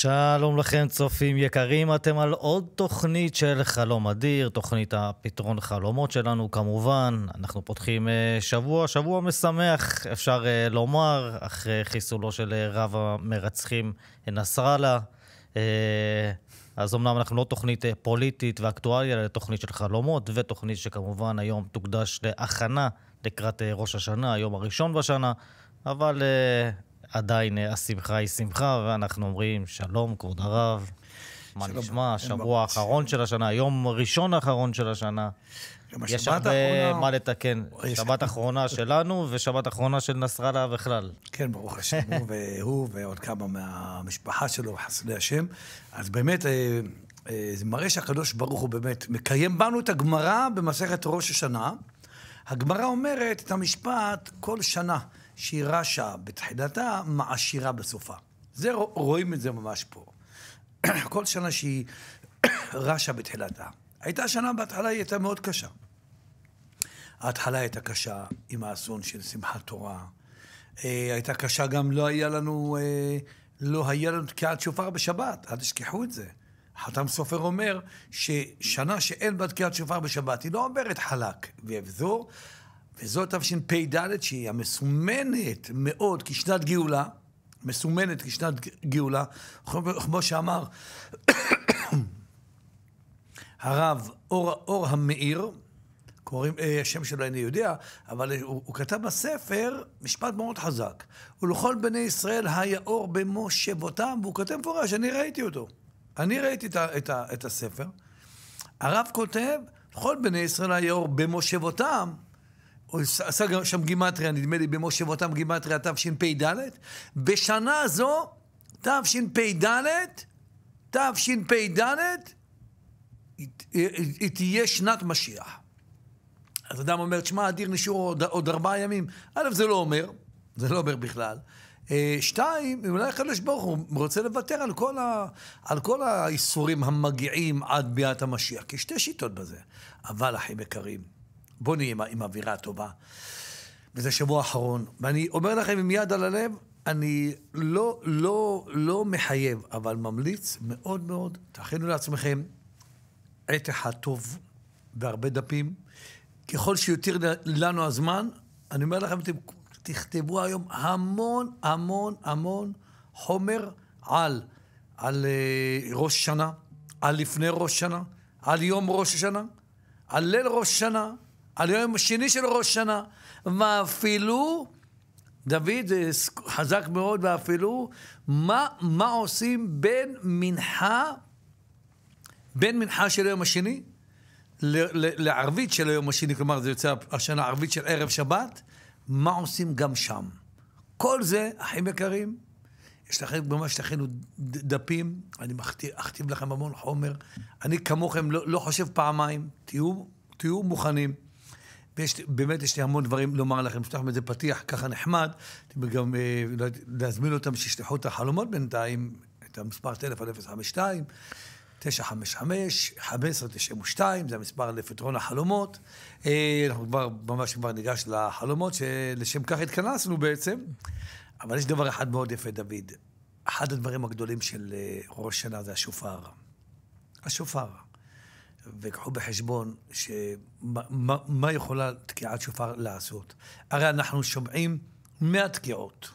שלום לכם, צופים יקרים, אתם על עוד תוכנית של חלום אדיר, תוכנית הפתרון חלומות שלנו כמובן. אנחנו פותחים אה, שבוע, שבוע משמח, אפשר אה, לומר, אחרי חיסולו של אה, רב המרצחים נסראללה. אז אמנם אנחנו לא תוכנית פוליטית ואקטואליה, אלא תוכנית של חלומות, ותוכנית שכמובן היום תוקדש להכנה לקראת ראש השנה, היום הראשון בשנה. אבל עדיין אה, השמחה היא שמחה, ואנחנו אומרים, שלום, כבוד הרב, מה נשמע? השבוע האחרון של השנה, יום ראשון האחרון של השנה. יש הרבה מה לתקן. שבת אחרונה שלנו ושבת אחרונה של נסראללה בכלל. כן, ברוך השם, הוא ועוד כמה מהמשפחה שלו, חסדי השם. אז באמת, אה, אה, זה מראה שהקדוש ברוך הוא באמת מקיים בנו את הגמרא במסכת ראש השנה. הגמרא אומרת את המשפט כל שנה. שהיא רשע בתחילתה, מעשירה בסופה. זה, רואים את זה ממש פה. כל שנה שהיא רשה בתחילתה. הייתה שנה בהתחלה, היא הייתה מאוד קשה. ההתחלה הייתה קשה עם האסון של שמחת תורה. אה, הייתה קשה גם, לא היה לנו, אה, לא היה לנו תקיעת שופר בשבת, אל תשכחו את זה. חתם סופר אומר ששנה שאין בה תקיעת שופר בשבת, היא לא עוברת חלק ויבזור, וזו תשפ"ד שהיא המסומנת מאוד כשנת גאולה, מסומנת כשנת גאולה, כמו שאמר הרב אור, אור המאיר, קוראים, אה, השם שלו איני יודע, אבל הוא, הוא כתב בספר משפט מאוד חזק. ולכל בני ישראל היה אור במושבותם, והוא כותב מפורש, אני ראיתי אותו. אני ראיתי את, ה, את, ה, את הספר. הרב כותב, לכל בני ישראל היה אור במושבותם, הוא עשה שם גימטריה, נדמה לי, במשה ואותם גימטריה תשפ"ד. בשנה זו, תשפ"ד, תשפ"ד, היא תהיה שנת משיח. אז אדם אומר, תשמע, אדיר נשארו עוד, עוד ארבעה ימים. א', זה לא אומר, זה לא אומר בכלל. אה, שתיים, אולי הקדוש ברוך הוא רוצה לוותר על כל, ה, על כל האיסורים המגיעים עד ביאת המשיח, כי שתי שיטות בזה. אבל, אחים יקרים, בואו נהיה עם, עם אווירה טובה. וזה שבוע אחרון. ואני אומר לכם עם יד על הלב, אני לא, לא, לא מחייב, אבל ממליץ מאוד מאוד, תכינו לעצמכם עת אחד טוב והרבה דפים. ככל שיותיר לנו הזמן, אני אומר לכם, אתם תכתבו היום המון, המון, המון חומר על, על אה, ראש שנה, על לפני ראש שנה, על יום ראש השנה, על ליל ראש שנה. על יום שני של ראש שנה. ואפילו, דוד אה, חזק מאוד, ואפילו, מה, מה עושים בין מנחה, בין מנחה של היום השני ל, ל, לערבית של היום השני, כלומר זה יוצא השנה הערבית של ערב שבת, מה עושים גם שם. כל זה, אחים יקרים, יש לכם, ממש לכם דפים, אני מכתיב, אכתיב לכם המון חומר. אני כמוכם לא, לא חושב פעמיים, תהיו, תהיו מוכנים. ויש, באמת יש לי המון דברים לומר לכם, נפתח מזה פתיח ככה נחמד, וגם אה, לא להזמין אותם שישלחו את החלומות בינתיים, את המספר טלפון 052. 955-1592, זה המספר לפתרון החלומות. אה, אנחנו כבר, ממש כבר ניגש לחלומות, שלשם כך התכנסנו בעצם. אבל יש דבר אחד מאוד יפה, דוד. אחד הדברים הגדולים של אה, ראש שנה זה השופר. השופר. וקחו בחשבון שמה יכולה תקיעת שופר לעשות. הרי אנחנו שומעים מהתקיעות.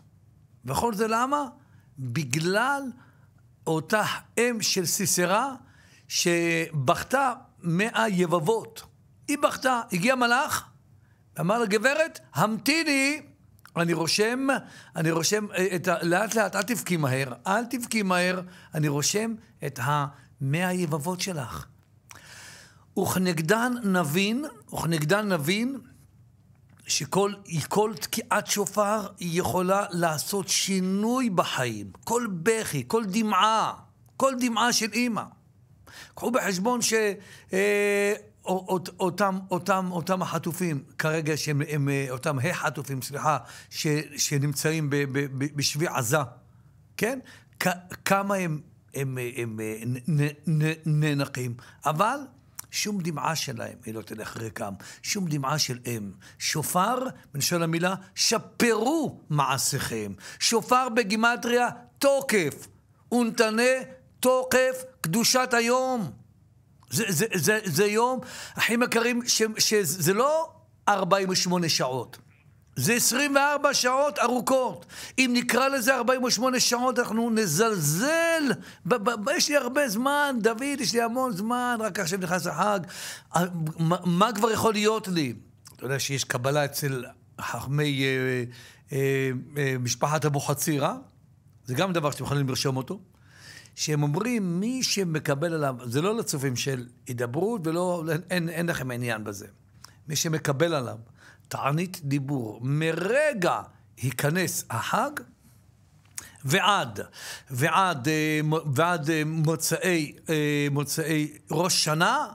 וכל זה למה? בגלל אותה אם של סיסרה שבכתה מאה יבבות. היא בכתה, הגיע מלאך, אמר לגברת, המתיני, אני רושם, אני רושם, אה, את ה, לאט לאט, אל תבכי מהר, אל תבכי מהר, אני רושם את המאה יבבות שלך. וכנגדן נבין, וכנגדן נבין שכל תקיעת שופר יכולה לעשות שינוי בחיים. כל בכי, כל דמעה, כל דמעה של אימא. קחו בחשבון שאותם אה, אותם, אותם, החטופים, כרגע שהם, הם, אה, אותם החטופים, סליחה, ש, שנמצאים ב, ב, ב, בשבי עזה, כן? כ, כמה הם, הם, אה, הם, הם אה, נ, נ, נ, נאנקים. אבל שום דמעה שלהם היא לא תלך ריקם, שום דמעה של אם. שופר, בלשון המילה, שפרו מעשיכם. שופר בגימטריה, תוקף. ונתנה תוקף קדושת היום. זה, זה, זה, זה יום, אחים יקרים, שזה לא 48 שעות. זה 24 שעות ארוכות. אם נקרא לזה 48 שעות, אנחנו נזלזל. ב- ב- יש לי הרבה זמן, דוד, יש לי המון זמן, רק עכשיו נכנס לחג. מה, מה כבר יכול להיות לי? אתה יודע שיש קבלה אצל חכמי אה, אה, אה, משפחת אבוחצירא, זה גם דבר שאתם יכולים לרשום אותו. שהם אומרים, מי שמקבל עליו, זה לא לצופים של הידברות ולא, אין, אין, אין לכם עניין בזה. מי שמקבל עליו תענית דיבור. מרגע ייכנס החג, ועד, ועד, אה, ועד אה, מוצאי, אה, מוצאי ראש שנה,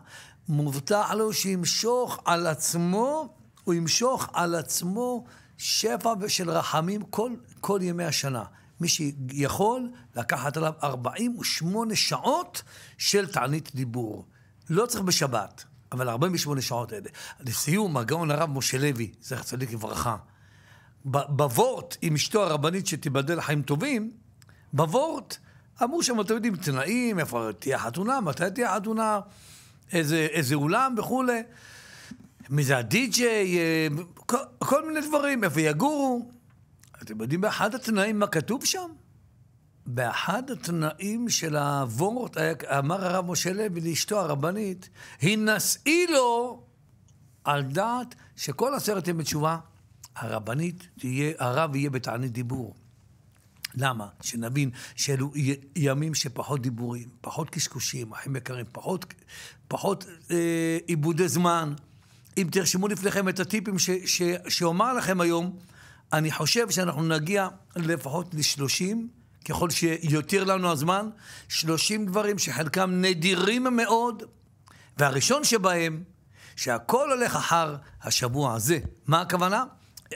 מובטח לו שימשוך על עצמו, הוא ימשוך על עצמו שפע של רחמים כל, כל ימי השנה. מי שיכול לקחת עליו 48 שעות של תענית דיבור. לא צריך בשבת. אבל 48 שעות האלה. לסיום, הגאון הרב משה לוי, זכר צדיק לברכה, בוורט עם אשתו הרבנית שתיבדל לחיים טובים, בוורט אמרו שם, אתם יודעים, תנאים, איפה תהיה חתונה, מתי תהיה חתונה, איזה, איזה אולם וכולי, מי זה הדי-ג'יי, אה, כל, כל מיני דברים, איפה יגורו. אתם יודעים באחד התנאים מה כתוב שם? באחד התנאים של הוורט, אמר הרב משה לוי לאשתו הרבנית, היא נשאי לו על דעת שכל הסרט ימי תשובה, הרבנית תהיה, הרב יהיה בתענית דיבור. למה? שנבין שאלו ימים שפחות דיבורים, פחות קשקושים, אחים יקרים, פחות, פחות אה, עיבודי זמן. אם תרשמו לפניכם את הטיפים ש, ש, שאומר לכם היום, אני חושב שאנחנו נגיע לפחות לשלושים. ככל שיותיר לנו הזמן, 30 דברים שחלקם נדירים מאוד, והראשון שבהם, שהכל הולך אחר השבוע הזה. מה הכוונה?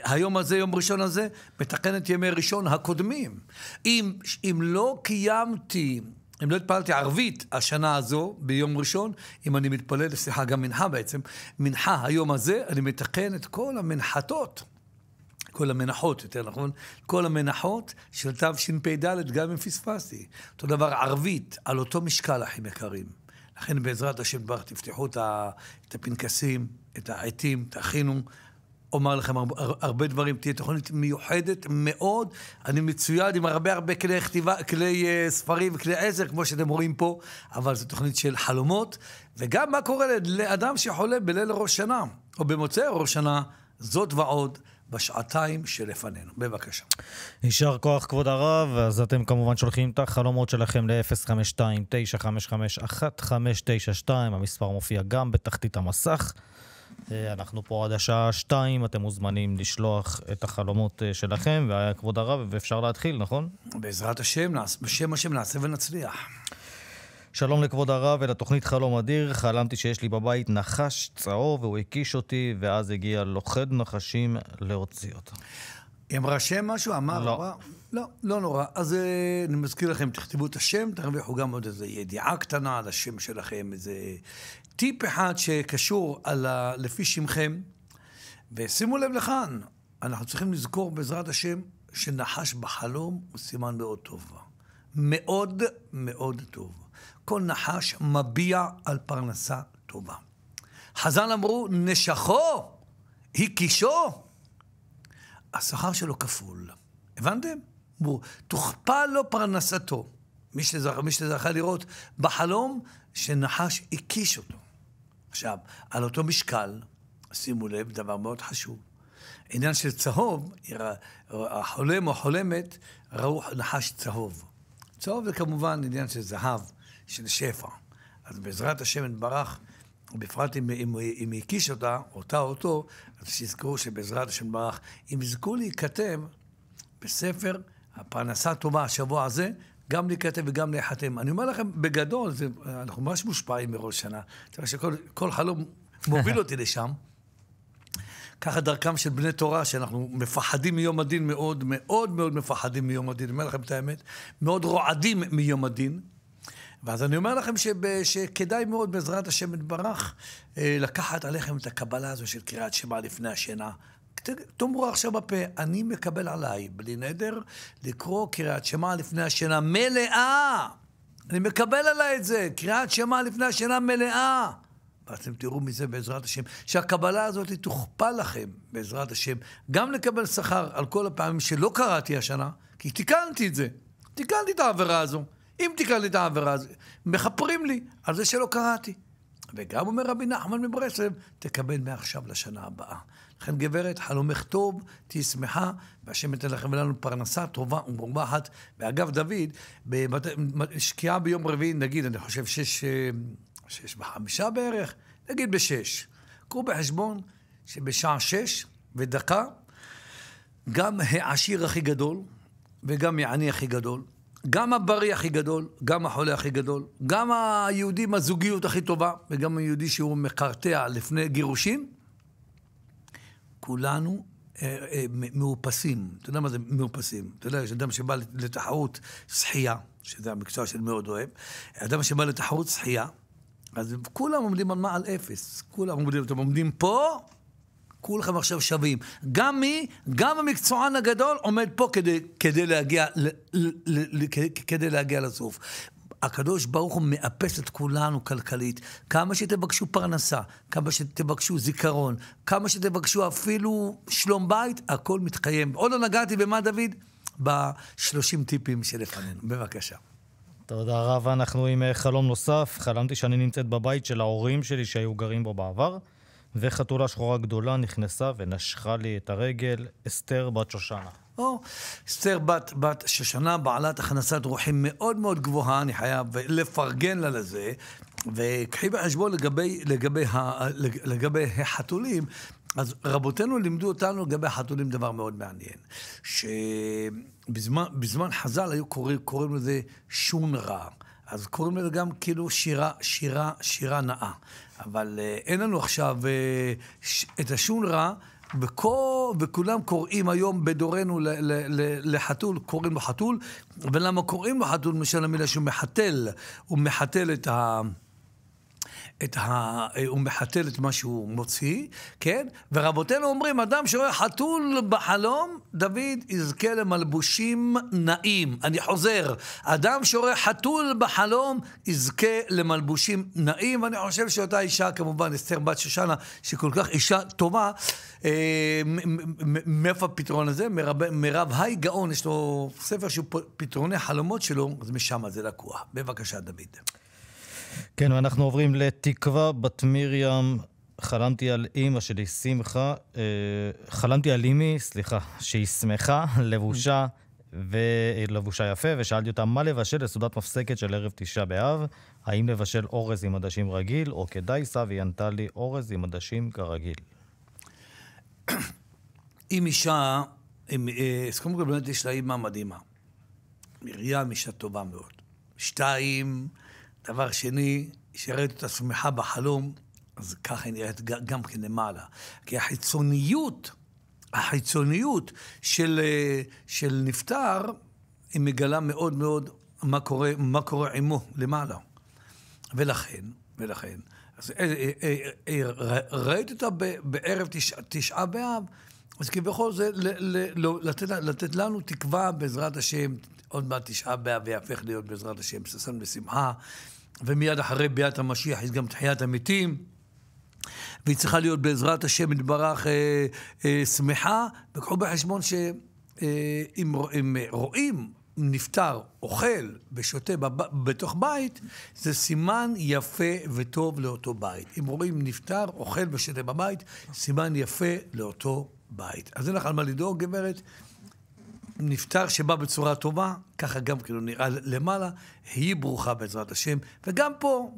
היום הזה, יום ראשון הזה, מתקן את ימי ראשון הקודמים. אם, אם לא קיימתי, אם לא התפללתי ערבית השנה הזו, ביום ראשון, אם אני מתפלל, סליחה, גם מנחה בעצם, מנחה היום הזה, אני מתקן את כל המנחתות. כל המנחות, יותר נכון, כל המנחות של תשפ"ד, גם אם פספסתי. אותו דבר ערבית, על אותו משקל, אחים יקרים. לכן בעזרת השם ברך תפתחו את הפנקסים, את העטים, תכינו. אומר לכם הרבה, הרבה דברים, תהיה תוכנית מיוחדת מאוד. אני מצויד עם הרבה הרבה כלי כתיבה, כלי uh, ספרים וכלי עזר, כמו שאתם רואים פה, אבל זו תוכנית של חלומות. וגם מה קורה לאדם שחולה בליל ראש שנה, או במוצאי ראש שנה, זאת ועוד. בשעתיים שלפנינו. בבקשה. יישר כוח, כבוד הרב. אז אתם כמובן שולחים את החלומות שלכם ל-052-955-1592. המספר מופיע גם בתחתית המסך. אה, אנחנו פה עד השעה 2, אתם מוזמנים לשלוח את החלומות אה, שלכם, והיה כבוד הרב, ואפשר להתחיל, נכון? בעזרת השם, בשם השם נעשה ונצליח. שלום לכבוד הרב ולתוכנית חלום אדיר. חלמתי שיש לי בבית נחש צהוב והוא הקיש אותי, ואז הגיע לוכד נחשים להוציא אותו. היא אמרה שם משהו? אמר? לא. אמרה, לא, לא נורא. אז אה, אני מזכיר לכם, תכתבו את השם, תרוויחו גם עוד איזו ידיעה קטנה על השם שלכם, איזה טיפ אחד שקשור ה... לפי שמכם. ושימו לב לכאן, אנחנו צריכים לזכור בעזרת השם שנחש בחלום הוא סימן מאוד טוב. מאוד מאוד טוב. כל נחש מביע על פרנסה טובה. חז"ל אמרו, נשכו היא קישו. השכר שלו כפול. הבנתם? אמרו, תוכפל לו פרנסתו. מי שזכה, מי שזכה לראות בחלום שנחש הקיש אותו. עכשיו, על אותו משקל, שימו לב, דבר מאוד חשוב. עניין של צהוב, החולם או חולמת ראו נחש צהוב. צהוב זה כמובן עניין של זהב. של שפע. אז בעזרת השם יתברך, ובפרט אם, אם, אם יקיש אותה, אותה או אותו, אז שיזכרו שבעזרת השם יתברך, אם יזכו להיכתב בספר הפרנסה הטובה השבוע הזה, גם להיכתב וגם להיחתם. אני אומר לכם, בגדול, זה, אנחנו ממש מושפעים מראש שנה. תראה שכל חלום מוביל אותי לשם. ככה דרכם של בני תורה, שאנחנו מפחדים מיום הדין מאוד, מאוד מאוד מפחדים מיום הדין, אני אומר לכם את האמת, מאוד רועדים מיום הדין. ואז אני אומר לכם שב, שכדאי מאוד, בעזרת השם יתברך, אה, לקחת עליכם את הקבלה הזו של קריאת שמע לפני השינה. תאמרו עכשיו בפה, אני מקבל עליי, בלי נדר, לקרוא קריאת שמע לפני השינה מלאה. אני מקבל עליי את זה, קריאת שמע לפני השינה מלאה. ואתם תראו מזה בעזרת השם, שהקבלה הזאת תוכפל לכם בעזרת השם, גם לקבל שכר על כל הפעמים שלא קראתי השנה, כי תיקנתי את זה, תיקנתי את העבירה הזו. אם תקרא לי את העבירה, מכפרים לי על זה שלא קראתי. וגם אומר רבי נחמן מברסלב, תקבל מעכשיו לשנה הבאה. לכן גברת, חלומך טוב, תהיי שמחה, והשם ייתן לכם ולנו פרנסה טובה ומרובחת. ואגב, דוד, שקיעה ביום רביעי, נגיד, אני חושב שש, אה, שש וחמישה בערך, נגיד בשש. קחו בחשבון שבשעה שש ודקה, גם העשיר הכי גדול וגם יעני הכי גדול, גם הבריא הכי גדול, גם החולה הכי גדול, גם היהודי עם הזוגיות הכי טובה, וגם היהודי שהוא מקרטע לפני גירושים, כולנו אה, אה, מאופסים. אתה יודע מה זה מאופסים? אתה יודע, יש אדם שבא לתחרות שחייה, שזה המקצוע שאני מאוד אוהב, אדם שבא לתחרות שחייה, אז כולם עומדים על מה? על אפס. כולם עומדים, אתם עומדים פה, כולכם עכשיו שווים. גם מי, גם המקצוען הגדול עומד פה כדי, כדי, להגיע, ל, ל, ל, כדי, כדי להגיע לסוף. הקדוש ברוך הוא מאפס את כולנו כלכלית. כמה שתבקשו פרנסה, כמה שתבקשו זיכרון, כמה שתבקשו אפילו שלום בית, הכל מתקיים. עוד לא נגעתי במה, דוד? בשלושים טיפים שלפנינו. בבקשה. תודה רבה, אנחנו עם אה, חלום נוסף. חלמתי שאני נמצאת בבית של ההורים שלי שהיו גרים בו בעבר. וחתולה שחורה גדולה נכנסה ונשכה לי את הרגל, אסתר בת שושנה. או, אסתר בת, בת שושנה, בעלת הכנסת רוחים מאוד מאוד גבוהה, אני חייב לפרגן לה לזה. וקחי בחשבון לגבי, לגבי, לגבי החתולים, אז רבותינו לימדו אותנו לגבי החתולים דבר מאוד מעניין. שבזמן חז"ל היו קוראים, קוראים לזה שון רע. אז קוראים לזה גם כאילו שירה, שירה, שירה נאה. אבל אה, אין לנו עכשיו אה, את השונרה. וכולם קוראים היום בדורנו לחתול, קוראים לו חתול, ולמה קוראים לו חתול? משל המילה שהוא מחתל, הוא מחתל את ה... את ה... הוא מחתל את מה שהוא מוציא, כן? ורבותינו אומרים, אדם שרואה חתול בחלום, דוד יזכה למלבושים נעים. אני חוזר, אדם שרואה חתול בחלום, יזכה למלבושים נעים. אני חושב שאותה אישה, כמובן, אסתר בת שושנה, שכל כך אישה טובה, אה, מאיפה הפתרון הזה? מרב היי גאון, יש לו ספר שהוא פתרוני חלומות שלו, אז משם זה לקוח. בבקשה, דוד. כן, ואנחנו עוברים לתקווה בת מרים. חלמתי על אימא שלי, שמחה, אה, חלמתי על אימי, סליחה, שהיא שמחה, לבושה, ולבושה יפה, ושאלתי אותה מה לבשל לסעודת מפסקת של ערב תשעה באב, האם לבשל אורז עם עדשים רגיל, או כדייסה, והיא ענתה לי אורז עם עדשים כרגיל. אם אישה, אם, אה, אז קודם כל באמת יש לה אימא מדהימה. מרים אישה טובה מאוד. שתיים, דבר שני, שראית את עצמך בחלום, אז ככה היא נראית גם כן למעלה. כי החיצוניות, החיצוניות של, אה, של נפטר, היא מגלה מאוד מאוד מה קורה, מה קורה עמו למעלה. ולכן, ולכן, אז אה, אה, ראית אותה בערב תשע, תשעה באב, אז כביכול זה ל, ל, ל, לא, לתת, לתת לנו תקווה, בעזרת השם, עוד מעט תשעה באב יהפך להיות בעזרת השם ששון ושמחה. ומיד אחרי ביאת המשיח יש גם תחיית המתים. והיא צריכה להיות בעזרת השם יתברך אה, אה, שמחה, וקחו בחשבון שאם אה, רואים נפטר, אוכל ושותה בב... בתוך בית, זה סימן יפה וטוב לאותו בית. אם רואים נפטר, אוכל ושותה בבית, סימן יפה לאותו בית. אז אין לך על מה לדאוג, גברת, נפטר שבא בצורה טובה, ככה גם כאילו נראה למעלה, היא ברוכה בעזרת השם, וגם פה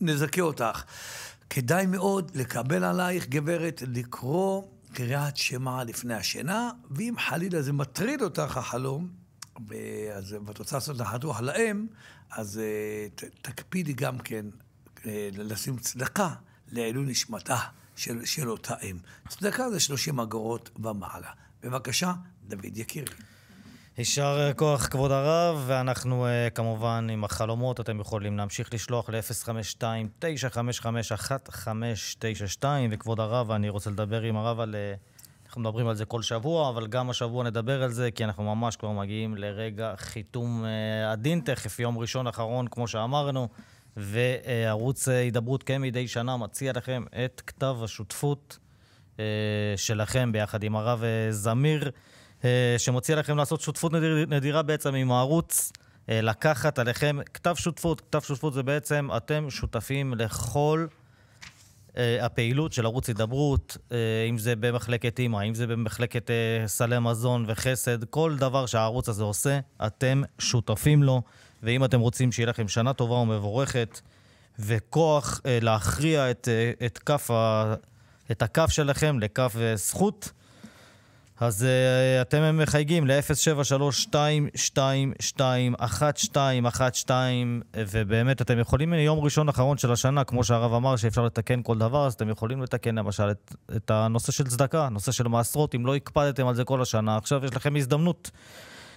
נזכה אותך. כדאי מאוד לקבל עלייך, גברת, לקרוא קריאת שמע לפני השינה, ואם חלילה זה מטריד אותך, החלום, אז, ואת רוצה לעשות נחתוך לאם, אז אה, ת, תקפידי גם כן אה, לשים צדקה לעילוי נשמתה של, של אותה אם. צדקה זה 30 אגורות ומעלה. בבקשה, דוד יקירי. יישר כוח, כבוד הרב, ואנחנו אה, כמובן עם החלומות, אתם יכולים להמשיך לשלוח ל-052-955-1592, וכבוד הרב, אני רוצה לדבר עם הרב על... אה, אנחנו מדברים על זה כל שבוע, אבל גם השבוע נדבר על זה, כי אנחנו ממש כבר מגיעים לרגע חיתום אה, עדין תכף, יום ראשון אחרון, כמו שאמרנו, וערוץ הידברות כמדי שנה מציע לכם את כתב השותפות שלכם ביחד עם הרב זמיר. אה, שמוציא לכם לעשות שותפות נדיר, נדירה בעצם עם הערוץ, אה, לקחת עליכם כתב שותפות. כתב שותפות זה בעצם, אתם שותפים לכל... אה, הפעילות של ערוץ הידברות, אם זה במחלקת אימא, אם זה במחלקת סלי מזון וחסד, כל דבר שהערוץ הזה עושה, אתם שותפים לו, ואם אתם רוצים שיהיה לכם שנה טובה ומבורכת וכוח להכריע את, את, כף ה, את הכף שלכם לכף זכות, אז uh, אתם מחייגים ל 073 222 ובאמת אתם יכולים, מיום ראשון אחרון של השנה, כמו שהרב אמר שאפשר לתקן כל דבר, אז אתם יכולים לתקן למשל את, את הנושא של צדקה, נושא של מעשרות, אם לא הקפדתם על זה כל השנה, עכשיו יש לכם הזדמנות.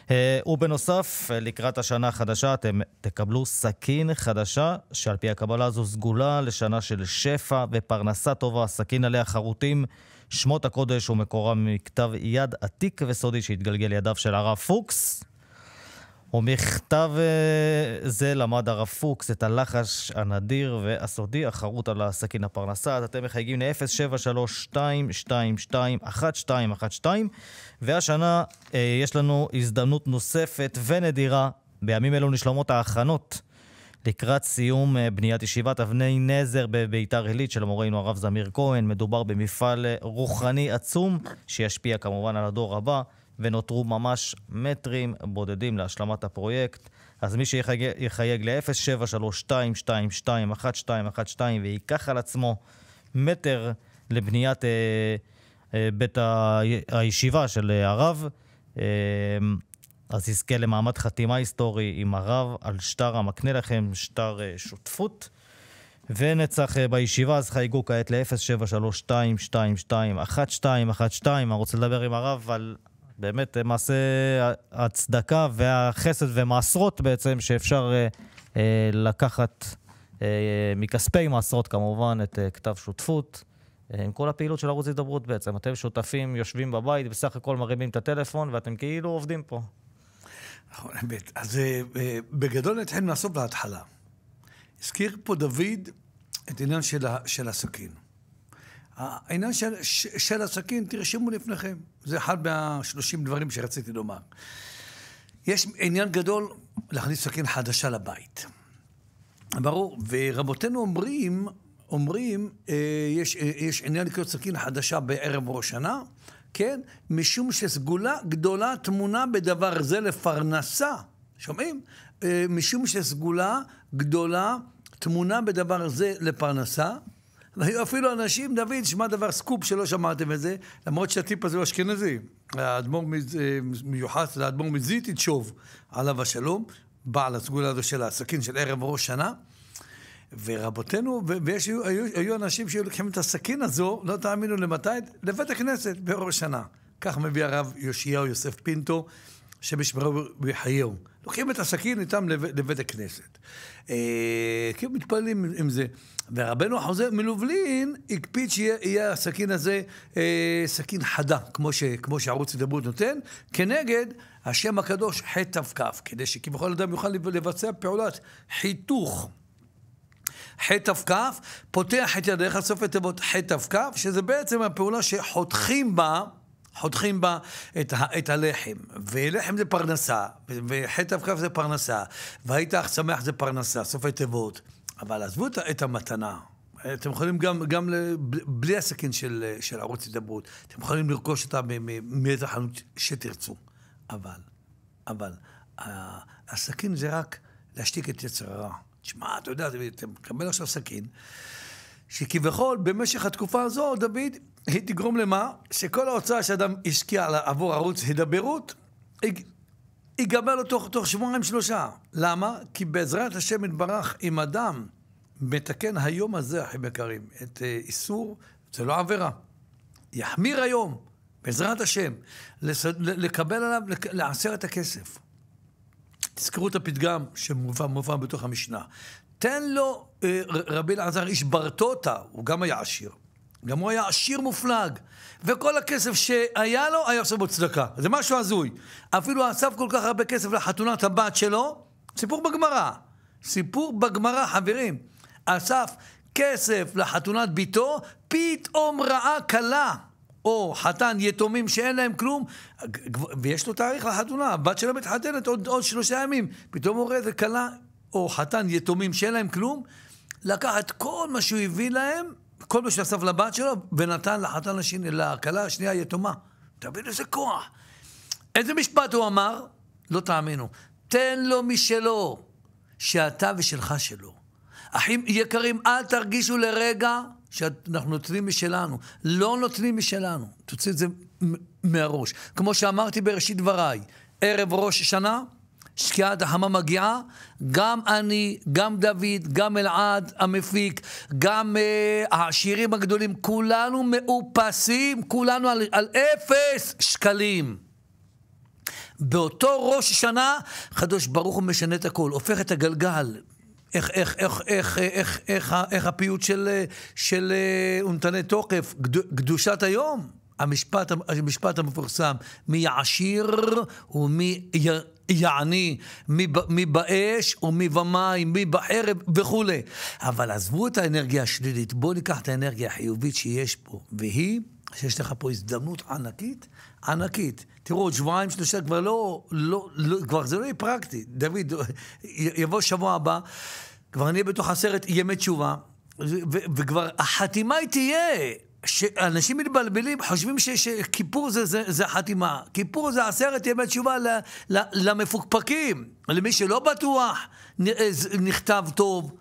Uh, ובנוסף, לקראת השנה החדשה אתם תקבלו סכין חדשה, שעל פי הקבלה הזו סגולה לשנה של שפע ופרנסה טובה, סכין עליה חרוטים. שמות הקודש ומקורם מכתב יד עתיק וסודי שהתגלגל לידיו של הרב פוקס. ומכתב אה, זה למד הרב פוקס את הלחש הנדיר והסודי החרוט על הסכין הפרנסה. אז אתם מחייגים ל-073-222-1212, והשנה אה, יש לנו הזדמנות נוספת ונדירה. בימים אלו נשלמות ההכנות לקראת סיום אה, בניית ישיבת אבני נזר בביתר עילית של מורנו הרב זמיר כהן. מדובר במפעל אה, רוחני עצום, שישפיע כמובן על הדור הבא, ונותרו ממש מטרים בודדים להשלמת הפרויקט. אז מי שיחייג ל-07322221212 וייקח על עצמו מטר לבניית אה, אה, בית הישיבה של אה, הרב, אה, אז יזכה למעמד חתימה היסטורי עם הרב על שטר המקנה לכם שטר אה, שותפות. ונצח אה, בישיבה, אז חייגו כעת ל-073-222-1212. אני רוצה לדבר עם הרב על באמת אה, מעשה הצדקה והחסד ומעשרות בעצם, שאפשר אה, לקחת אה, מכספי מעשרות כמובן את אה, כתב שותפות. עם כל הפעילות של ערוץ הידברות בעצם. אתם שותפים, יושבים בבית, בסך הכל מרימים את הטלפון, ואתם כאילו עובדים פה. נכון, אמת. אז אה, אה, בגדול נתחיל מהסוף להתחלה. הזכיר פה דוד את העניין של, של הסכין. העניין של, של הסכין, תרשמו לפניכם. זה אחד מהשלושים דברים שרציתי לומר. יש עניין גדול להכניס סכין חדשה לבית. ברור, ורבותינו אומרים, אומרים, אה, יש, אה, יש עניין לקנות סכין חדשה בערב ראש שנה, כן? משום שסגולה גדולה טמונה בדבר זה לפרנסה. שומעים? אה, משום שסגולה גדולה טמונה בדבר זה לפרנסה. והיו אפילו אנשים, דוד, שמע דבר סקופ שלא שמעתם את זה, למרות שהטיפ הזה הוא אשכנזי. האדמו"ר אה, מיוחס לאדמו"ר מזיטיצ'וב, עליו השלום, בעל הסגולה הזו של העסקים של ערב ראש שנה. ורבותינו, ויש, היו, היו אנשים שהיו לוקחים את הסכין הזו, לא תאמינו למתי, לבית הכנסת בראש השנה. כך מביא הרב יאשיהו יוסף פינטו, שמשמרו בחייהו. לוקחים את הסכין איתם לבית, לבית הכנסת. אה, כי מתפללים עם עם זה. ורבנו החוזר מלובלין הקפיד שיהיה הסכין הזה אה, סכין חדה, כמו, ש, כמו שערוץ הידברות נותן, כנגד השם הקדוש חטא ח' כדי שכביכול אדם יוכל לבצע פעולת חיתוך. חט"כ, פותח את ידיך, סוף התיבות חט"כ, שזה בעצם הפעולה שחותכים בה חותכים בה את, ה, את הלחם, ולחם זה פרנסה, וחטא כף זה פרנסה, והיית אך שמח זה פרנסה, סופי תיבות. אבל עזבו את, את המתנה. אתם יכולים גם, גם בלי הסכין של, של ערוץ הידברות, אתם יכולים לרכוש אותה מאיזה חנות שתרצו. אבל, אבל, הסכין זה רק להשתיק את יצר הרע. תשמע, אתה יודע, אתה מקבל עכשיו סכין, שכביכול במשך התקופה הזו, דוד, היא תגרום למה? שכל ההוצאה שאדם השקיע עבור ערוץ הידברות, ייגמר לו תוך, תוך שבועיים שלושה. למה? כי בעזרת השם יתברך, אם אדם מתקן היום הזה, אחים יקרים, את אה, איסור, זה לא עבירה. יחמיר היום, בעזרת השם, לקבל עליו, לעשר את הכסף. תזכרו את הפתגם שמובא בתוך המשנה. תן לו אה, רבי אלעזר איש ברטוטה, הוא גם היה עשיר. גם הוא היה עשיר מופלג, וכל הכסף שהיה לו היה עושה בו צדקה. זה משהו הזוי. אפילו אסף כל כך הרבה כסף לחתונת הבת שלו, סיפור בגמרא. סיפור בגמרא, חברים. אסף כסף לחתונת ביתו, פתאום ראה כלה. או חתן יתומים שאין להם כלום, ויש לו תאריך לחתונה, הבת שלו מתחתנת עוד, עוד שלושה ימים, פתאום הוא רואה איזה כלה או חתן יתומים שאין להם כלום, לקח את כל מה שהוא הביא להם, כל מה שאסף לבת שלו, ונתן לחתן השני, לכלה השנייה היתומה. תבין איזה כוח. איזה משפט הוא אמר? לא תאמינו. תן לו משלו, שאתה ושלך שלו. אחים יקרים, אל תרגישו לרגע שאנחנו נותנים משלנו. לא נותנים משלנו. תוציא את זה מהראש. כמו שאמרתי בראשית דבריי, ערב ראש השנה, שקיעת החמה מגיעה, גם אני, גם דוד, גם אלעד המפיק, גם uh, העשירים הגדולים, כולנו מאופסים, כולנו על, על אפס שקלים. באותו ראש שנה, חדוש ברוך הוא משנה את הכל, הופך את הגלגל איך, איך, איך, איך, איך, איך, איך הפיוט של, של אה, אונתני תוקף, קדושת היום, המשפט, המשפט המפורסם, מי יעשיר ומי יעני, מי, מי באש ומי במים, מי בחרב וכולי. אבל עזבו את האנרגיה השלילית, בואו ניקח את האנרגיה החיובית שיש פה, והיא שיש לך פה הזדמנות ענקית, ענקית, תראו, עוד שבועיים, שלושה, כבר לא, לא, לא, כבר זה לא יהיה פרקטי. דוד, יבוא שבוע הבא, כבר נהיה בתוך הסרט ימי תשובה, וכבר החתימה היא תהיה. שאנשים מתבלבלים, חושבים שכיפור זה, זה, זה חתימה. כיפור זה עשרת ימי תשובה ל, ל, למפוקפקים, למי שלא בטוח, נ, אה, נכתב טוב.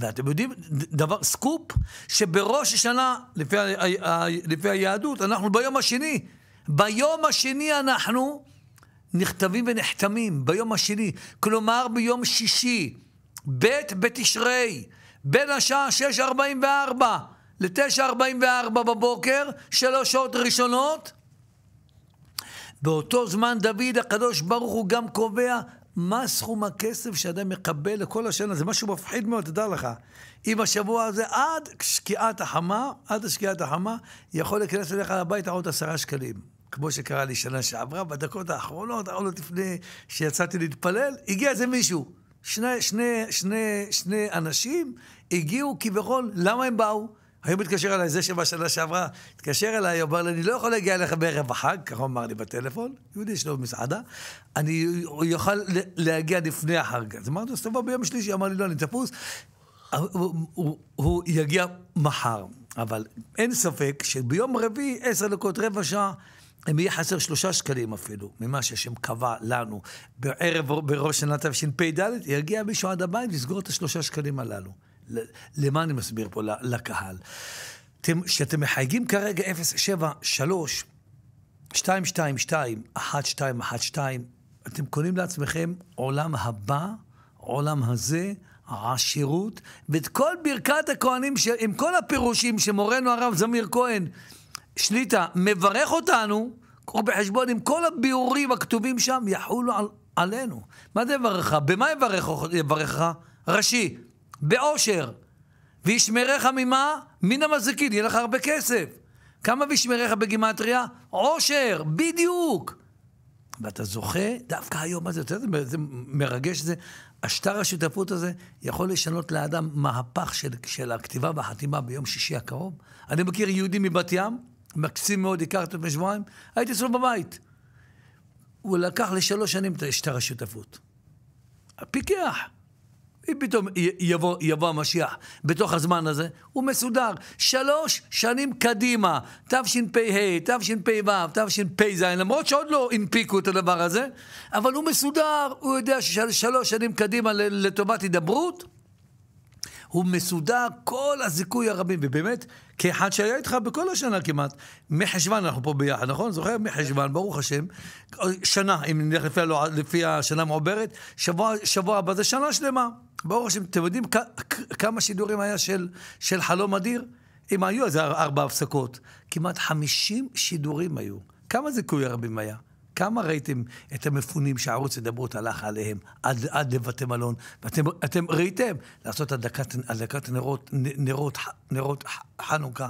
ואתם יודעים, דבר, סקופ, שבראש השנה, לפי, ה, ה, לפי היהדות, אנחנו ביום השני ביום השני אנחנו נכתבים ונחתמים, ביום השני, כלומר ביום שישי, ב' בתשרי, בין השעה 6.44 ל-9.44 בבוקר, שלוש שעות ראשונות. באותו זמן דוד הקדוש ברוך הוא גם קובע מה סכום הכסף שאדם מקבל לכל השנה. זה משהו מפחיד מאוד, תדע לך. אם השבוע הזה עד שקיעת החמה, עד שקיעת החמה, יכול להיכנס אליך הביתה עוד עשרה שקלים. כמו שקרה לי שנה שעברה, בדקות האחרונות, עוד לפני שיצאתי להתפלל, הגיע איזה מישהו. שני, שני, שני, שני אנשים הגיעו כביכול, למה הם באו? היום התקשר אליי, זה שבשנה שעברה התקשר אליי, אמר לי, אני לא יכול להגיע אליך בערב החג, ככה הוא אמר לי בטלפון, יהודי יש לו מסעדה, אני יוכל להגיע לפני החג. אז אמרתי לו, סתובב ביום שלישי, אמר לי, לא, אני תפוס, הוא, הוא, הוא יגיע מחר. אבל אין ספק שביום רביעי, עשר דקות, רבע שעה, אם יהיה חסר שלושה שקלים אפילו, ממה שהשם קבע לנו, בערב, בראש שנה תשפ"ד, יגיע מישהו עד הבית ויסגור את השלושה שקלים הללו. למה אני מסביר פה לקהל? כשאתם מחייגים כרגע 073, 222, 1212, אתם קונים לעצמכם עולם הבא, עולם הזה, עשירות, ואת כל ברכת הכהנים, עם כל הפירושים שמורנו הרב זמיר כהן שליטה מברך אותנו, קחו בחשבון עם כל הביאורים הכתובים שם, יחולו על, עלינו. מה זה יברכך? במה יברכך? ראשי, בעושר. וישמריך ממה? מן המזיקין, יהיה לך הרבה כסף. כמה וישמריך בגימטריה? עושר, בדיוק. ואתה זוכה דווקא היום הזה, אתה יודע, זה מרגש זה. השטר השותפות הזה יכול לשנות לאדם מהפך של, של הכתיבה והחתימה ביום שישי הקרוב. אני מכיר יהודי מבת ים, מקסים מאוד, הכרתי אותו בשבועיים, הייתי אצלו בבית. הוא לקח לשלוש שנים את השטר השותפות. פיקח. אם פתאום יבוא, יבוא המשיח בתוך הזמן הזה, הוא מסודר. שלוש שנים קדימה, תשפ"ה, תשפ"ו, תשפ"ז, למרות שעוד לא הנפיקו את הדבר הזה, אבל הוא מסודר, הוא יודע ששלוש שנים קדימה לטובת הידברות, הוא מסודר כל הזיכוי הרבים, ובאמת, כאחד שהיה איתך בכל השנה כמעט, מחשוון אנחנו פה ביחד, נכון? זוכר? מחשוון, ברוך השם. שנה, אם נלך לפי, לפי השנה המעוברת, שבוע, שבוע הבא זה שנה שלמה. ברוך השם, אתם יודעים כמה שידורים היה של, של חלום אדיר? אם היו איזה ארבע הפסקות, כמעט חמישים שידורים היו. כמה זיכוי הרבים היה? כמה ראיתם את המפונים שערוץ הדברות הלך עליהם עד, עד לבתי מלון? ואתם אתם ראיתם לעשות הדקת, הדקת נרות, נרות, נרות חנוכה.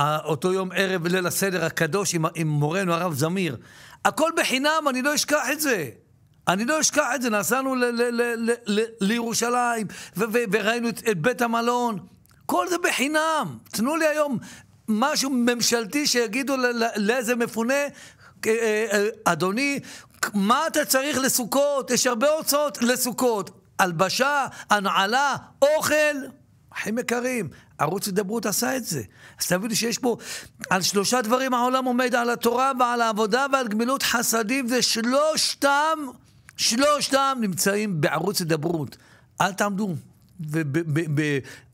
אותו יום ערב ליל הסדר הקדוש עם, עם מורנו הרב זמיר. הכל בחינם, אני לא אשכח את זה. אני לא אשכח את זה, נסענו ל- ל- ל- לירושלים ו- ו- וראינו את, את בית המלון. כל זה בחינם. תנו לי היום משהו ממשלתי שיגידו לאיזה מפונה, אה, אה, אדוני, מה אתה צריך לסוכות? יש הרבה הוצאות לסוכות. הלבשה, הנעלה, אוכל. אחים יקרים, ערוץ הידברות עשה את זה. אז תבין שיש פה, על שלושה דברים העולם עומד, על התורה ועל העבודה ועל גמילות חסדים, ושלושתם, שלושתם נמצאים בערוץ הידברות. אל תעמדו.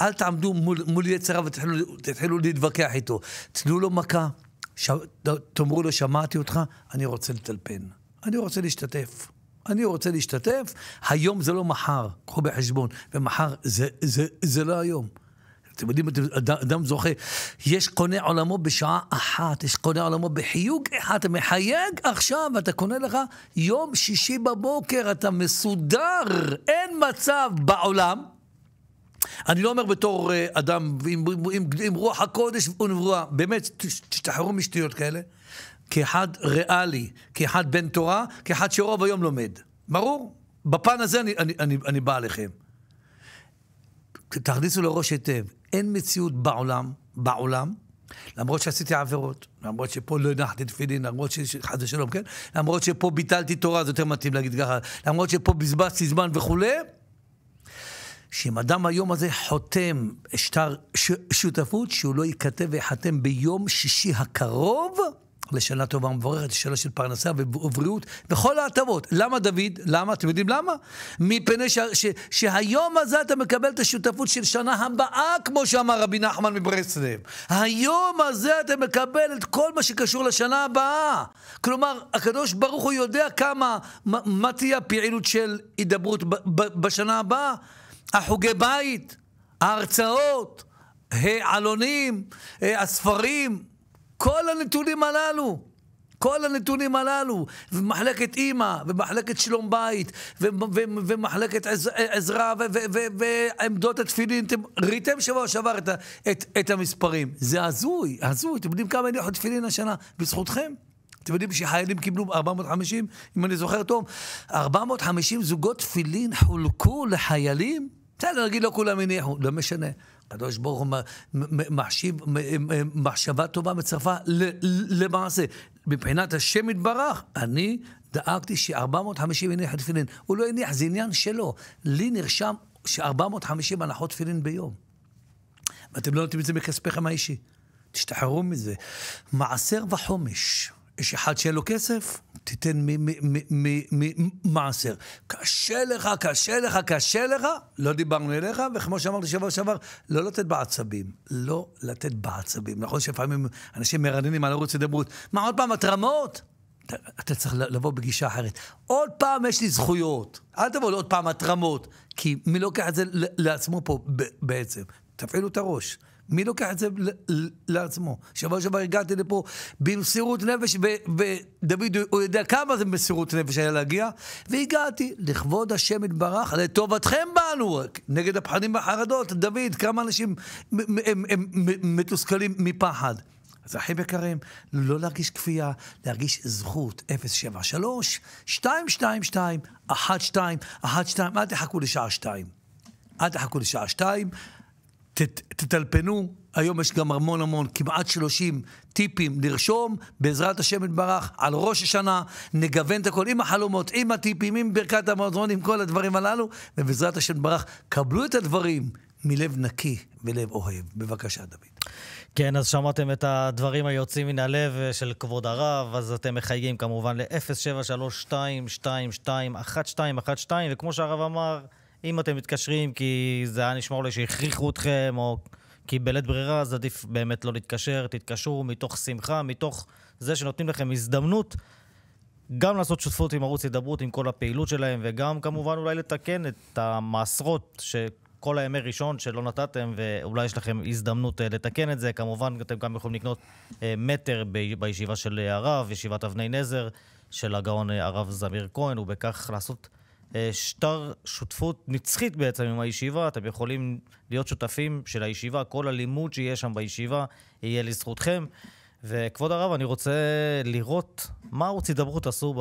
ואל תעמדו מול, מול יצריו ותתחילו להתווכח איתו. תנו לו מכה, ש... תאמרו לו, שמעתי אותך, אני רוצה לטלפן. אני רוצה להשתתף. אני רוצה להשתתף, היום זה לא מחר, קחו בחשבון, ומחר זה, זה, זה לא היום. אתם יודעים, אתם, אדם, אדם זוכה, יש קונה עולמו בשעה אחת, יש קונה עולמו בחיוג אחד, אתה מחייג עכשיו, אתה קונה לך יום שישי בבוקר, אתה מסודר, אין מצב בעולם אני לא אומר בתור אה, אדם עם, עם, עם רוח הקודש ונבואה, באמת, תשתחררו משטויות כאלה. כאחד ריאלי, כאחד בן תורה, כאחד שרוב היום לומד. ברור? בפן הזה אני, אני, אני, אני בא אליכם. תכניסו לראש היטב, אין מציאות בעולם, בעולם, למרות שעשיתי עבירות, למרות שפה לא הנחתי תפילין, למרות שחד ושלום, כן? למרות שפה ביטלתי תורה, זה יותר מתאים להגיד ככה, למרות שפה בזבזתי זמן וכולי, שאם אדם היום הזה חותם שטר ש, שותפות, שהוא לא ייכתב ויחתם ביום שישי הקרוב, לשנה טובה ומבורכת, לשאלה של פרנסה ובריאות, וכל ההטבות. למה, דוד? למה? אתם יודעים למה? מפני ש... ש... שהיום הזה אתה מקבל את השותפות של שנה הבאה, כמו שאמר רבי נחמן מברסלב. היום הזה אתה מקבל את כל מה שקשור לשנה הבאה. כלומר, הקדוש ברוך הוא יודע כמה, מה, מה תהיה הפעילות של הידברות ב, ב, בשנה הבאה. החוגי בית, ההרצאות, העלונים, אה, הספרים, כל הנתונים הללו. כל הנתונים הללו, ומחלקת אימא, ומחלקת שלום בית, ומחלקת אה, עזרה, ועמדות התפילין, אתם ראיתם שבוע שעבר את, את, את המספרים. זה הזוי, הזוי. אתם יודעים כמה הניחו תפילין השנה? בזכותכם. אתם יודעים שחיילים קיבלו 450, אם אני זוכר טוב, 450 זוגות תפילין חולקו לחיילים? בסדר, נגיד לא כולם הניחו, לא משנה. הקדוש ברוך הוא מחשיב, מחשבה טובה מצרפה למעשה. מבחינת השם יתברך, אני דאגתי ש-450 הניח תפילין. הוא לא הניח, זה עניין שלו. לי נרשם ש-450 הנחות תפילין ביום. ואתם לא נותנים את זה מכספיכם האישי. תשתחררו מזה. מעשר וחומש. יש אחד שאין לו כסף, תיתן ממעשר. קשה לך, קשה לך, קשה לך, לא דיברנו אליך, וכמו שאמרתי שבוע שעבר, לא לתת בעצבים. לא לתת בעצבים. נכון שלפעמים אנשים מרננים על ערוץ הדברות, מה עוד פעם, התרמות? אתה, אתה צריך לבוא בגישה אחרת. עוד פעם יש לי זכויות, אל תבוא לעוד פעם התרמות, כי מי לוקח את זה לעצמו פה בעצם? תפעילו את הראש. מי לוקח את זה לעצמו? שבוע שעבר הגעתי לפה במסירות נפש, ודוד, הוא יודע כמה זה מסירות נפש היה להגיע, והגעתי לכבוד השם יתברך, לטובתכם באנו, נגד הפחדים והחרדות. דוד, כמה אנשים הם הם, הם, הם מתוסכלים מפחד. אז אחים יקרים, לא להרגיש כפייה, להרגיש זכות, 073, 222, 1212 אל תחכו לשעה 2. אל תחכו לשעה 2, תטלפנו, היום יש גם המון המון, כמעט 30 טיפים לרשום, בעזרת השם יתברך, על ראש השנה, נגוון את הכל עם החלומות, עם הטיפים, עם ברכת המזון, עם כל הדברים הללו, ובעזרת השם יתברך, קבלו את הדברים מלב נקי ולב אוהב. בבקשה, דוד. כן, אז שמעתם את הדברים היוצאים מן הלב אה, של כבוד הרב, אז אתם מחייגים כמובן ל 073 222 וכמו שהרב אמר, אם אתם מתקשרים כי זה היה נשמע אולי שהכריחו אתכם, או כי בלית ברירה, אז עדיף באמת לא להתקשר, תתקשרו מתוך שמחה, מתוך זה שנותנים לכם הזדמנות גם לעשות שותפות עם ערוץ הידברות, עם כל הפעילות שלהם, וגם כמובן אולי לתקן את המעשרות ש... כל הימי ראשון שלא נתתם, ואולי יש לכם הזדמנות אה, לתקן את זה. כמובן, אתם גם יכולים לקנות אה, מטר בישיבה של אה, הרב, ישיבת אבני נזר, של הגאון הרב זמיר כהן, ובכך לעשות... אה, שטר שותפות נצחית בעצם עם הישיבה. אתם יכולים להיות שותפים של הישיבה, כל הלימוד שיהיה שם בישיבה יהיה לזכותכם. וכבוד הרב, אני רוצה לראות מה ערוץ הידברות עשו ב...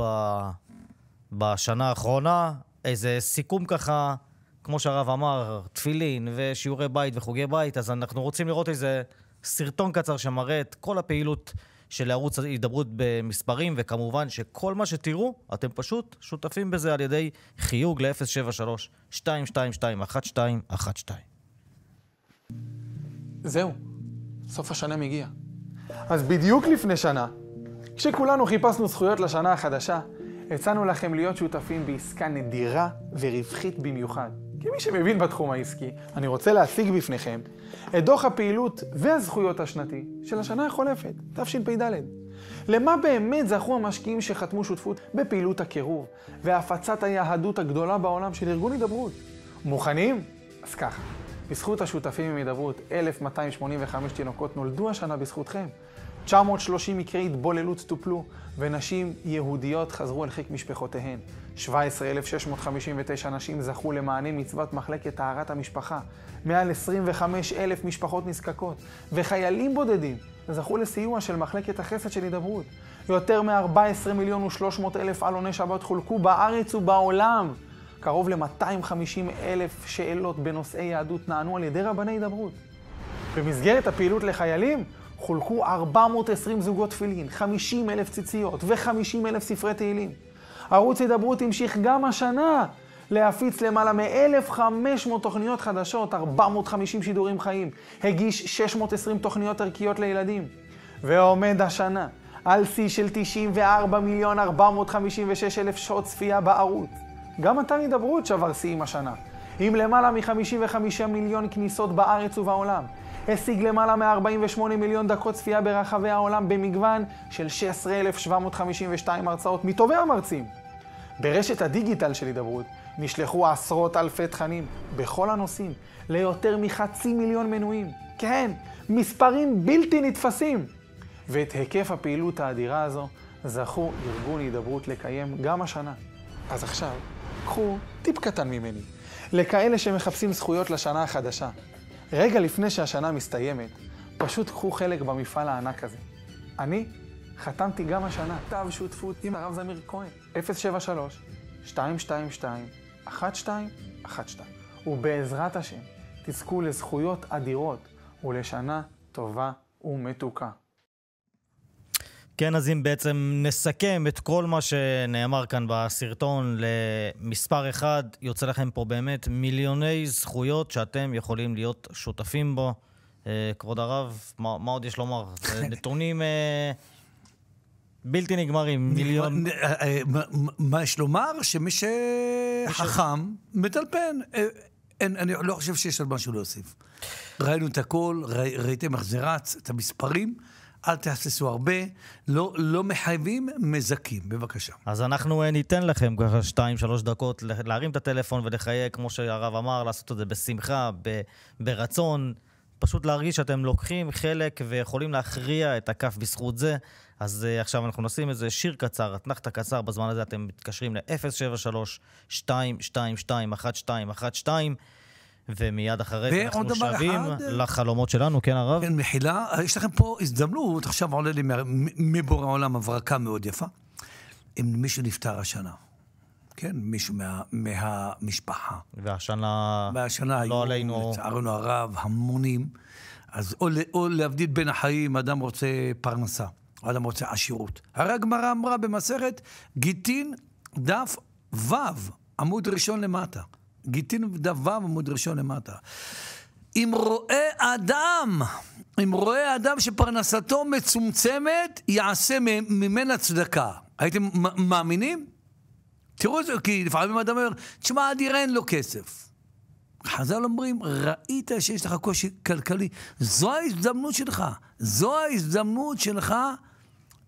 בשנה האחרונה, איזה סיכום ככה, כמו שהרב אמר, תפילין ושיעורי בית וחוגי בית, אז אנחנו רוצים לראות איזה סרטון קצר שמראה את כל הפעילות של ערוץ הידברות במספרים, וכמובן שכל מה שתראו, אתם פשוט שותפים בזה על ידי חיוג ל-073-222-1212. זהו, סוף השנה מגיע. אז בדיוק לפני שנה, כשכולנו חיפשנו זכויות לשנה החדשה, הצענו לכם להיות שותפים בעסקה נדירה ורווחית במיוחד. כמי שמבין בתחום העסקי, אני רוצה להציג בפניכם את דוח הפעילות והזכויות השנתי של השנה החולפת, תשפ"ד. למה באמת זכו המשקיעים שחתמו שותפות בפעילות הקירוב והפצת היהדות הגדולה בעולם של ארגון הידברות? מוכנים? אז ככה, בזכות השותפים עם הידברות, 1,285 תינוקות נולדו השנה בזכותכם. 930 מקרי התבוללות טופלו, ונשים יהודיות חזרו אל חיק משפחותיהן. 17,659 נשים זכו למענה מצוות מחלקת טהרת המשפחה. מעל 25,000 משפחות נזקקות וחיילים בודדים זכו לסיוע של מחלקת החסד של הידברות. יותר מ-14 מיליון ו-300 אלף עלוני שבת חולקו בארץ ובעולם. קרוב ל-250 אלף שאלות בנושאי יהדות נענו על ידי רבני הידברות. במסגרת הפעילות לחיילים חולקו 420 זוגות תפילין, 50 אלף ציציות ו-50 אלף ספרי תהילים. ערוץ הידברות המשיך גם השנה להפיץ למעלה מ-1,500 תוכניות חדשות, 450 שידורים חיים, הגיש 620 תוכניות ערכיות לילדים, ועומד השנה על שיא של 94 מיליון 456 אלף שעות צפייה בערוץ. גם אתר הידברות שבר שיאים השנה, עם למעלה מ-55 מיליון כניסות בארץ ובעולם. השיג למעלה מ-48 מיליון דקות צפייה ברחבי העולם במגוון של 16,752 הרצאות מטובי המרצים. ברשת הדיגיטל של הידברות נשלחו עשרות אלפי תכנים בכל הנושאים ליותר מחצי מיליון מנויים. כן, מספרים בלתי נתפסים. ואת היקף הפעילות האדירה הזו זכו ארגון הידברות לקיים גם השנה. אז עכשיו, קחו טיפ קטן ממני, לכאלה שמחפשים זכויות לשנה החדשה. רגע לפני שהשנה מסתיימת, פשוט קחו חלק במפעל הענק הזה. אני חתמתי גם השנה כתב שותפות עם הרב זמיר כהן, 073-222-1212, ובעזרת השם תזכו לזכויות אדירות ולשנה טובה ומתוקה. כן, אז אם בעצם נסכם את כל מה שנאמר כאן בסרטון למספר אחד, יוצא לכם פה באמת מיליוני זכויות שאתם יכולים להיות שותפים בו. אה, כבוד הרב, מה, מה עוד יש לומר? אה, נתונים... אה, בלתי נגמרים, מיליון. אה, אה, מה יש לומר? שמי שחכם, מטלפן. אה, אני לא חושב שיש עוד משהו להוסיף. ראינו את הכל, ראיתם איך זה רץ, את המספרים. אל תהססו הרבה, לא, לא מחייבים, מזכים, בבקשה. אז אנחנו ניתן לכם ככה שתיים, שלוש דקות להרים את הטלפון ולחייג, כמו שהרב אמר, לעשות את זה בשמחה, ב, ברצון, פשוט להרגיש שאתם לוקחים חלק ויכולים להכריע את הכף בזכות זה. אז uh, עכשיו אנחנו נשים איזה שיר קצר, אתנחתא קצר, בזמן הזה אתם מתקשרים ל-073-222-1212, ומיד אחרי זה אנחנו שבים אחד... אה, לחלומות שלנו, כן הרב? כן, מחילה, אה, יש לכם פה הזדמנות, עכשיו עולה לי מבורא עולם הברקה מאוד יפה. אם מישהו נפטר השנה, כן, מישהו מה, מהמשפחה. והשנה, והשנה לא היו, עלינו... לצערנו הרב, המונים. אז או, או להבדיל בין החיים, אדם רוצה פרנסה. עד המוצא עשירות. הרי הגמרא אמרה במסכת גיטין דף ו', עמוד ראשון למטה. גיטין דף ו', עמוד ראשון למטה. אם רואה אדם, אם רואה אדם שפרנסתו מצומצמת, יעשה ממנה צדקה. הייתם מאמינים? תראו את זה, כי לפעמים אדם אומר, תשמע, אדיר אין לו כסף. חז"ל אומרים, ראית שיש לך קושי כלכלי, זו ההזדמנות שלך. זו ההזדמנות שלך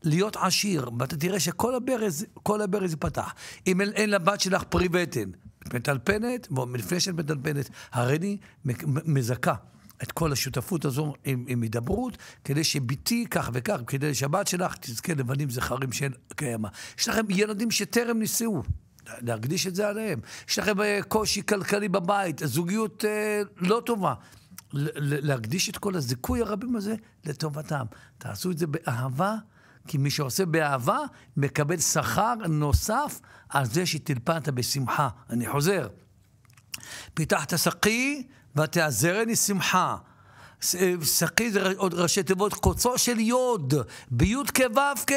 להיות עשיר, ואתה תראה שכל הברז, כל הברז ייפתח. אם אין, אין לבת שלך פרי בטן, מטלפנת, לפני שאת מטלפנת, הרי מזכה. את כל השותפות הזו עם, עם הידברות, כדי שבתי כך וכך, כדי שהבת שלך תזכה לבנים זכרים שאין קיימה. יש לכם ילדים שטרם נישאו. להקדיש את זה עליהם. יש לכם אה, קושי כלכלי בבית, זוגיות אה, לא טובה. להקדיש את כל הזיכוי הרבים הזה לטובתם. תעשו את זה באהבה כי מי שעושה באהבה, מקבל שכר נוסף על זה שטלפנת בשמחה. אני חוזר. פיתחת סקי ותעזרני שמחה. סקי זה עוד ראשי תיבות קוצו של יוד, ביוד כווקה.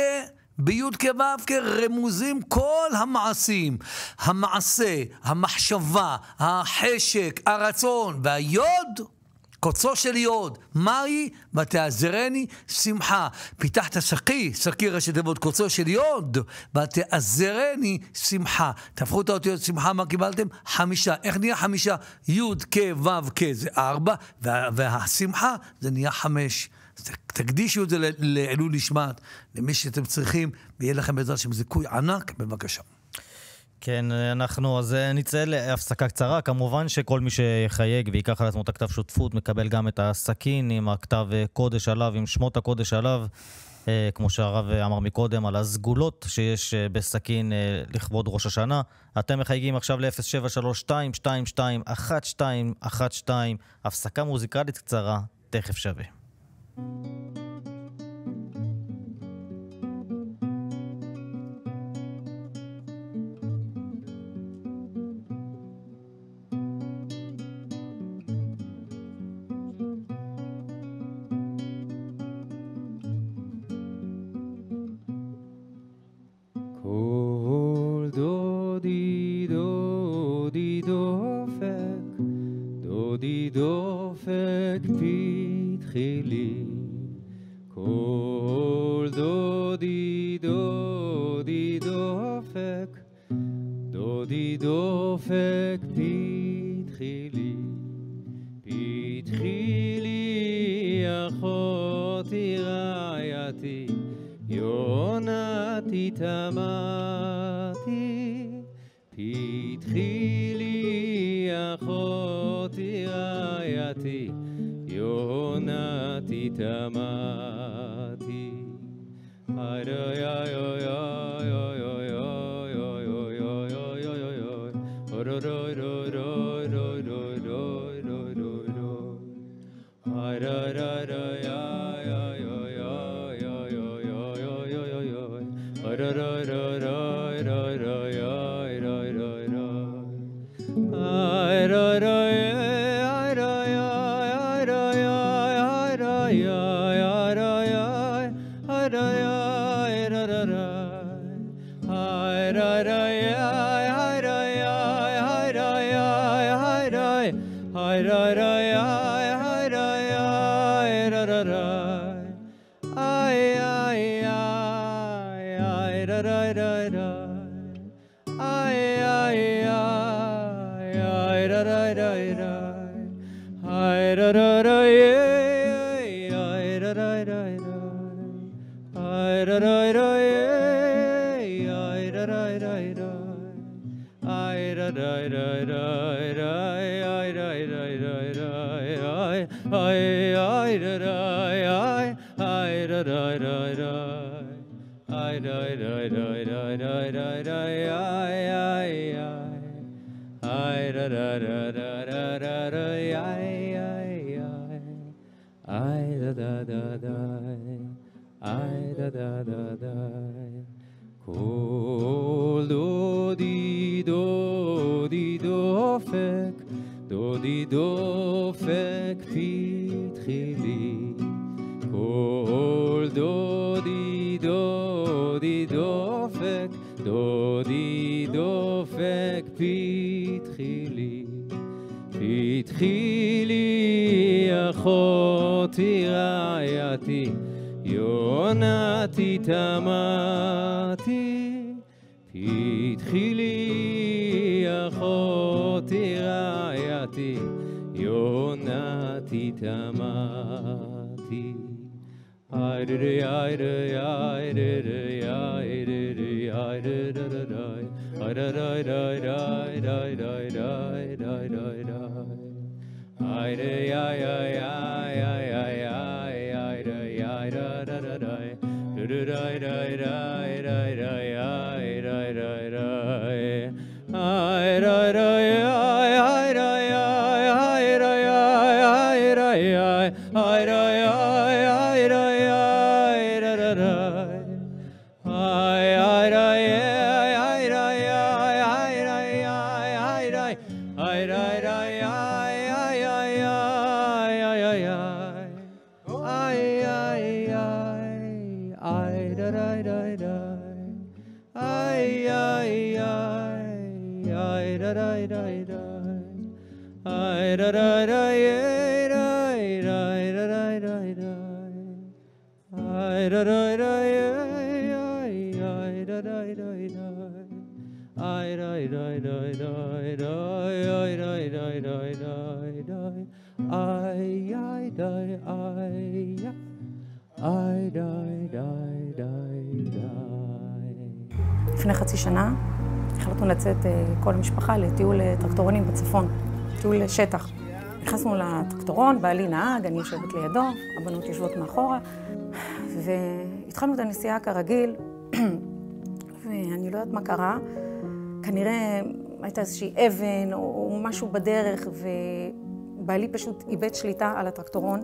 ביוד כו"ק רמוזים כל המעשים, המעשה, המחשבה, החשק, הרצון, והיוד קוצו של יוד, מהי? ותעזרני שמחה. פיתחת שקי, שקי ראשי תיבות, קוצו של יוד, ותעזרני שמחה. תהפכו את האותיות שמחה, מה קיבלתם? חמישה. איך נהיה חמישה? יוד, כ' ו' כ' זה ארבע, וה, והשמחה זה נהיה חמש. תקדישו את זה לעילוי נשמת, למי שאתם צריכים, ויהיה לכם בעזרת שם זיכוי ענק, בבקשה. כן, אנחנו אז אה, נצא להפסקה קצרה. כמובן שכל מי שיחייג וייקח על עצמו את הכתב שותפות מקבל גם את הסכין עם הכתב אה, קודש עליו, עם שמות הקודש עליו. אה, כמו שהרב אמר מקודם, על הסגולות שיש בסכין לכבוד ראש השנה. אתם מחייגים עכשיו ל-0732-221212, הפסקה מוזיקלית קצרה, תכף שווה. ro ro ro ro משפחה לטיול אה, טרקטורונים בצפון, טיול שטח. נכנסנו לטרקטורון, בעלי נהג, אני יושבת לידו, הבנות יושבות מאחורה, והתחלנו את הנסיעה כרגיל, ואני לא יודעת מה קרה, כנראה הייתה איזושהי אבן או, או משהו בדרך, ובעלי פשוט איבד שליטה על הטרקטורון.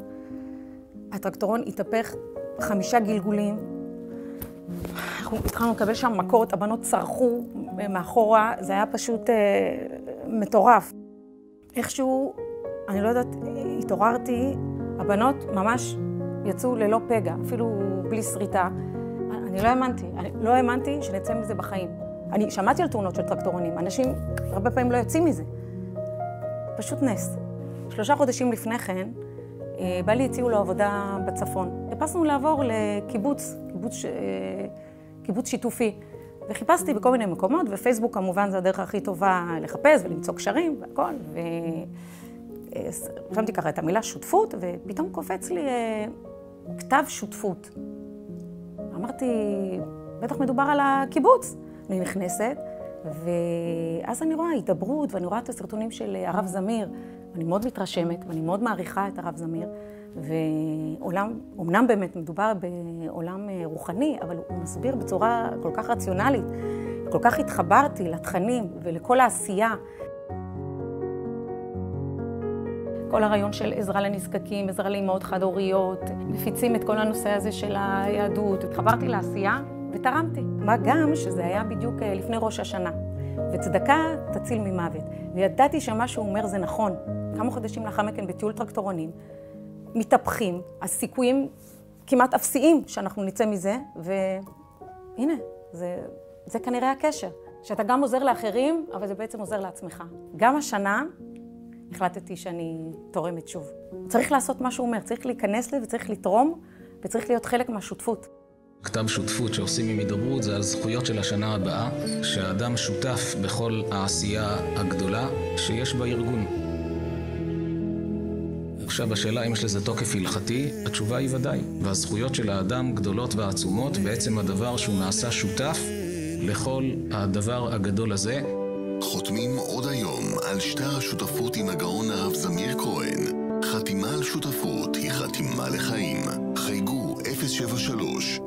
הטרקטורון התהפך חמישה גלגולים, אנחנו התחלנו לקבל שם מכות, הבנות צרחו מאחורה, זה היה פשוט אה, מטורף. איכשהו, אני לא יודעת, התעוררתי, הבנות ממש יצאו ללא פגע, אפילו בלי שריטה. אני לא האמנתי, אני לא האמנתי שנצא מזה בחיים. אני שמעתי על תאונות של טרקטורונים, אנשים הרבה פעמים לא יוצאים מזה. פשוט נס. שלושה חודשים לפני כן, אה, בעלי הציעו לו עבודה בצפון. חיפשנו לעבור לקיבוץ, קיבוץ, אה, קיבוץ שיתופי. וחיפשתי בכל מיני מקומות, ופייסבוק כמובן זה הדרך הכי טובה לחפש ולמצוא קשרים והכל. ורשמתי אה, ככה את המילה שותפות, ופתאום קופץ לי כתב שותפות. אמרתי, בטח מדובר על הקיבוץ. אני נכנסת, ואז אני רואה הידברות, ואני רואה את הסרטונים של הרב זמיר. אני מאוד מתרשמת, ואני מאוד מעריכה את הרב זמיר, ועולם, אמנם באמת מדובר בעולם אה, רוחני, אבל הוא מסביר בצורה כל כך רציונלית. כל כך התחברתי לתכנים ולכל העשייה. כל הרעיון של עזרה לנזקקים, עזרה לאימהות חד-הוריות, מפיצים את כל הנושא הזה של היהדות. התחברתי לעשייה ותרמתי. מה גם שזה היה בדיוק אה, לפני ראש השנה. וצדקה תציל ממוות. וידעתי שמה שהוא אומר זה נכון. כמה חודשים לאחר מכן בטיול טרקטורונים, מתהפכים, הסיכויים כמעט אפסיים שאנחנו נצא מזה, והנה, זה, זה כנראה הקשר. שאתה גם עוזר לאחרים, אבל זה בעצם עוזר לעצמך. גם השנה החלטתי שאני תורמת שוב. צריך לעשות מה שהוא אומר, צריך להיכנס לזה וצריך לתרום, וצריך להיות חלק מהשותפות. כתב שותפות שעושים עם הידברות זה על זכויות של השנה הבאה, שהאדם שותף בכל העשייה הגדולה שיש בארגון. עכשיו השאלה אם יש לזה תוקף הלכתי, התשובה היא ודאי. והזכויות של האדם גדולות ועצומות בעצם הדבר שהוא נעשה שותף לכל הדבר הגדול הזה. חותמים עוד היום על שטר השותפות עם הגאון הרב זמיר כהן. חתימה על שותפות היא חתימה לחיים. חייגו 073-222-1212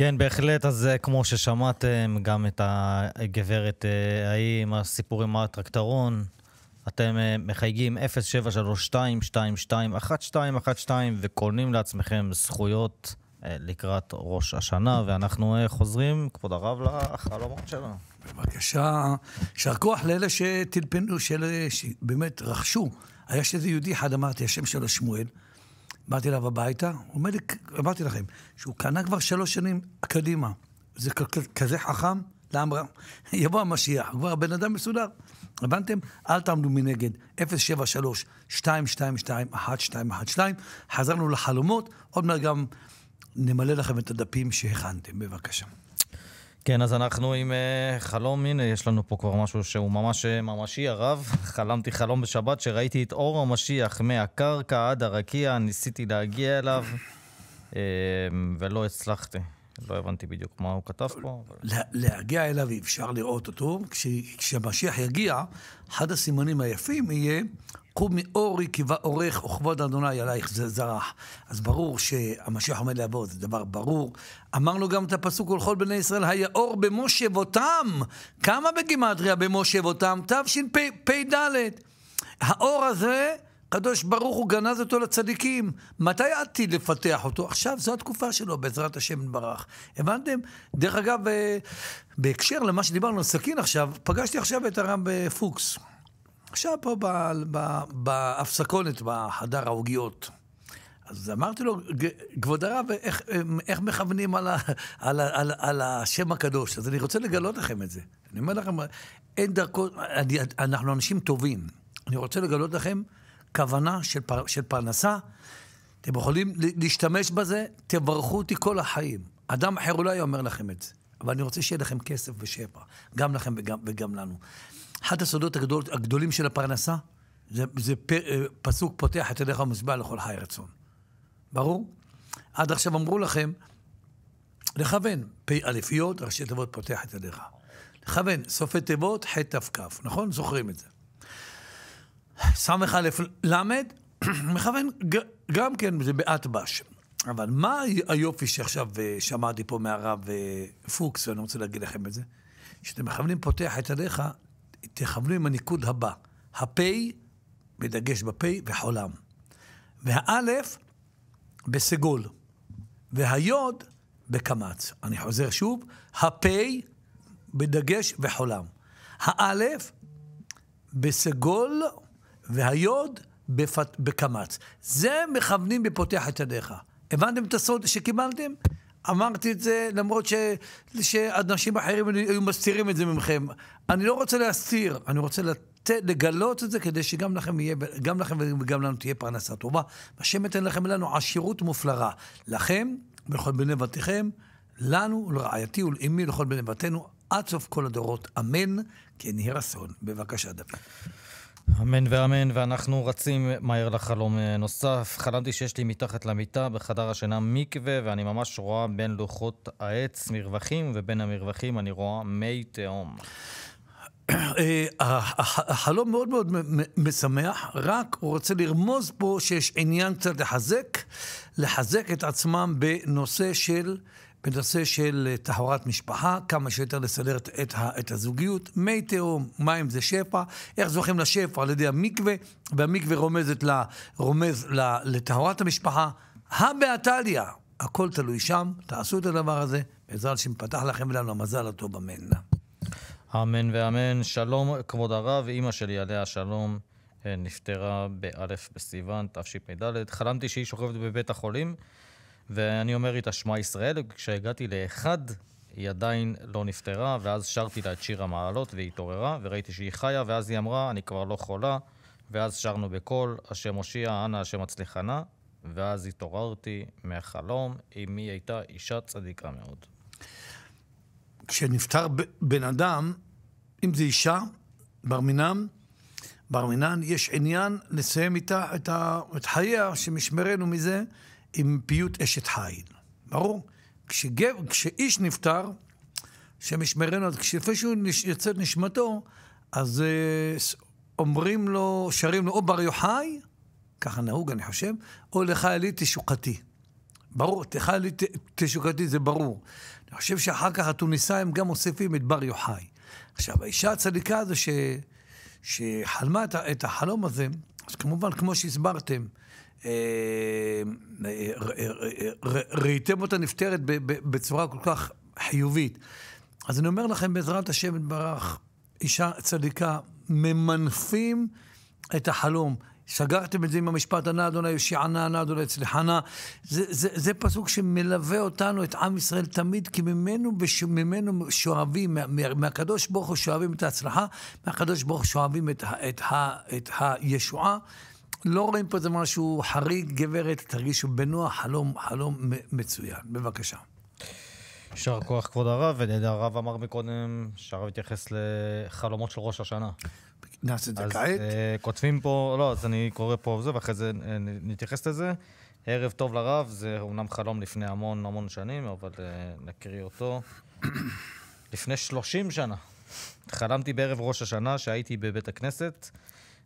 כן, בהחלט. אז אה, כמו ששמעתם, גם את הגברת אה, ההיא עם הסיפור עם הטרקטרון, אתם אה, מחייגים 0732221112 וקונים לעצמכם זכויות לקראת ראש השנה, ואנחנו חוזרים, כבוד הרב, לחלומות שלנו. בבקשה, יישר כוח לאלה שטלפנו, שבאמת רכשו. היה שזה יהודי אחד, אמרתי, השם שלו שמואל. באתי אליו הביתה, הוא אומר לי, אמרתי לכם, שהוא קנה כבר שלוש שנים קדימה. זה כזה חכם, לאמרה, יבוא המשיח, כבר הבן אדם מסודר. הבנתם? אל תעמדו מנגד, 073-222-1212. חזרנו לחלומות, עוד מעט גם נמלא לכם את הדפים שהכנתם, בבקשה. כן, אז אנחנו עם uh, חלום, הנה, יש לנו פה כבר משהו שהוא ממש אה, ממשי, הרב. חלמתי חלום בשבת שראיתי את אור המשיח מהקרקע עד הרקיע, ניסיתי להגיע אליו, um, ולא הצלחתי. לא הבנתי בדיוק מה הוא כתב פה. אבל... להגיע אליו אפשר לראות אותו. כש, כשהמשיח יגיע, אחד הסימנים היפים יהיה קום מאורי כי באורך וכבוד אדוני עלייך זה זרח. אז ברור שהמשיח עומד לבוא, זה דבר ברור. אמרנו גם את הפסוק ולכל בני ישראל, היה אור במושבותם. כמה בגימטריה במושבותם? תשפ"ד. האור הזה... קדוש ברוך הוא גנז אותו לצדיקים. מתי עתיד לפתח אותו? עכשיו, זו התקופה שלו, בעזרת השם יתברך. הבנתם? דרך אגב, אה, בהקשר למה שדיברנו, על סכין עכשיו, פגשתי עכשיו את הרב אה, פוקס. עכשיו פה בהפסקונת, בחדר העוגיות. אז אמרתי לו, כבוד הרב, איך, איך מכוונים על, ה, על, על, על השם הקדוש? אז אני רוצה לגלות לכם את זה. אני אומר לכם, אין דרכו, אני, אנחנו אנשים טובים. אני רוצה לגלות לכם כוונה של, פר, של פרנסה. אתם יכולים להשתמש בזה, תברכו אותי כל החיים. אדם אחר אולי אומר לכם את זה, אבל אני רוצה שיהיה לכם כסף ושפע, גם לכם וגם, וגם לנו. אחד הסודות הגדול, הגדולים של הפרנסה, זה, זה פ, אה, פסוק פותח את ידיך ומשבע לכל חי רצון. ברור? עד עכשיו אמרו לכם, לכוון, אלפיות, ראשי תיבות פותח את ידיך. לכוון, סופי תיבות, ח' ת"כ, נכון? זוכרים את זה. ס"א ל', מכוון גם כן, זה באטבש. אבל מה היופי שעכשיו אה, שמעתי פה מהרב אה, פוקס, ואני רוצה להגיד לכם את זה? כשאתם מכוונים פותח את ידיך, תכוונו עם הניקוד הבא, הפ', בדגש בפ"א, וחולם. והאלף בסגול, והיוד בקמץ. אני חוזר שוב, הפ"א, בדגש וחולם. האלף בסגול והיוד בפת... בקמץ. זה מכוונים בפותח את ידיך. הבנתם את הסוד שקיבלתם? אמרתי את זה למרות ש, שאנשים אחרים היו מסתירים את זה ממכם. אני לא רוצה להסתיר, אני רוצה לת... לגלות את זה כדי שגם לכם, יהיה, גם לכם וגם לנו תהיה פרנסה טובה. השם ייתן לכם לנו עשירות מופלרה. לכם ולכל בני בתיכם, לנו ולרעייתי ולאמי ולכל בני בתינו, עד סוף כל הדורות. אמן, כן יהי רצון. בבקשה, דוד. אמן ואמן, ואנחנו רצים מהר לחלום אה, נוסף. חלמתי שיש לי מתחת למיטה בחדר השינה מקווה, ואני ממש רואה בין לוחות העץ מרווחים, ובין המרווחים אני רואה מי תהום. אה, החלום מאוד מאוד משמח, רק הוא רוצה לרמוז פה שיש עניין קצת לחזק, לחזק את עצמם בנושא של בנושא של אה, טהרת משפחה, כמה שיותר לסדר את, את, את הזוגיות, מי תהום, מים זה שפע, איך זוכים לשפע על ידי המקווה, והמקווה רומזת ל, רומז לטהרת המשפחה. הבעתליה, הכל תלוי שם, תעשו את הדבר הזה, בעזרת השם פתח לכם ולנו המזל הטוב, אמן. אמן ואמן. שלום, כבוד הרב, אימא שלי עליה השלום. אה, נפטרה באלף בסיוון תשפ"ד. חלמתי שהיא שוכבת בבית החולים. ואני אומר איתה שמע ישראל, וכשהגעתי לאחד, היא עדיין לא נפטרה, ואז שרתי לה את שיר המעלות והיא התעוררה, וראיתי שהיא חיה, ואז היא אמרה, אני כבר לא חולה, ואז שרנו בקול, השם הושיע, אנא השם הצליחנה, ואז התעוררתי מהחלום, אמי הייתה אישה צדיקה מאוד. כשנפטר בן אדם, אם זה אישה, בר מינם, בר מינן, יש עניין לסיים איתה את, ה... את חייה, שמשמרנו מזה, עם פיוט אשת חיל. ברור? כשגב, כשאיש נפטר, שמשמרנו, כשלפני שהוא יוצא את נשמתו, אז אה, אומרים לו, שרים לו, או בר יוחאי, ככה נהוג, אני חושב, או לך עלי תשוקתי. ברור, לך עלי תשוקתי זה ברור. אני חושב שאחר כך התוניסאים גם מוסיפים את בר יוחאי. עכשיו, האישה הצדיקה הזו ש... שחלמה את החלום הזה, אז כמובן, כמו שהסברתם, ראיתם אותה נפטרת בצורה כל כך חיובית. אז אני אומר לכם, בעזרת השם יתברך, אישה צדיקה, ממנפים את החלום. סגרתם את זה עם המשפט, ענה אדוני יושיענה, ענה אדוני צליחנה. זה, זה, פסוק שמלווה אותנו, את עם ישראל תמיד, כי ממנו, בש, ממנו שואבים, מה, מהקדוש ברוך הוא שואבים את ההצלחה, מהקדוש ברוך הוא שואבים את, את, את, את הישועה. לא רואים פה איזה משהו חריג, גברת, תרגישו בנוח, חלום, חלום מצוין. בבקשה. יישר כוח, כבוד הרב, ונדע הרב אמר מקודם שהרב התייחס לחלומות של ראש השנה. נעשה את זה כעת. אז אה, כותבים פה, לא, אז אני קורא פה וזה, ואחרי זה אה, נתייחס לזה. ערב טוב לרב, זה אומנם חלום לפני המון המון שנים, אבל אה, נקריא אותו. לפני 30 שנה חלמתי בערב ראש השנה שהייתי בבית הכנסת.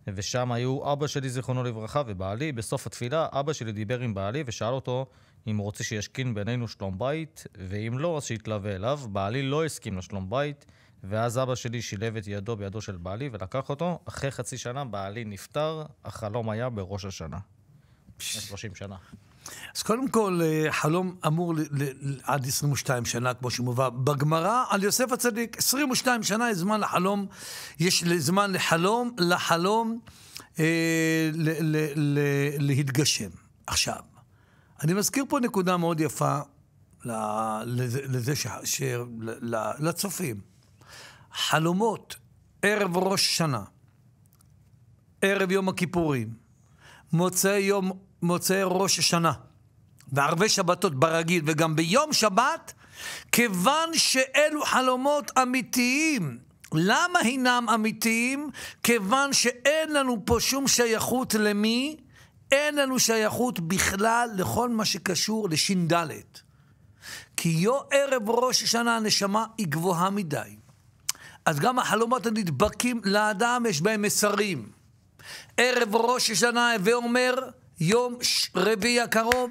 ושם היו אבא שלי, זיכרונו לברכה, ובעלי. בסוף התפילה, אבא שלי דיבר עם בעלי ושאל אותו אם הוא רוצה שישכין בינינו שלום בית, ואם לא, אז שיתלווה אליו. בעלי לא הסכים לשלום בית, ואז אבא שלי שילב את ידו בידו של בעלי ולקח אותו. אחרי חצי שנה בעלי נפטר, החלום היה בראש השנה. 30 שנה. אז קודם כל, אה, חלום אמור ל, ל, ל- עד 22 שנה, כמו שמובא בגמרא, על יוסף הצדיק. 22 שנה יש זמן לחלום, יש זמן לחלום, לחלום אה, ל, ל, ל, להתגשם. עכשיו, אני מזכיר פה נקודה מאוד יפה ל- לזה ש, ש, ל, לצופים. חלומות, ערב ראש שנה, ערב יום הכיפורים, מוצאי יום מוצאי ראש השנה, וערבי שבתות ברגיל, וגם ביום שבת, כיוון שאלו חלומות אמיתיים. למה הינם אמיתיים? כיוון שאין לנו פה שום שייכות למי, אין לנו שייכות בכלל לכל מה שקשור לש"ד. כי יו ערב ראש השנה הנשמה היא גבוהה מדי. אז גם החלומות הנדבקים לאדם יש בהם מסרים. ערב ראש השנה, הווה אומר, יום רביעי הקרוב,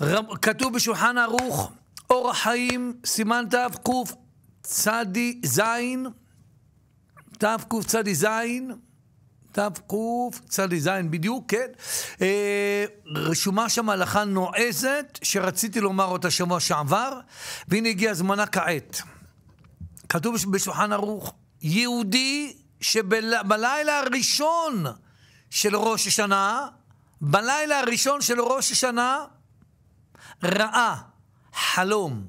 רב, כתוב בשולחן ערוך, אור החיים, סימן תקצ"ז, תקצ"ז, תקצ"ז בדיוק, כן? אה, רשומה שם הלכה נועזת, שרציתי לומר אותה שבוע שעבר, והנה הגיע זמנה כעת. כתוב בשולחן ערוך, יהודי שבלילה שבל, הראשון של ראש השנה, בלילה הראשון של ראש השנה ראה חלום,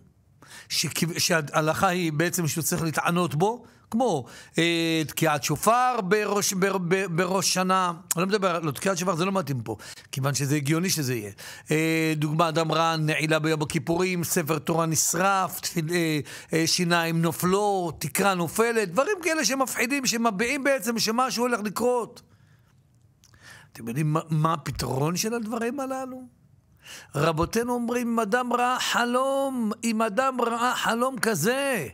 שכב... שההלכה היא בעצם שהוא צריך להתענות בו, כמו אה, תקיעת שופר בראש, בר, בר, בראש שנה, אני לא מדבר, לא, תקיעת שופר זה לא מתאים פה, כיוון שזה הגיוני שזה יהיה. אה, דוגמה, אדם רע, נעילה ביום הכיפורים, ספר תורה נשרף, תפיל, אה, אה, שיניים נופלות, תקרה נופלת, דברים כאלה שמפחידים, שמביעים בעצם שמשהו הולך לקרות. אתם יודעים מה, מה הפתרון של הדברים הללו? רבותינו אומרים, אם אדם ראה חלום, אם אדם ראה חלום כזה,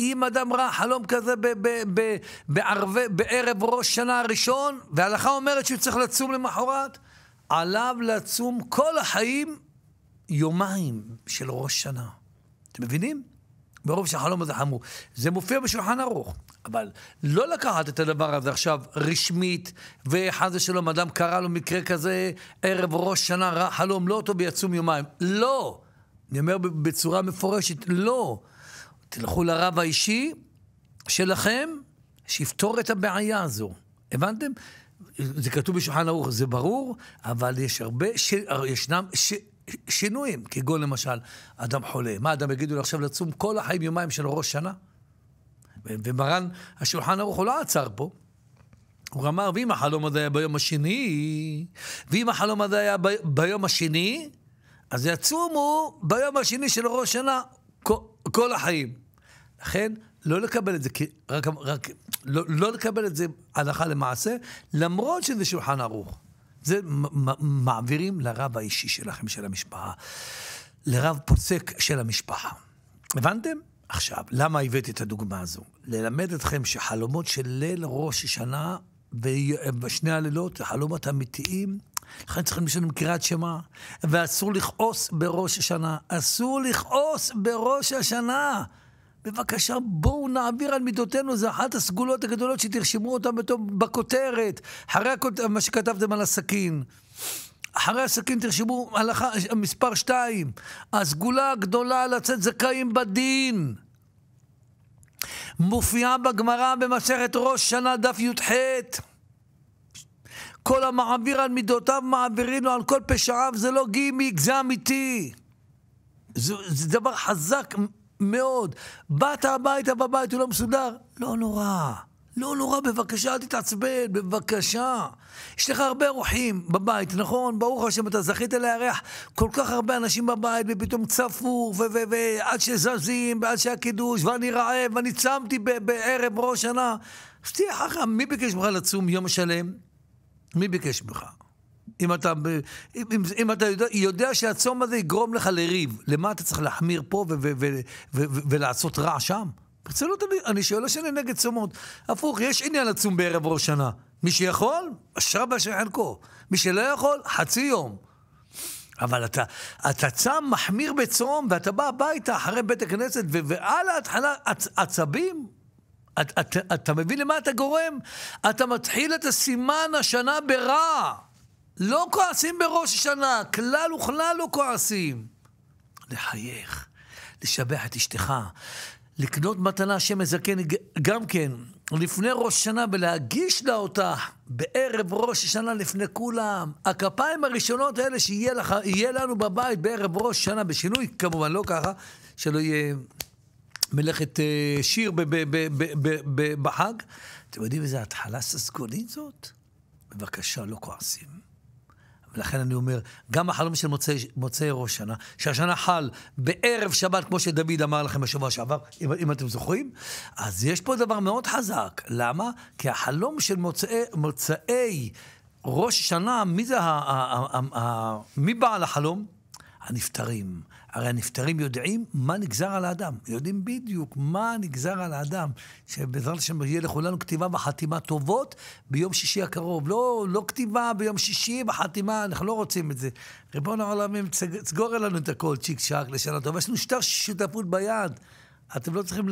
אם אדם ראה חלום כזה ב- ב- ב- בערבי, בערב ראש שנה הראשון, וההלכה אומרת שהוא צריך לצום למחרת, עליו לצום כל החיים יומיים של ראש שנה. אתם מבינים? ברוב שהחלום הזה חמור. זה מופיע בשולחן ערוך. אבל לא לקחת את הדבר הזה עכשיו רשמית, וחס ושלום, אדם קרא לו מקרה כזה, ערב ראש שנה, רע, חלום, לא טוב, יצאו מיומיים. לא! אני אומר בצורה מפורשת, לא. תלכו לרב האישי שלכם, שיפתור את הבעיה הזו. הבנתם? זה כתוב בשולחן ערוך, זה ברור, אבל יש הרבה, ש... ישנם ש... שינויים, כגון למשל, אדם חולה. מה, אדם יגידו לו עכשיו לצום כל החיים יומיים של ראש שנה? ומרן, השולחן ערוך, הוא לא עצר פה. הוא אמר, ואם החלום הזה היה ביום השני, ואם החלום הזה היה ב, ביום השני, אז יצומו ביום השני של ראש שנה כל, כל החיים. לכן, לא לקבל את זה, רק, רק לא, לא לקבל את זה הלכה למעשה, למרות שזה שולחן ערוך. זה מעבירים לרב האישי שלכם, של המשפחה. לרב פוסק של המשפחה. הבנתם? עכשיו, למה הבאתי את הדוגמה הזו? ללמד אתכם שחלומות של ליל ראש השנה בשני הלילות, חלומות אמיתיים, לכן צריכים לשלם קריאת שמע, ואסור לכעוס בראש השנה. אסור לכעוס בראש השנה! בבקשה, בואו נעביר על מידותינו, זו אחת הסגולות הגדולות שתרשמו אותן בתום, בכותרת, אחרי הכות... מה שכתבתם על הסכין. אחרי הסכין תרשמו הלכה, מספר 2, הסגולה הגדולה לצאת זכאים בדין. מופיעה בגמרא במסכת ראש שנה דף י"ח. כל המעביר על מידותיו מעבירינו על כל פשעיו, זה לא גימיק, זה אמיתי. זה, זה דבר חזק מאוד. באת הביתה בבית, הוא לא מסודר, לא נורא. לא נורא, לא בבקשה, אל תתעצבן, בבקשה. יש לך הרבה אורחים בבית, נכון? ברוך השם, אתה זכית לארח כל כך הרבה אנשים בבית, ופתאום צפו, ועד שזזים, ועד שהקידוש, ואני רעב, ואני צמתי בערב ראש שנה. אז תהיה חכם, מי ביקש ממך לצום יום שלם? מי ביקש ממך? אם אתה, אם, אם אתה יודע, יודע שהצום הזה יגרום לך לריב, למה אתה צריך להחמיר פה ולעשות רע שם? ברצינות אני, אני שואל, לא שאני נגד צומות. הפוך, יש עניין לצום בערב ראש שנה. מי שיכול, אשרה באשר חלקו. מי שלא יכול, חצי יום. אבל אתה, אתה צם מחמיר בצום, ואתה בא הביתה אחרי בית הכנסת, ו- ועל ההתחלה עצ, עצבים? את, את, את, אתה מבין למה אתה גורם? אתה מתחיל את הסימן השנה ברע. לא כועסים בראש השנה, כלל וכלל לא כועסים. לחייך, לשבח את אשתך, לקנות מתנה השם מזקן גם כן, לפני ראש שנה ולהגיש לה אותה בערב ראש השנה לפני כולם. הכפיים הראשונות האלה שיהיה לך, לנו בבית בערב ראש שנה, בשינוי כמובן, לא ככה, שלא יהיה מלאכת אה, שיר בחג. אתם יודעים איזה התחלה ססגונית זאת? בבקשה, לא כועסים. ולכן אני אומר, גם החלום של מוצאי, מוצא ראש שנה, שהשנה חל בערב שבת, כמו שדוד אמר לכם בשבוע שעבר, אם, אם אתם זוכרים, אז יש פה דבר מאוד חזק. למה? כי החלום של מוצאי, מוצאי ראש שנה, מי זה ה... ה... ה, ה, ה, ה מי בעל החלום? הנפטרים. הרי הנפטרים יודעים מה נגזר על האדם, יודעים בדיוק מה נגזר על האדם, שבעזרת השם יהיה לכולנו כתיבה וחתימה טובות ביום שישי הקרוב. לא, לא כתיבה ביום שישי וחתימה, אנחנו לא רוצים את זה. ריבון העולמים, סגור לנו את הכל צ'יק צ'אק לשנה טובה. יש לנו שטר שותפות ביד. אתם לא צריכים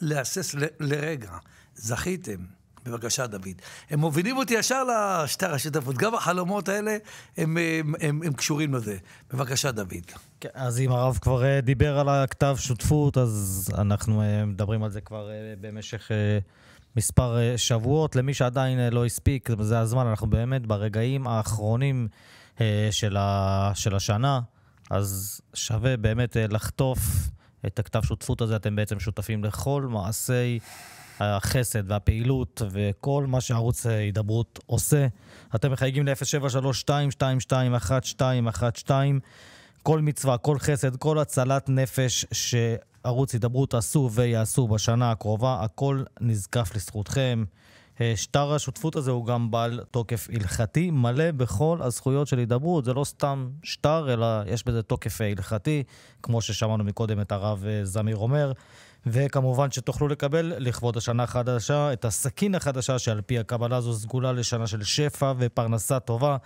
להסס לרגע. זכיתם. בבקשה, דוד. הם מובילים אותי ישר לשטר השותפות. גם החלומות האלה, הם, הם, הם, הם קשורים לזה. בבקשה, דוד. כן, אז אם הרב כבר אה, דיבר על הכתב שותפות, אז אנחנו אה, מדברים על זה כבר אה, במשך מספר שבועות. למי שעדיין לא הספיק, זה הזמן, אנחנו באמת ברגעים האחרונים של, ה, של השנה, אז שווה באמת לחטוף. את הכתב שותפות הזה, אתם בעצם שותפים לכל מעשי החסד והפעילות וכל מה שערוץ הידברות עושה. אתם מחייגים ל 0732 221212 כל מצווה, כל חסד, כל הצלת נפש שערוץ הידברות עשו ויעשו בשנה הקרובה, הכל נזקף לזכותכם. אה, שטר השותפות הזה הוא גם בעל תוקף הלכתי מלא בכל הזכויות של הידברות. זה לא סתם שטר, אלא יש בזה תוקף אה, הלכתי, כמו ששמענו מקודם את הרב אה, זמיר אומר. וכמובן שתוכלו לקבל לכבוד השנה החדשה את הסכין החדשה שעל פי הקבלה זו סגולה לשנה של שפע ופרנסה טובה.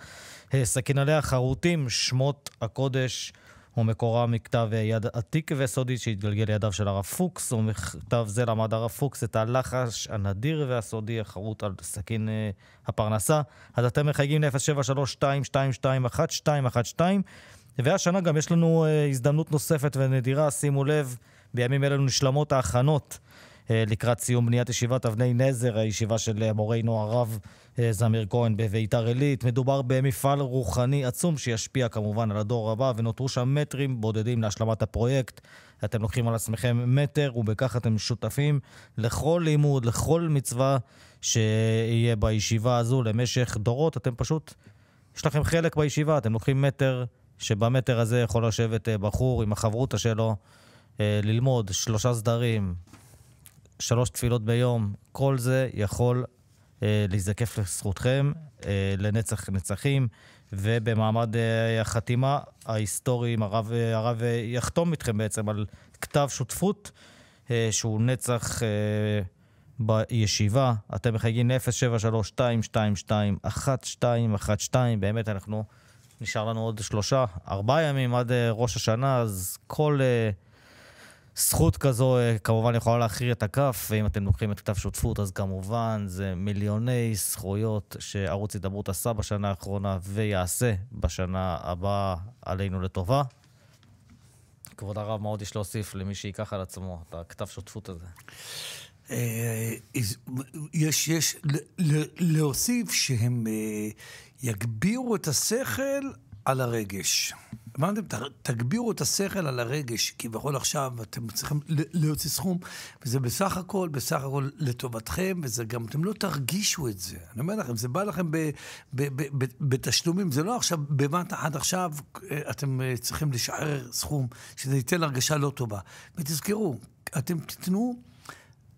אה, סכין עליה חרוטים שמות הקודש. ומקורה מכתב יד עתיק וסודי שהתגלגל לידיו של הרב פוקס, ומכתב זה למד הרב פוקס את הלחש הנדיר והסודי החרוט על סכין אה, הפרנסה. אז אתם מחייגים ל-073-2221-212, והשנה גם יש לנו אה, הזדמנות נוספת ונדירה, שימו לב. בימים אלו נשלמות ההכנות אה, לקראת סיום בניית ישיבת אבני נזר, הישיבה של מורנו הרב אה, זמיר כהן בביתר עילית. מדובר במפעל רוחני עצום שישפיע כמובן על הדור הבא, ונותרו שם מטרים בודדים להשלמת הפרויקט. אתם לוקחים על עצמכם מטר, ובכך אתם שותפים לכל לימוד, לכל מצווה שיהיה בישיבה הזו למשך דורות. אתם פשוט, יש לכם חלק בישיבה, אתם לוקחים מטר, שבמטר הזה יכול לשבת אה, בחור עם החברותא שלו. אה, ללמוד שלושה סדרים, שלוש תפילות ביום, כל זה יכול אה, להיזקף לזכותכם אה, לנצח נצחים, ובמעמד החתימה ההיסטורי, הרב, הרב יחתום איתכם בעצם על כתב שותפות שהוא נצח בישיבה. אתם מחייגים ל-073-222-1212, באמת אנחנו, נשאר לנו עוד שלושה, ארבעה ימים עד ראש השנה, אז כל... זכות כזו אה, כמובן יכולה להכריע את הכף, ואם אתם לוקחים את כתב שותפות, אז כמובן זה מיליוני זכויות שערוץ הידברות עשה בשנה האחרונה ויעשה בשנה הבאה עלינו לטובה. כבוד הרב, מה עוד יש להוסיף למי שייקח על עצמו את הכתב שותפות הזה? אה, יש, יש להוסיף שהם אה, יגבירו את השכל על הרגש. הבנתם? תגבירו את השכל על הרגש, כביכול עכשיו אתם צריכים להוציא סכום, וזה בסך הכל, בסך הכל לטובתכם, וזה גם, אתם לא תרגישו את זה. אני אומר לכם, זה בא לכם בתשלומים, זה לא עכשיו, בבת אחת עכשיו אה, אתם אה, צריכים לשחרר סכום, שזה ייתן הרגשה לא טובה. ותזכרו, אתם תיתנו,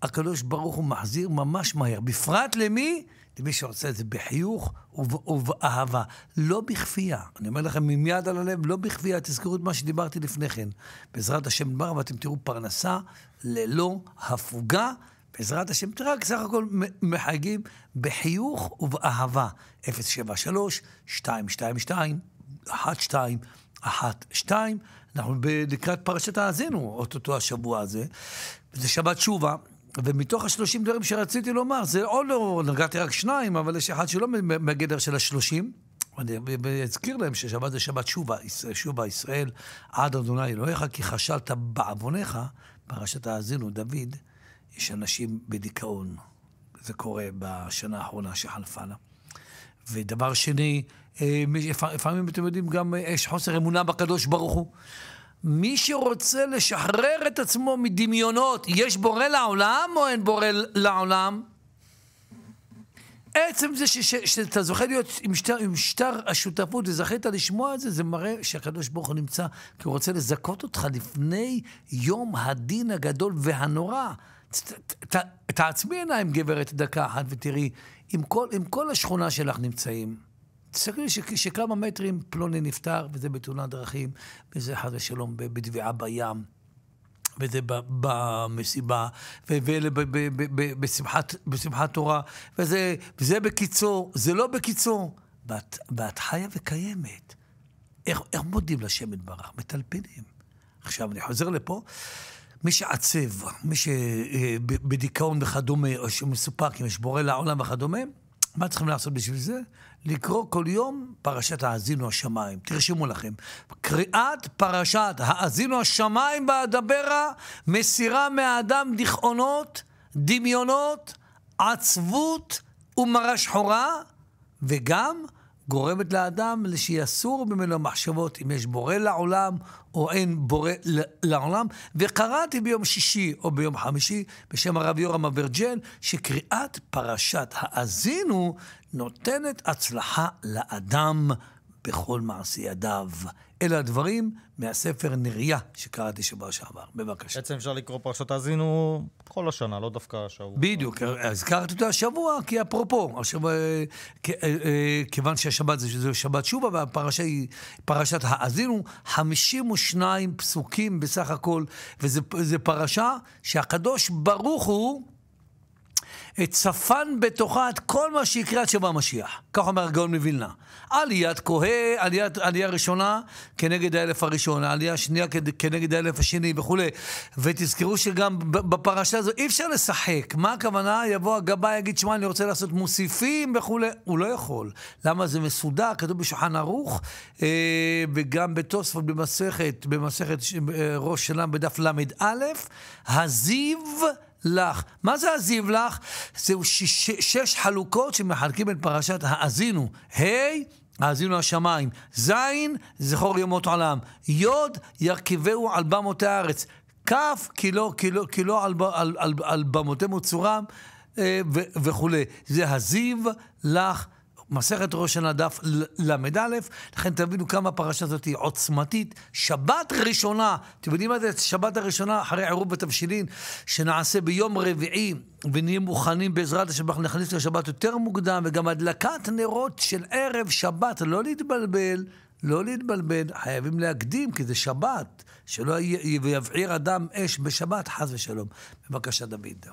הקדוש ברוך הוא מחזיר ממש מהר. בפרט למי? למי שרוצה את זה בחיוך וב, ובאהבה, לא בכפייה. אני אומר לכם עם יד על הלב, לא בכפייה, תזכרו את מה שדיברתי לפני כן. בעזרת השם נדבר, ואתם תראו פרנסה ללא הפוגה. בעזרת השם, תראה, סך הכל מחייגים בחיוך ובאהבה. 073-222-1212. אנחנו לקראת פרשת האזינו, אוטוטו השבוע הזה. זה שבת שובה. ומתוך השלושים דברים שרציתי לומר, זה או לא, נגעתי רק שניים, אבל יש אחד שלא מהגדר של השלושים. אני אזכיר להם ששבת זה שבת שובה, שובה ישראל, עד אדוני אלוהיך, כי חשלת בעווניך, פרשת האזינו, דוד, יש אנשים בדיכאון. זה קורה בשנה האחרונה שחלפה לה. ודבר שני, אה, לפעמים אתם יודעים, גם אה, יש חוסר אמונה בקדוש ברוך הוא. מי שרוצה לשחרר את עצמו מדמיונות, יש בורא לעולם או אין בורא לעולם? עצם זה ש, ש, שאתה זוכה להיות עם שטר, עם שטר השותפות וזכית לשמוע את זה, זה מראה שהקדוש ברוך הוא נמצא, כי הוא רוצה לזכות אותך לפני יום הדין הגדול והנורא. ת, ת, ת, תעצמי עיניים, גברת, דקה אחת, ותראי, אם כל, אם כל השכונה שלך נמצאים, תסתכלי ש, שכמה מטרים פלוני נפטר, וזה בתאונת דרכים, וזה חס ושלום בטביעה בים. וזה במסיבה, ואלה בשמחת, בשמחת תורה, וזה, וזה בקיצור, זה לא בקיצור. ואת, ואת חיה וקיימת. איך, איך מודים לשם יתברך? מטלפנים. עכשיו, אני חוזר לפה. מי שעצב, מי שבדיכאון אה, וכדומה, או שמסופק אם יש בורא לעולם וכדומה, מה צריכים לעשות בשביל זה? לקרוא כל יום פרשת האזינו השמיים. תרשמו לכם. קריאת פרשת האזינו השמיים באדברה מסירה מהאדם דיכאונות, דמיונות, עצבות ומרה שחורה, וגם גורמת לאדם שיסור ממנו מחשבות אם יש בורא לעולם או אין בורא לעולם. וקראתי ביום שישי או ביום חמישי בשם הרב יורם אברג'ן, שקריאת פרשת האזינו נותנת הצלחה לאדם. בכל מעשי ידיו. אלה הדברים מהספר נריה שקראתי שבוע שעבר. בבקשה. בעצם אפשר לקרוא פרשת האזינו כל השנה, לא דווקא השבוע. בדיוק, הזכרתי אותה השבוע, כי אפרופו, עכשיו, אה, אה, כיוון שהשבת זה שבת שובה, והפרשה היא פרשת האזינו, 52 פסוקים בסך הכל, וזו פרשה שהקדוש ברוך הוא... צפן בתוכה את כל מה שיקרה עד שבא המשיח. כך אומר הגאון מווילנה. עליית כהה, עליית, עלייה ראשונה כנגד האלף הראשון, עלייה שנייה כנגד האלף השני וכולי. ותזכרו שגם בפרשה הזו אי אפשר לשחק. מה הכוונה? יבוא הגבאי, יגיד, שמע, אני רוצה לעשות מוסיפים וכולי. הוא לא יכול. למה זה מסודר? כתוב בשולחן ערוך, אה, וגם בתוספות במסכת, במסכת אה, ראש שלם בדף ל"א, הזיו לך. מה זה אזיב לך? זהו שש, שש חלוקות שמחלקים את פרשת האזינו. ה' hey, האזינו השמיים. זין, זכור ימות עולם. יוד, ירכיבהו על במות הארץ. כף, כי לא, כי לא, כי לא על, על, על, על במותיהם וצורם, אה, וכולי. זה הזיו לך. מסכת ראש השנה דף ל"א, לכן תבינו כמה הפרשה הזאת היא עוצמתית. שבת ראשונה, אתם יודעים מה זה שבת הראשונה אחרי עירוב בתבשילין, שנעשה ביום רביעי ונהיה מוכנים בעזרת השם, אנחנו נכניס לשבת יותר מוקדם, וגם הדלקת נרות של ערב שבת, לא להתבלבל. לא להתבלבל, חייבים להקדים, כי זה שבת, שלא יבעיר אדם אש בשבת, חס ושלום. בבקשה, דוד.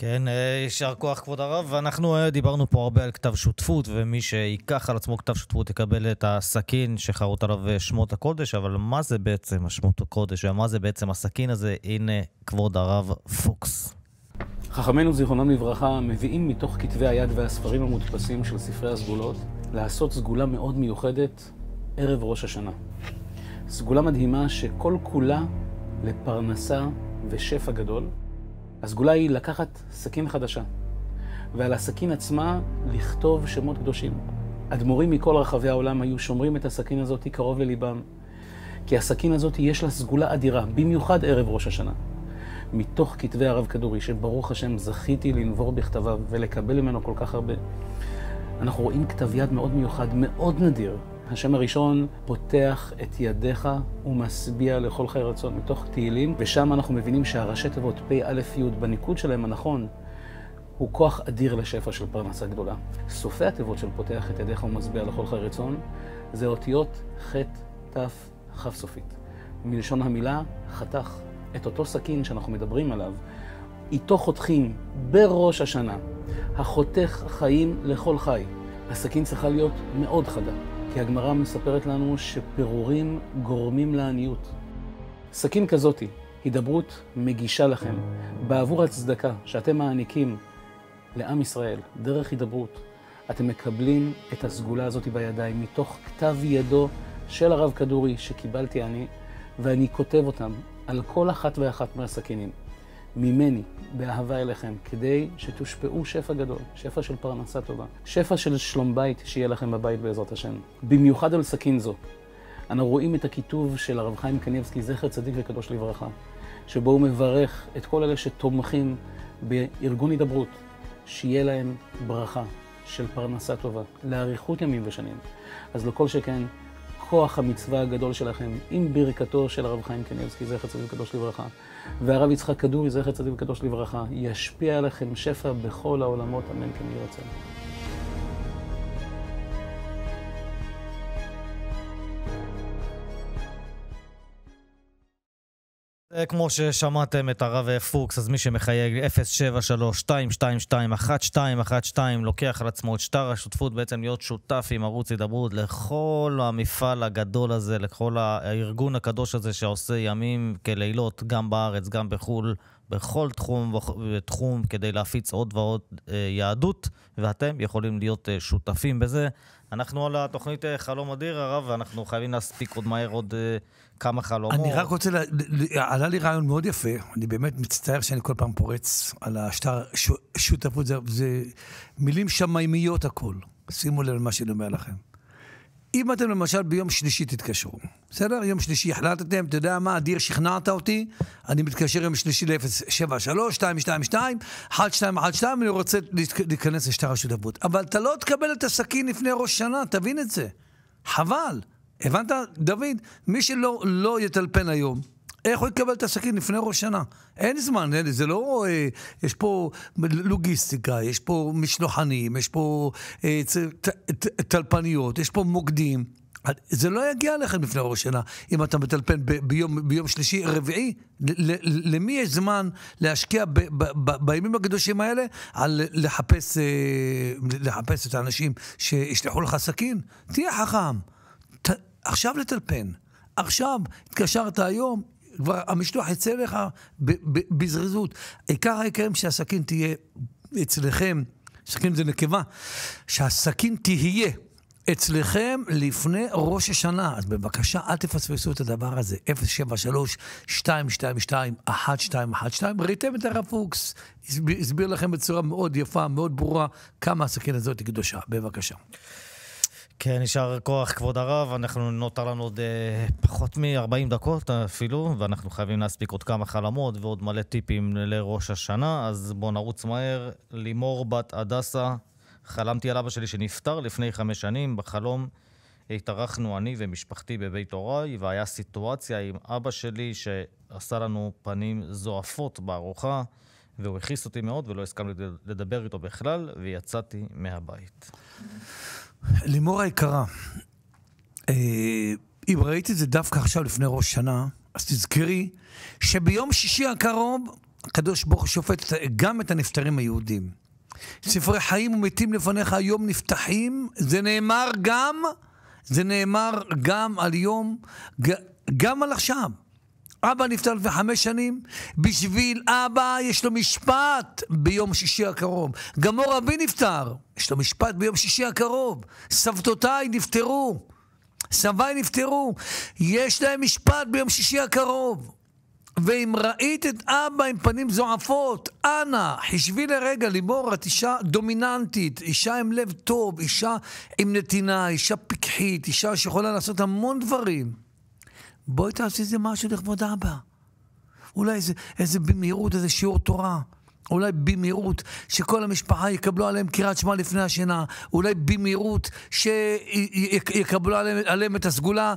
כן, אה, יישר כוח כבוד הרב, ואנחנו אה, דיברנו פה הרבה על כתב שותפות, ומי שייקח על עצמו כתב שותפות יקבל את הסכין שחרות עליו אה, שמות הקודש, אבל מה זה בעצם השמות הקודש, ומה זה בעצם הסכין הזה? הנה כבוד הרב פוקס. חכמינו זיכרונם לברכה מביאים מתוך כתבי היד והספרים המודפסים של ספרי הסגולות לעשות סגולה מאוד מיוחדת ערב ראש השנה. סגולה מדהימה שכל כולה לפרנסה ושפע גדול. הסגולה היא לקחת סכין חדשה, ועל הסכין עצמה לכתוב שמות קדושים. אדמו"רים מכל רחבי העולם היו שומרים את הסכין הזאת קרוב לליבם, כי הסכין הזאת יש לה סגולה אדירה, במיוחד ערב ראש השנה. מתוך כתבי הרב כדורי, שברוך השם זכיתי לנבור בכתביו ולקבל ממנו כל כך הרבה, אנחנו רואים כתב יד מאוד מיוחד, מאוד נדיר, השם הראשון פותח את ידיך ומשביע לכל חיי רצון מתוך תהילים, ושם אנחנו מבינים שהראשי תיבות פ"א-י' בניקוד שלהם הנכון, הוא כוח אדיר לשפע של פרנסה גדולה. סופי התיבות של פותח את ידיך ומשביע לכל חיי רצון, זה אותיות ח' ת' כ' סופית. מלשון המילה חתך, את אותו סכין שאנחנו מדברים עליו, איתו חותכים בראש השנה, החותך חיים לכל חי. הסכין צריכה להיות מאוד חדה. כי הגמרא מספרת לנו שפירורים גורמים לעניות. סכין כזאתי, הידברות מגישה לכם, בעבור הצדקה שאתם מעניקים לעם ישראל, דרך הידברות, אתם מקבלים את הסגולה הזאת בידיים, מתוך כתב ידו של הרב כדורי שקיבלתי אני, ואני כותב אותם על כל אחת ואחת מהסכינים. ממני באהבה אליכם, כדי שתושפעו שפע גדול, שפע של פרנסה טובה, שפע של שלום בית שיהיה לכם בבית בעזרת השם. במיוחד על סכין זו. אנו רואים את הכיתוב של הרב חיים קניבסקי, זכר צדיק וקדוש לברכה, שבו הוא מברך את כל אלה שתומכים בארגון הידברות, שיהיה להם ברכה של פרנסה טובה, לאריכות ימים ושנים. אז לכל שכן, כוח המצווה הגדול שלכם, עם ברכתו של הרב חיים קניבסקי, זכר צדיק וקדוש לברכה. והרב יצחק כדורי, זכר צדיק וקדוש לברכה, ישפיע עליכם שפע בכל העולמות, אמן כן יהי רצון. אה, כמו ששמעתם את הרב פוקס, אז מי שמחייג 073-222-1212 לוקח על עצמו את שטר השותפות, בעצם להיות שותף עם ערוץ הידברות לכל המפעל הגדול הזה, לכל הארגון הקדוש הזה שעושה ימים כלילות, גם בארץ, גם בחו"ל, בכל תחום ותחום כדי להפיץ עוד ועוד אה, יהדות, ואתם יכולים להיות אה, שותפים בזה. אנחנו על התוכנית אה, חלום אדיר, הרב, ואנחנו חייבים להספיק עוד מהר עוד כמה חלומות. אני רק רוצה, לה... עלה לי רעיון מאוד יפה, אני באמת מצטער שאני כל פעם פורץ על השטר ש... שותפות, זה, זה מילים שמיימיות הכול. שימו לב למה שאני אומר לכם. אם אתם למשל ביום שלישי תתקשרו, בסדר? יום שלישי החלטתם, אתה יודע מה, אדיר, שכנעת אותי, אני מתקשר יום שלישי ל-073, 222, 1212, אני רוצה להיכנס לשטר השותפות. אבל אתה לא תקבל את הסכין לפני ראש שנה, תבין את זה. חבל. הבנת, דוד? מי שלא לא יטלפן היום, איך הוא יקבל את הסכין לפני ראש שנה? אין זמן, אין, זה לא... אה, יש פה לוגיסטיקה, יש פה משלוחנים, יש פה אה, צ, ת, ת, תלפניות, יש פה מוקדים. אה, זה לא יגיע לכם לפני ראש שנה, אם אתה מטלפן ב- ביום, ביום שלישי, רביעי. למי יש זמן להשקיע ב- ב- בימים הקדושים האלה על לחפש, אה, לחפש את האנשים שישלחו לך סכין? תהיה חכם. ת- עכשיו לטלפן. עכשיו, התקשרת היום, כבר המשלוח יצא לך בזריזות. עיקר העיקרים שהסכין תהיה אצלכם, סכין זה נקבה, שהסכין תהיה. אצלכם לפני ראש השנה, אז בבקשה, אל תפספסו את הדבר הזה, 073-222-1212. ראיתם את הרב פוקס, הסביר לכם בצורה מאוד יפה, מאוד ברורה, כמה הסכין הזאת היא קדושה. בבקשה. כן, נשאר כוח, כבוד הרב. אנחנו, נותר לנו עוד אה, פחות מ-40 דקות אפילו, ואנחנו חייבים להספיק עוד כמה חלמות ועוד מלא טיפים לראש השנה, אז בואו נרוץ מהר. לימור בת הדסה, חלמתי על אבא שלי שנפטר לפני חמש שנים. בחלום התארחנו אני ומשפחתי בבית הוריי, והיה סיטואציה עם אבא שלי שעשה לנו פנים זועפות בארוחה. והוא הכעיס אותי מאוד ולא הסכמתי לדבר איתו בכלל, ויצאתי מהבית. לימור היקרה, אה, אם ראית את זה דווקא עכשיו לפני ראש שנה, אז תזכרי שביום שישי הקרוב הקדוש ברוך הוא שופט גם את הנפטרים היהודים. ספרי חיים ומתים לפניך היום נפתחים, זה נאמר גם, זה נאמר גם על יום, גם על עכשיו. אבא נפטר לפני חמש שנים, בשביל אבא יש לו משפט ביום שישי הקרוב. גם מור אבי נפטר, יש לו משפט ביום שישי הקרוב. סבתותיי נפטרו, סביי נפטרו, יש להם משפט ביום שישי הקרוב. ואם ראית את אבא עם פנים זועפות, אנא, חשבי לרגע, לימור, את אישה דומיננטית, אישה עם לב טוב, אישה עם נתינה, אישה פיקחית, אישה שיכולה לעשות המון דברים. בואי תעשי איזה משהו לכבוד אבא. אולי איזה, איזה במהירות, איזה שיעור תורה. אולי במהירות שכל המשפחה יקבלו עליהם קריאת שמע לפני השינה. אולי במהירות שיקבלו עליהם, עליהם את הסגולה.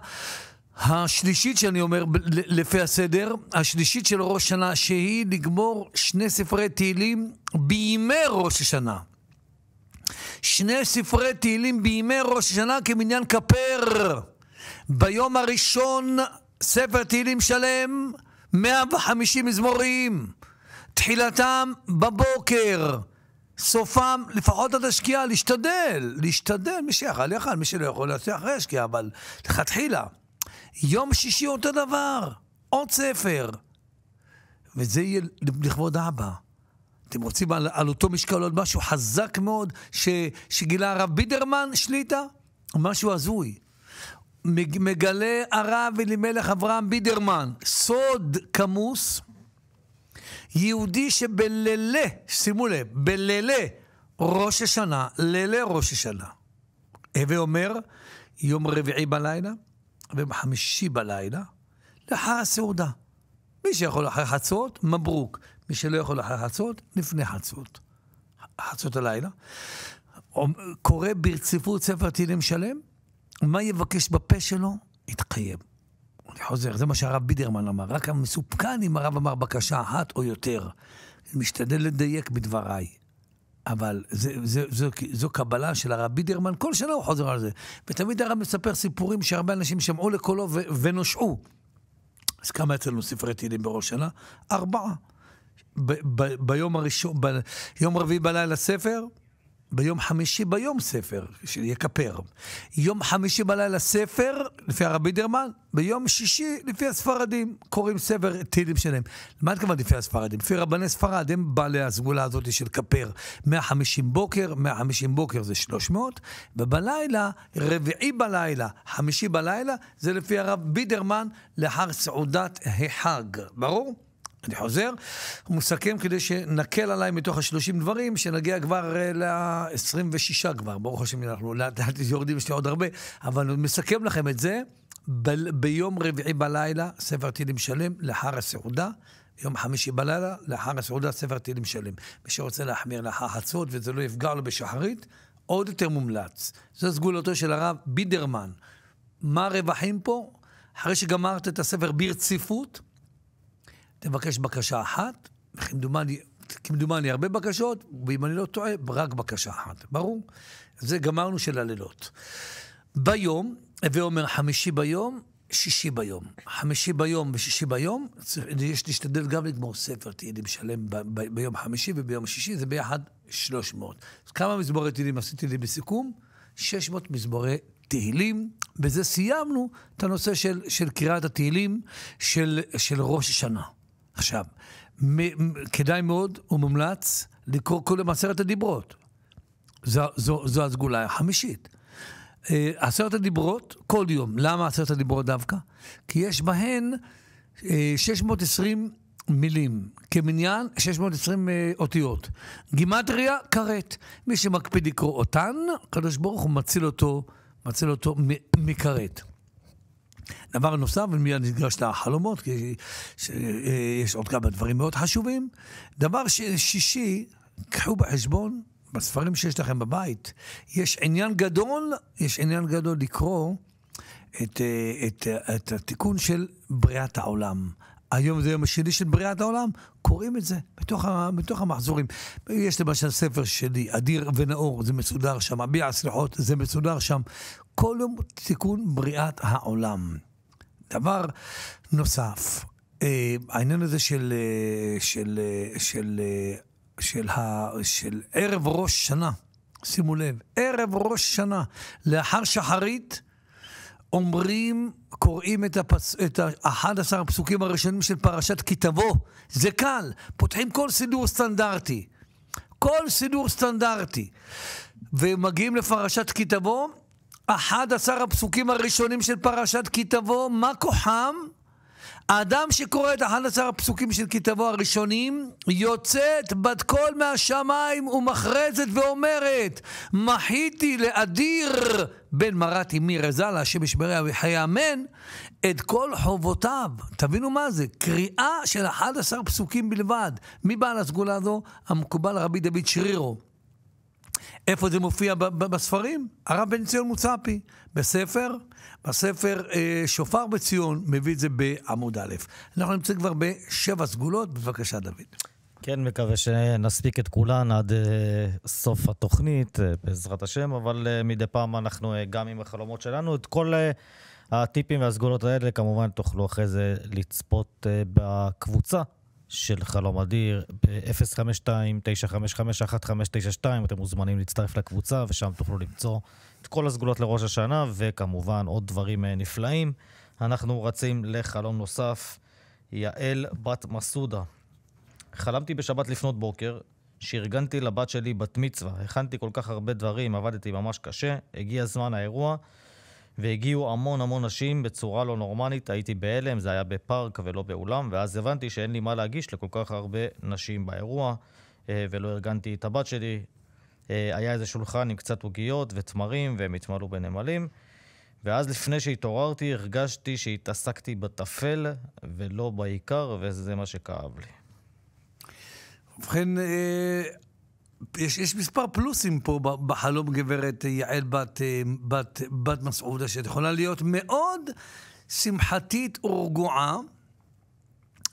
השלישית שאני אומר לפי הסדר, השלישית של ראש שנה, שהיא לגמור שני ספרי תהילים בימי ראש השנה. שני ספרי תהילים בימי ראש השנה כמניין כפר. ביום הראשון ספר תהילים שלם, 150 מזמורים. תחילתם בבוקר, סופם לפחות עד השקיעה, להשתדל, להשתדל, מי שיכל יכל, מי שלא יכול לעשות אחרי השקיעה, אבל לכתחילה. יום שישי אותו דבר, עוד ספר. וזה יהיה לכבוד אבא. אתם רוצים על, על אותו משקל עוד משהו חזק מאוד ש, שגילה הרב בידרמן שליטה? משהו הזוי. מגלה הרב אלימלך אברהם בידרמן, סוד כמוס, יהודי שבלילה, שימו לב, בלילה ראש השנה, לילה ראש השנה. הווה אומר, יום רביעי בלילה ויום חמישי בלילה, לאחר הסעודה. מי שיכול אחרי חצות, מברוק. מי שלא יכול אחרי חצות, לפני חצות. חצות הלילה. קורא ברציפות ספר תהילים שלם, מה יבקש בפה שלו, יתחייב. אני חוזר, זה מה שהרב בידרמן אמר. רק המסופקן אם הרב אמר בקשה אחת או יותר. אני משתדל לדייק בדבריי. אבל זה, זה, זה, זו, זו קבלה של הרב בידרמן, כל שנה הוא חוזר על זה. ותמיד הרב מספר סיפורים שהרבה אנשים שמעו לקולו ו- ונושעו. אז כמה אצלנו ספרי תהילים בראש שנה? ארבעה. ביום הראשון, ביום רביעי בלילה ספר, ביום חמישי ביום ספר, יכפר. יום חמישי בלילה ספר, לפי הרב בידרמן, ביום שישי, לפי הספרדים, קוראים ספר תהילים שלהם. מה את התכוונת לפי הספרדים? לפי רבני ספרד, הם בעלי הסגולה הזאת של כפר. 150 בוקר, 150 בוקר זה 300, ובלילה, רביעי בלילה, חמישי בלילה, זה לפי הרב בידרמן, לאחר סעודת החג. ברור? אני חוזר, מוסכם כדי שנקל עליי מתוך ה-30 דברים, שנגיע כבר אה, ל-26 כבר, ברוך השם, אנחנו לאט לאט יורדים, יש לי עוד הרבה, אבל אני מסכם לכם את זה, ב- ביום רביעי בלילה, ספר תהילים שלם, לאחר הסעודה, יום חמישי בלילה, לאחר הסעודה, ספר תהילים שלם. מי שרוצה להחמיר לאחר חצות וזה לא יפגע לו בשחרית, עוד יותר מומלץ. זו סגולתו של הרב בידרמן. מה הרווחים פה? אחרי שגמרת את הספר ברציפות, תבקש בקשה אחת, וכמדומני, כמדומני הרבה בקשות, ואם אני לא טועה, רק בקשה אחת. ברור? זה גמרנו של הלילות. ביום, הווה אומר חמישי ביום, שישי ביום. חמישי ביום ושישי ביום, יש להשתדל גם לגמור ספר תהילים שלם ב- ב- ביום חמישי וביום שישי, זה ביחד 300. אז כמה מזמורי תהילים עשיתי לי בסיכום? 600 מזמורי תהילים. בזה סיימנו את הנושא של, של קריאת התהילים של, של ראש השנה. עכשיו, מ- כדאי מאוד ומומלץ לקרוא קודם עשרת הדיברות. זו, זו, זו הסגולה החמישית. אה, עשרת הדיברות כל יום. למה עשרת הדיברות דווקא? כי יש בהן 620 אה, מילים, כמניין 620 אה, אותיות. גימטריה, כרת. מי שמקפיד לקרוא אותן, הקדוש ברוך הוא מציל אותו, מציל אותו מכרת. דבר נוסף, ומיד ניגש לחלומות, כי ש... אה, יש עוד כמה דברים מאוד חשובים. דבר ש... שישי, קחו בחשבון, בספרים שיש לכם בבית, יש עניין גדול, יש עניין גדול לקרוא את, אה, את, אה, את התיקון של בריאת העולם. היום זה יום השני של בריאת העולם, קוראים את זה בתוך, בתוך המחזורים. יש למשל ספר שלי, אדיר ונאור, זה מסודר שם, אביע הסליחות, זה מסודר שם. כל יום תיקון בריאת העולם. דבר נוסף, אה, העניין הזה של, אה, של, אה, של, של, של של, ערב ראש שנה, שימו לב, ערב ראש שנה, לאחר שחרית, אומרים, קוראים את, הפס... את ה-11 הפסוקים הראשונים של פרשת כי תבוא. זה קל, פותחים כל סידור סטנדרטי. כל סידור סטנדרטי. ומגיעים לפרשת כי תבוא, 11 הפסוקים הראשונים של פרשת כי תבוא, מה כוחם? האדם שקורא את 11 הפסוקים של כי תבוא הראשונים, יוצאת בת קול מהשמיים ומחרזת ואומרת, מחיתי לאדיר בן מרת אמי רזל, השם ישמריה ויחיה אמן, את כל חובותיו. תבינו מה זה, קריאה של 11 פסוקים בלבד. מי בעל הסגולה הזו? המקובל רבי דוד שרירו. איפה זה מופיע בספרים? הרב בן ציון מוצפי, בספר, בספר אה, שופר בציון, מביא את זה בעמוד א'. אנחנו נמצאים כבר בשבע סגולות, בבקשה דוד. כן, מקווה שנספיק את כולן עד uh, סוף התוכנית, uh, בעזרת השם, אבל uh, מדי פעם אנחנו uh, גם עם החלומות שלנו. את כל uh, הטיפים והסגולות האלה, כמובן, תוכלו אחרי זה לצפות uh, בקבוצה של חלום אדיר ב-052-955-1592. אתם מוזמנים להצטרף לקבוצה, ושם תוכלו למצוא את כל הסגולות לראש השנה, וכמובן עוד דברים אה, נפלאים. אנחנו רצים לחלום נוסף, יעל בת מסודה. חלמתי בשבת לפנות בוקר, שארגנתי לבת שלי בת מצווה. הכנתי כל כך הרבה דברים, עבדתי ממש קשה, הגיע זמן האירוע. והגיעו המון המון נשים בצורה לא נורמלית, הייתי בהלם, זה היה בפארק ולא באולם, ואז הבנתי שאין לי מה להגיש לכל כך הרבה נשים באירוע, אה, ולא ארגנתי את הבת שלי. אה, היה איזה שולחן עם קצת עוגיות ותמרים, והם התמלאו בנמלים. ואז לפני שהתעוררתי, הרגשתי שהתעסקתי בטפל ולא בעיקר, וזה מה שכאב לי. ובכן, אה, יש, יש מספר פלוסים פה בחלום גברת יעל בת, אה, בת, בת מסעודה, שאת יכולה להיות מאוד שמחתית ורגועה,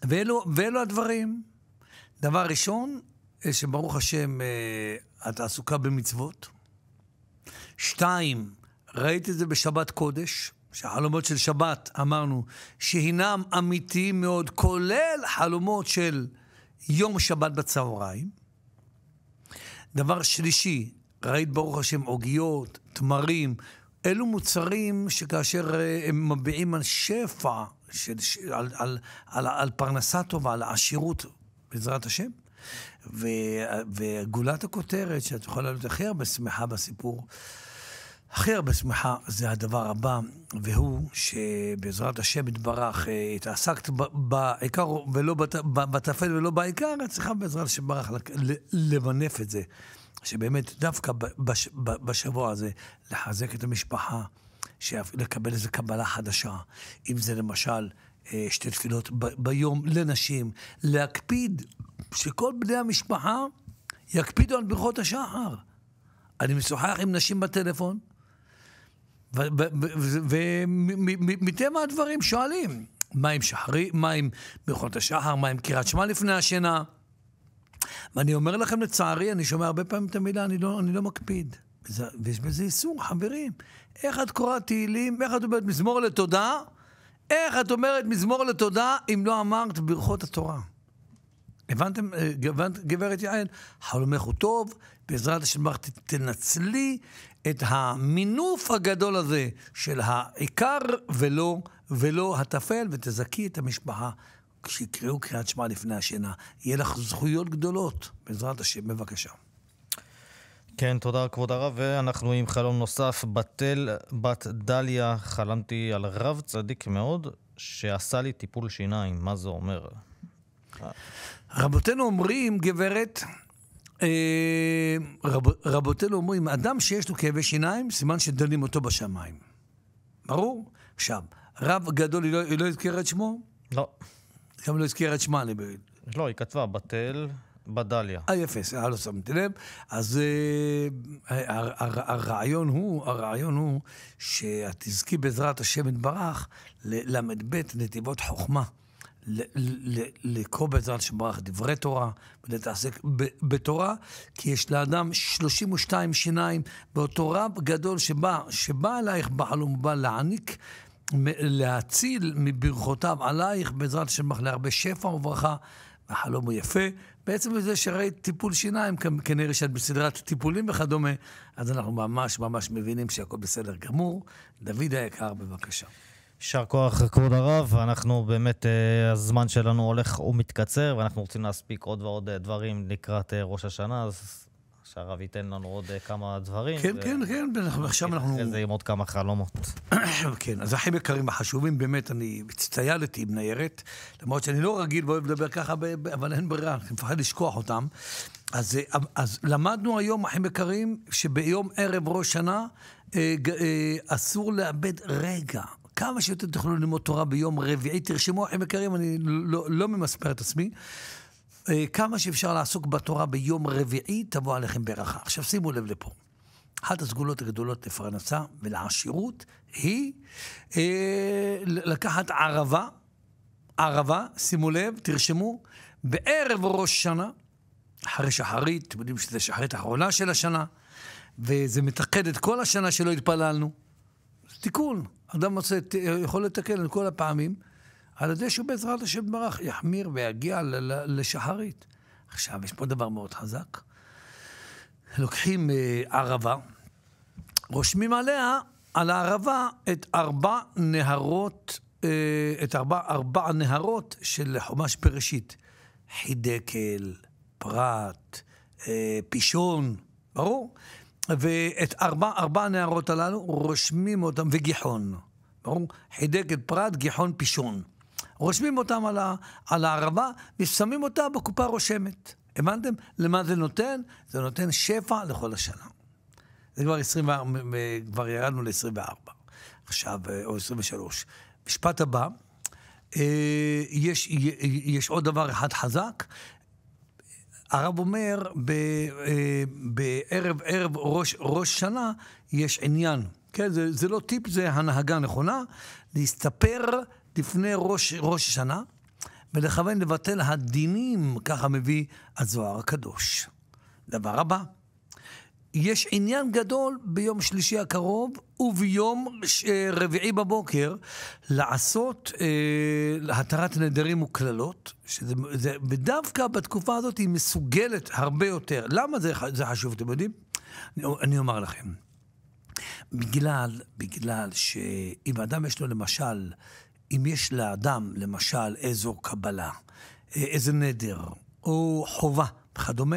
ואלו, ואלו הדברים. דבר ראשון, אה, שברוך השם, אה, את עסוקה במצוות. שתיים, ראית את זה בשבת קודש, שהחלומות של שבת, אמרנו, שהינם אמיתיים מאוד, כולל חלומות של יום שבת בצהריים. דבר שלישי, ראית ברוך השם עוגיות, תמרים, אלו מוצרים שכאשר אה, הם מביעים על שפע, של, של, על, על, על, על פרנסה טובה, על עשירות, בעזרת השם. ו, וגולת הכותרת, שאת יכולה להיות הכי הרבה שמחה בסיפור, הכי הרבה שמחה זה הדבר הבא, והוא שבעזרת השם יתברך, אה, התעסקת בעיקר ולא בטפל ולא בעיקר, את צריכה בעזרת השם יתברך למנף את זה. שבאמת דווקא בשבוע הזה לחזק את המשפחה, לקבל איזו קבלה חדשה. אם זה למשל אה, שתי תפילות ביום לנשים, להקפיד שכל בני המשפחה יקפידו על ברכות השחר. אני משוחח עם נשים בטלפון, ומטבע הדברים שואלים, מה עם שחרי, מה עם ברכות השחר, מה עם קריאת שמע לפני השינה? ואני אומר לכם, לצערי, אני שומע הרבה פעמים את המילה, אני לא, אני לא מקפיד. וזה, ויש בזה איסור, חברים. איך את קוראת תהילים, איך את אומרת מזמור לתודה, איך את אומרת מזמור לתודה אם לא אמרת ברכות התורה? הבנתם, אה, גברת יעל? חלומך הוא טוב, בעזרת השם תנצלי את המינוף הגדול הזה של העיקר ולא, ולא הטפל, ותזכי את המשפחה. כשיקראו קריאת שמע לפני השינה, יהיה לך זכויות גדולות, בעזרת השם, בבקשה. כן, תודה כבוד הרב, ואנחנו עם חלום נוסף, בתל בת דליה, חלמתי על רב צדיק מאוד, שעשה לי טיפול שיניים, מה זה אומר? רבותינו אומרים, גברת, אה, רב, רבותינו אומרים, אדם שיש לו כאבי שיניים, סימן שדנים אותו בשמיים. ברור? עכשיו, רב גדול, היא לא, היא לא הזכירה את שמו? לא. גם לא הזכירה את שמה, אני מבין. לא, היא כתבה, בתל בדליה. אה, יפה, אה, לא שמתי לב. אז אה, הרעיון הוא, הרעיון הוא שאת תזכי בעזרת השם יתברך לל"ב נתיבות חוכמה. לקרוא בעזרת שמרח דברי תורה ולהתעסק בתורה, כי יש לאדם 32 שיניים, באותו רב גדול שבא, שבא אלייך בחלום, בא להעניק, להציל מברכותיו עלייך בעזרת שמרח להרבה שפע וברכה. החלום הוא יפה. בעצם בזה שראית טיפול שיניים, כנראה שאת בסדרת טיפולים וכדומה, אז אנחנו ממש ממש מבינים שהכל בסדר גמור. דוד היקר, בבקשה. יישר כוח, כבוד הרב. אנחנו באמת, אה, הזמן שלנו הולך ומתקצר, ואנחנו רוצים להספיק עוד ועוד אה, דברים לקראת אה, ראש השנה, אז שהרב ייתן לנו עוד כמה דברים. כן, ו... כן, כן, ועכשיו אנחנו... אחרי זה עם עוד כמה חלומות. כן, אז אחים יקרים וחשובים, באמת, אני הצטיידתי עם ניירת, למרות שאני לא רגיל ואוהב לדבר ככה, אבל אין ברירה, אני מפחד לשכוח אותם. אז, אז למדנו היום, אחים יקרים, שביום ערב ראש שנה אסור לאבד רגע. כמה שיותר תוכלו ללמוד תורה ביום רביעי. תרשמו, אחים יקרים, אני לא, לא, לא ממספר את עצמי. אה, כמה שאפשר לעסוק בתורה ביום רביעי, תבוא עליכם ברכה. עכשיו שימו לב לפה. אחת הסגולות הגדולות לפרנסה ולעשירות היא אה, לקחת ערבה, ערבה, שימו לב, תרשמו, בערב ראש שנה, אחרי שחרית, אתם יודעים שזה שחרית האחרונה של השנה, וזה מתקד את כל השנה שלא התפללנו. תיקון. אדם מוצא, יכול לתקן את כל הפעמים, על ידי שהוא בעזרת השם ברח יחמיר ויגיע ל, לשחרית. עכשיו, יש פה דבר מאוד חזק. לוקחים אה, ערבה, רושמים עליה, על הערבה, את ארבע נהרות, אה, את ארבע, ארבע נהרות של חומש פרשית. חידקל, פרת, אה, פישון, ברור? ואת ארבע, ארבע הנערות הללו, רושמים אותם, וגיחון. ברור? חידק את פרת, גיחון פישון. רושמים אותם על, ה, על הערבה ושמים אותה בקופה רושמת. הבנתם? למה זה נותן? זה נותן שפע לכל השנה. זה כבר 24, כבר ירדנו ל-24. עכשיו, אה, או 23. משפט הבא, אה, יש, יש עוד דבר אחד חזק, הרב אומר, אה, בערב ערב ראש, ראש שנה יש עניין. כן, זה, זה לא טיפ, זה הנהגה נכונה. להסתפר לפני ראש, ראש שנה ולכוון לבטל הדינים, ככה מביא הזוהר הקדוש. דבר הבא. יש עניין גדול ביום שלישי הקרוב וביום אה, רביעי בבוקר לעשות אה, התרת נדרים וקללות, ודווקא בתקופה הזאת היא מסוגלת הרבה יותר. למה זה, זה חשוב, אתם יודעים? אני, אני אומר לכם. בגלל, בגלל שאם אדם יש לו למשל, אם יש לאדם למשל איזו קבלה, אה, איזה נדר, או חובה וכדומה,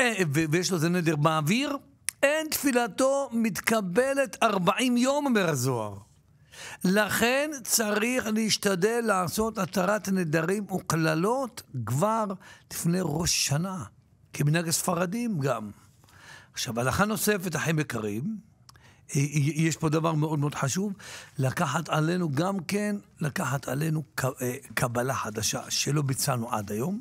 אה, ויש לו זה נדר באוויר, אין תפילתו מתקבלת 40 יום, אומר הזוהר. לכן צריך להשתדל לעשות התרת נדרים וקללות כבר לפני ראש שנה, כמנהג הספרדים גם. עכשיו, הלכה נוספת, אחים יקרים, אה, יש פה דבר מאוד מאוד חשוב, לקחת עלינו גם כן, לקחת עלינו אה, קבלה חדשה שלא ביצענו עד היום.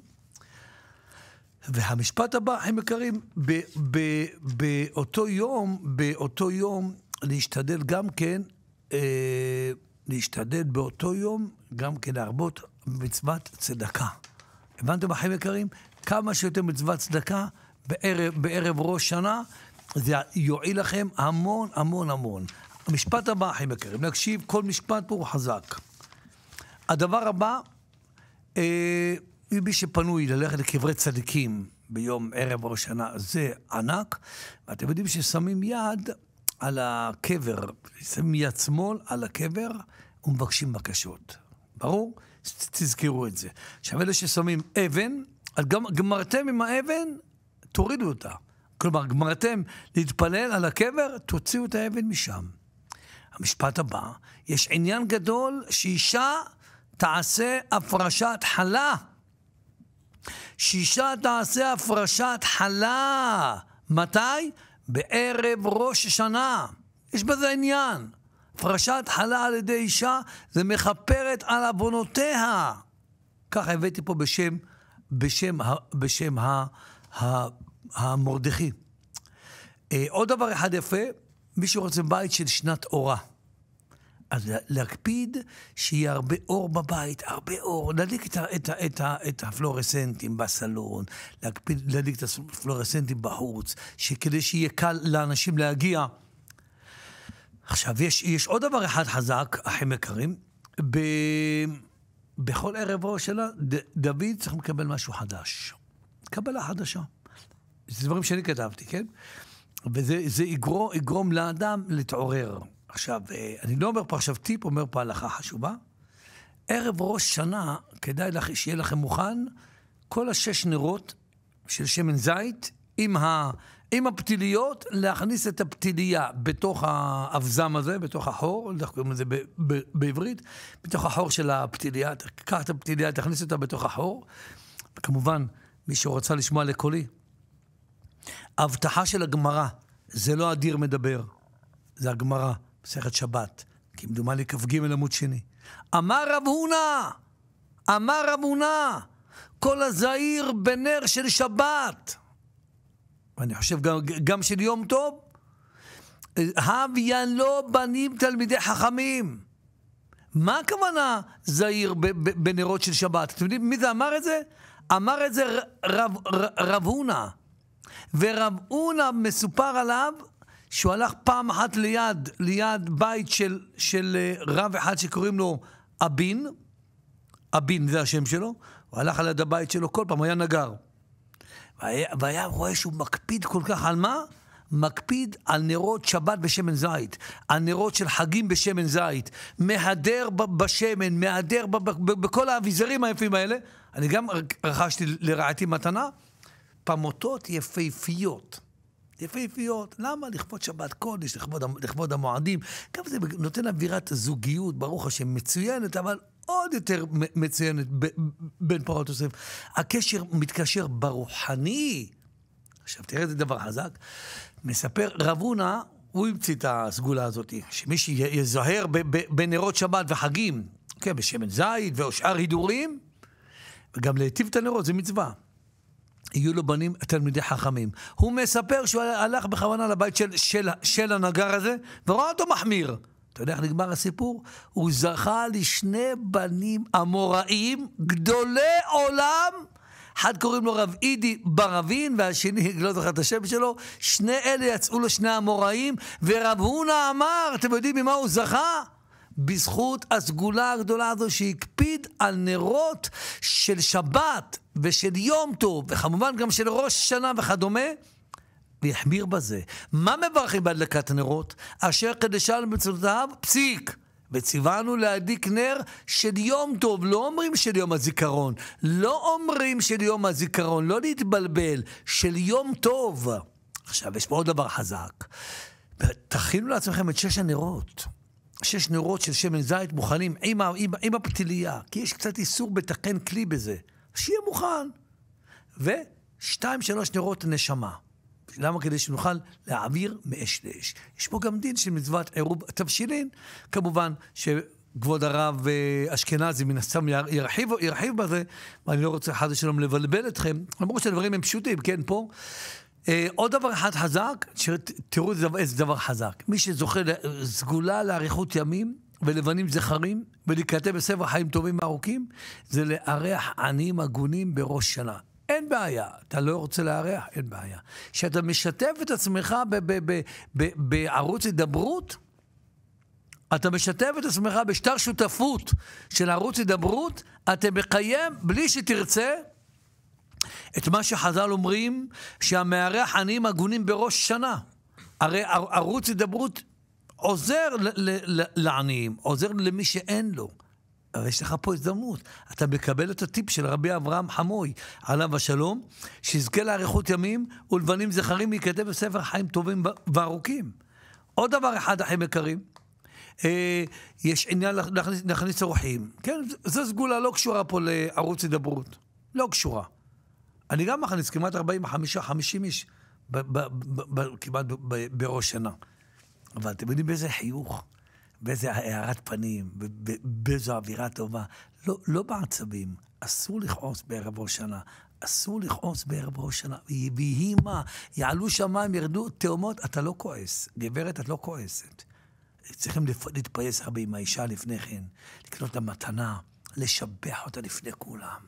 והמשפט הבא, הם יקרים, ב, ב, באותו יום, באותו יום, להשתדל גם כן, אה, להשתדל באותו יום, גם כן להרבות מצוות צדקה. הבנתם, אחים יקרים? כמה שיותר מצוות צדקה בערב, בערב ראש שנה, זה יועיל לכם המון המון המון. המשפט הבא, אחים יקרים, להקשיב, כל משפט פה הוא חזק. הדבר הבא, אה, מי שפנוי ללכת לקברי צדיקים ביום ערב ראש שנה, זה ענק, ואתם יודעים ששמים יד על הקבר, שמים יד שמאל על הקבר ומבקשים בקשות. ברור? תזכרו את זה. עכשיו, אלה ששמים אבן, אז גם גמרתם עם האבן, תורידו אותה. כלומר, גמרתם להתפלל על הקבר, תוציאו את האבן משם. המשפט הבא, יש עניין גדול שאישה תעשה הפרשת חלה שישה תעשה הפרשת חלה. מתי? בערב ראש השנה. יש בזה עניין. הפרשת חלה על ידי אישה זה מכפרת על עוונותיה. כך הבאתי פה בשם, בשם, בשם ה, אה, עוד דבר אחד יפה, מישהו רוצה בית של שנת אורה. אז להקפיד שיהיה הרבה אור בבית, הרבה אור, להדליק את, את, את, את הפלורסנטים בסלון, להקפיד להדליק את הפלורסנטים בחוץ, כדי שיהיה קל לאנשים להגיע. עכשיו, יש, יש עוד דבר אחד חזק, אחים יקרים, ב... בכל ערב ראש שלה, ד, דוד צריך לקבל משהו חדש. קבלה חדשה. זה דברים שאני כתבתי, כן? וזה יגרום, יגרום לאדם להתעורר. עכשיו, אה, אני לא אומר פה עכשיו טיפ, אומר פה הלכה חשובה. ערב ראש שנה, כדאי לך, שיהיה לכם מוכן, כל השש נרות של שמן זית עם, ה, עם הפתיליות, להכניס את הפתיליה בתוך האבזם הזה, בתוך החור, איך קוראים לזה בעברית? בתוך החור של הפתיליה, תקח את הפתיליה, תכניס אותה בתוך החור. וכמובן, מי שרוצה לשמוע לקולי, ההבטחה של הגמרא, זה לא אדיר מדבר, זה הגמרא. מסכת שבת, כמדומני כ"ג עמוד שני. אמר רב הונא, אמר רב הונא, כל הזעיר בנר של שבת, ואני חושב גם, גם של יום טוב, הביה לא בנים תלמידי חכמים. מה הכוונה זעיר בנרות של שבת? אתם יודעים מי זה אמר את זה? אמר את זה רב, רב, רב הונא. ורב הונא מסופר עליו שהוא הלך פעם אחת ליד, ליד בית של, של אה, רב אחד שקוראים לו אבין, אבין זה השם שלו, הוא הלך ליד הבית שלו, כל פעם הוא היה נגר. והיה, והיה רואה שהוא מקפיד כל כך על מה? מקפיד על נרות שבת בשמן זית, על נרות של חגים בשמן זית, מהדר בשמן, מהדר בכל האביזרים היפים האלה. אני גם רכשתי לרעתי מתנה, פמוטות יפהפיות. יפהפיות. למה? לכבוד שבת קודש, לכבוד, לכבוד המועדים. גם זה נותן אווירת זוגיות, ברוך השם, מצוינת, אבל עוד יותר מצוינת בין פרעות יוסף. הקשר מתקשר ברוחני. עכשיו, תראה איזה דבר חזק. מספר רב הונא, הוא המציא את הסגולה הזאת, שמי שיזוהר בנרות שבת וחגים, כן, בשמן זית ושאר הידורים, וגם להיטיב את הנרות, זה מצווה. יהיו לו בנים תלמידי חכמים. הוא מספר שהוא הלך בכוונה לבית של, של, של הנגר הזה, וראה אותו מחמיר. אתה יודע איך נגמר הסיפור? הוא זכה לשני בנים אמוראים, גדולי עולם. אחד קוראים לו רב אידי ברבין, והשני, לא זוכר את השם שלו, שני אלה יצאו לו שני אמוראים, ורב הונא אמר, אתם יודעים ממה הוא זכה? בזכות הסגולה הגדולה הזו שהקפיד על נרות של שבת ושל יום טוב, וכמובן גם של ראש שנה וכדומה, והחמיר בזה. מה מברכים בהדלקת הנרות? אשר קדשנו בצדותיו, פסיק. וציוונו להדליק נר של יום טוב, לא אומרים של יום הזיכרון, לא אומרים של יום הזיכרון, לא להתבלבל, של יום טוב. עכשיו, יש פה עוד דבר חזק. תכינו לעצמכם את שש הנרות. שש נרות של שמן זית מוכנים עם, עם, עם הפתיליה, כי יש קצת איסור בתקן כלי בזה. שיהיה מוכן. ושתיים, שלוש נרות נשמה. למה? כדי שנוכל להעביר מאש לאש. יש פה גם דין של מצוות עירוב תבשילין. כמובן שכבוד הרב אה, אשכנזי מן הסתם ירחיב, ירחיב בזה, ואני לא רוצה חד ושלום לבלבל אתכם, למרות שהדברים הם פשוטים, כן, פה אה, עוד דבר אחד חזק, תראו איזה דבר חזק. מי שזוכה לסגולה לאריכות ימים ולבנים זכרים ולהיכתב בספר חיים טובים וארוכים, זה לארח עניים הגונים בראש שנה. אין בעיה, אתה לא רוצה לארח, אין בעיה. כשאתה משתף את עצמך בערוץ הידברות, אתה משתף את עצמך בשטר שותפות של ערוץ הידברות, אתה מקיים בלי שתרצה את מה שחז"ל אומרים, שהמארח עניים הגונים בראש שנה. הרי ערוץ הידברות עוזר לעניים, עוזר למי שאין לו. אבל יש לך פה הזדמנות. אתה מקבל את הטיפ של רבי אברהם חמוי, עליו השלום, שיזכה לאריכות ימים ולבנים זכרים ייכתב בספר חיים טובים וארוכים. עוד דבר אחד, אחים יקרים, אה, יש עניין להכניס, להכניס אורחים. כן, זו סגולה לא קשורה פה לערוץ הידברות. לא קשורה. אני גם מכניס כמעט 45, 50 איש ב, ב, ב, ב, כמעט בראש שנה. אבל אתם יודעים באיזה חיוך, באיזה הארת פנים, באיזו אווירה טובה. לא, לא בעצבים, אסור לכעוס בערב ראש שנה. אסור לכעוס בערב ראש שנה, ויהי מה, יעלו שמיים, ירדו תאומות, אתה לא כועס. גברת, את לא כועסת. צריכים להתפייס הרבה עם האישה לפני כן, לקנות לה מתנה, לשבח אותה לפני כולם,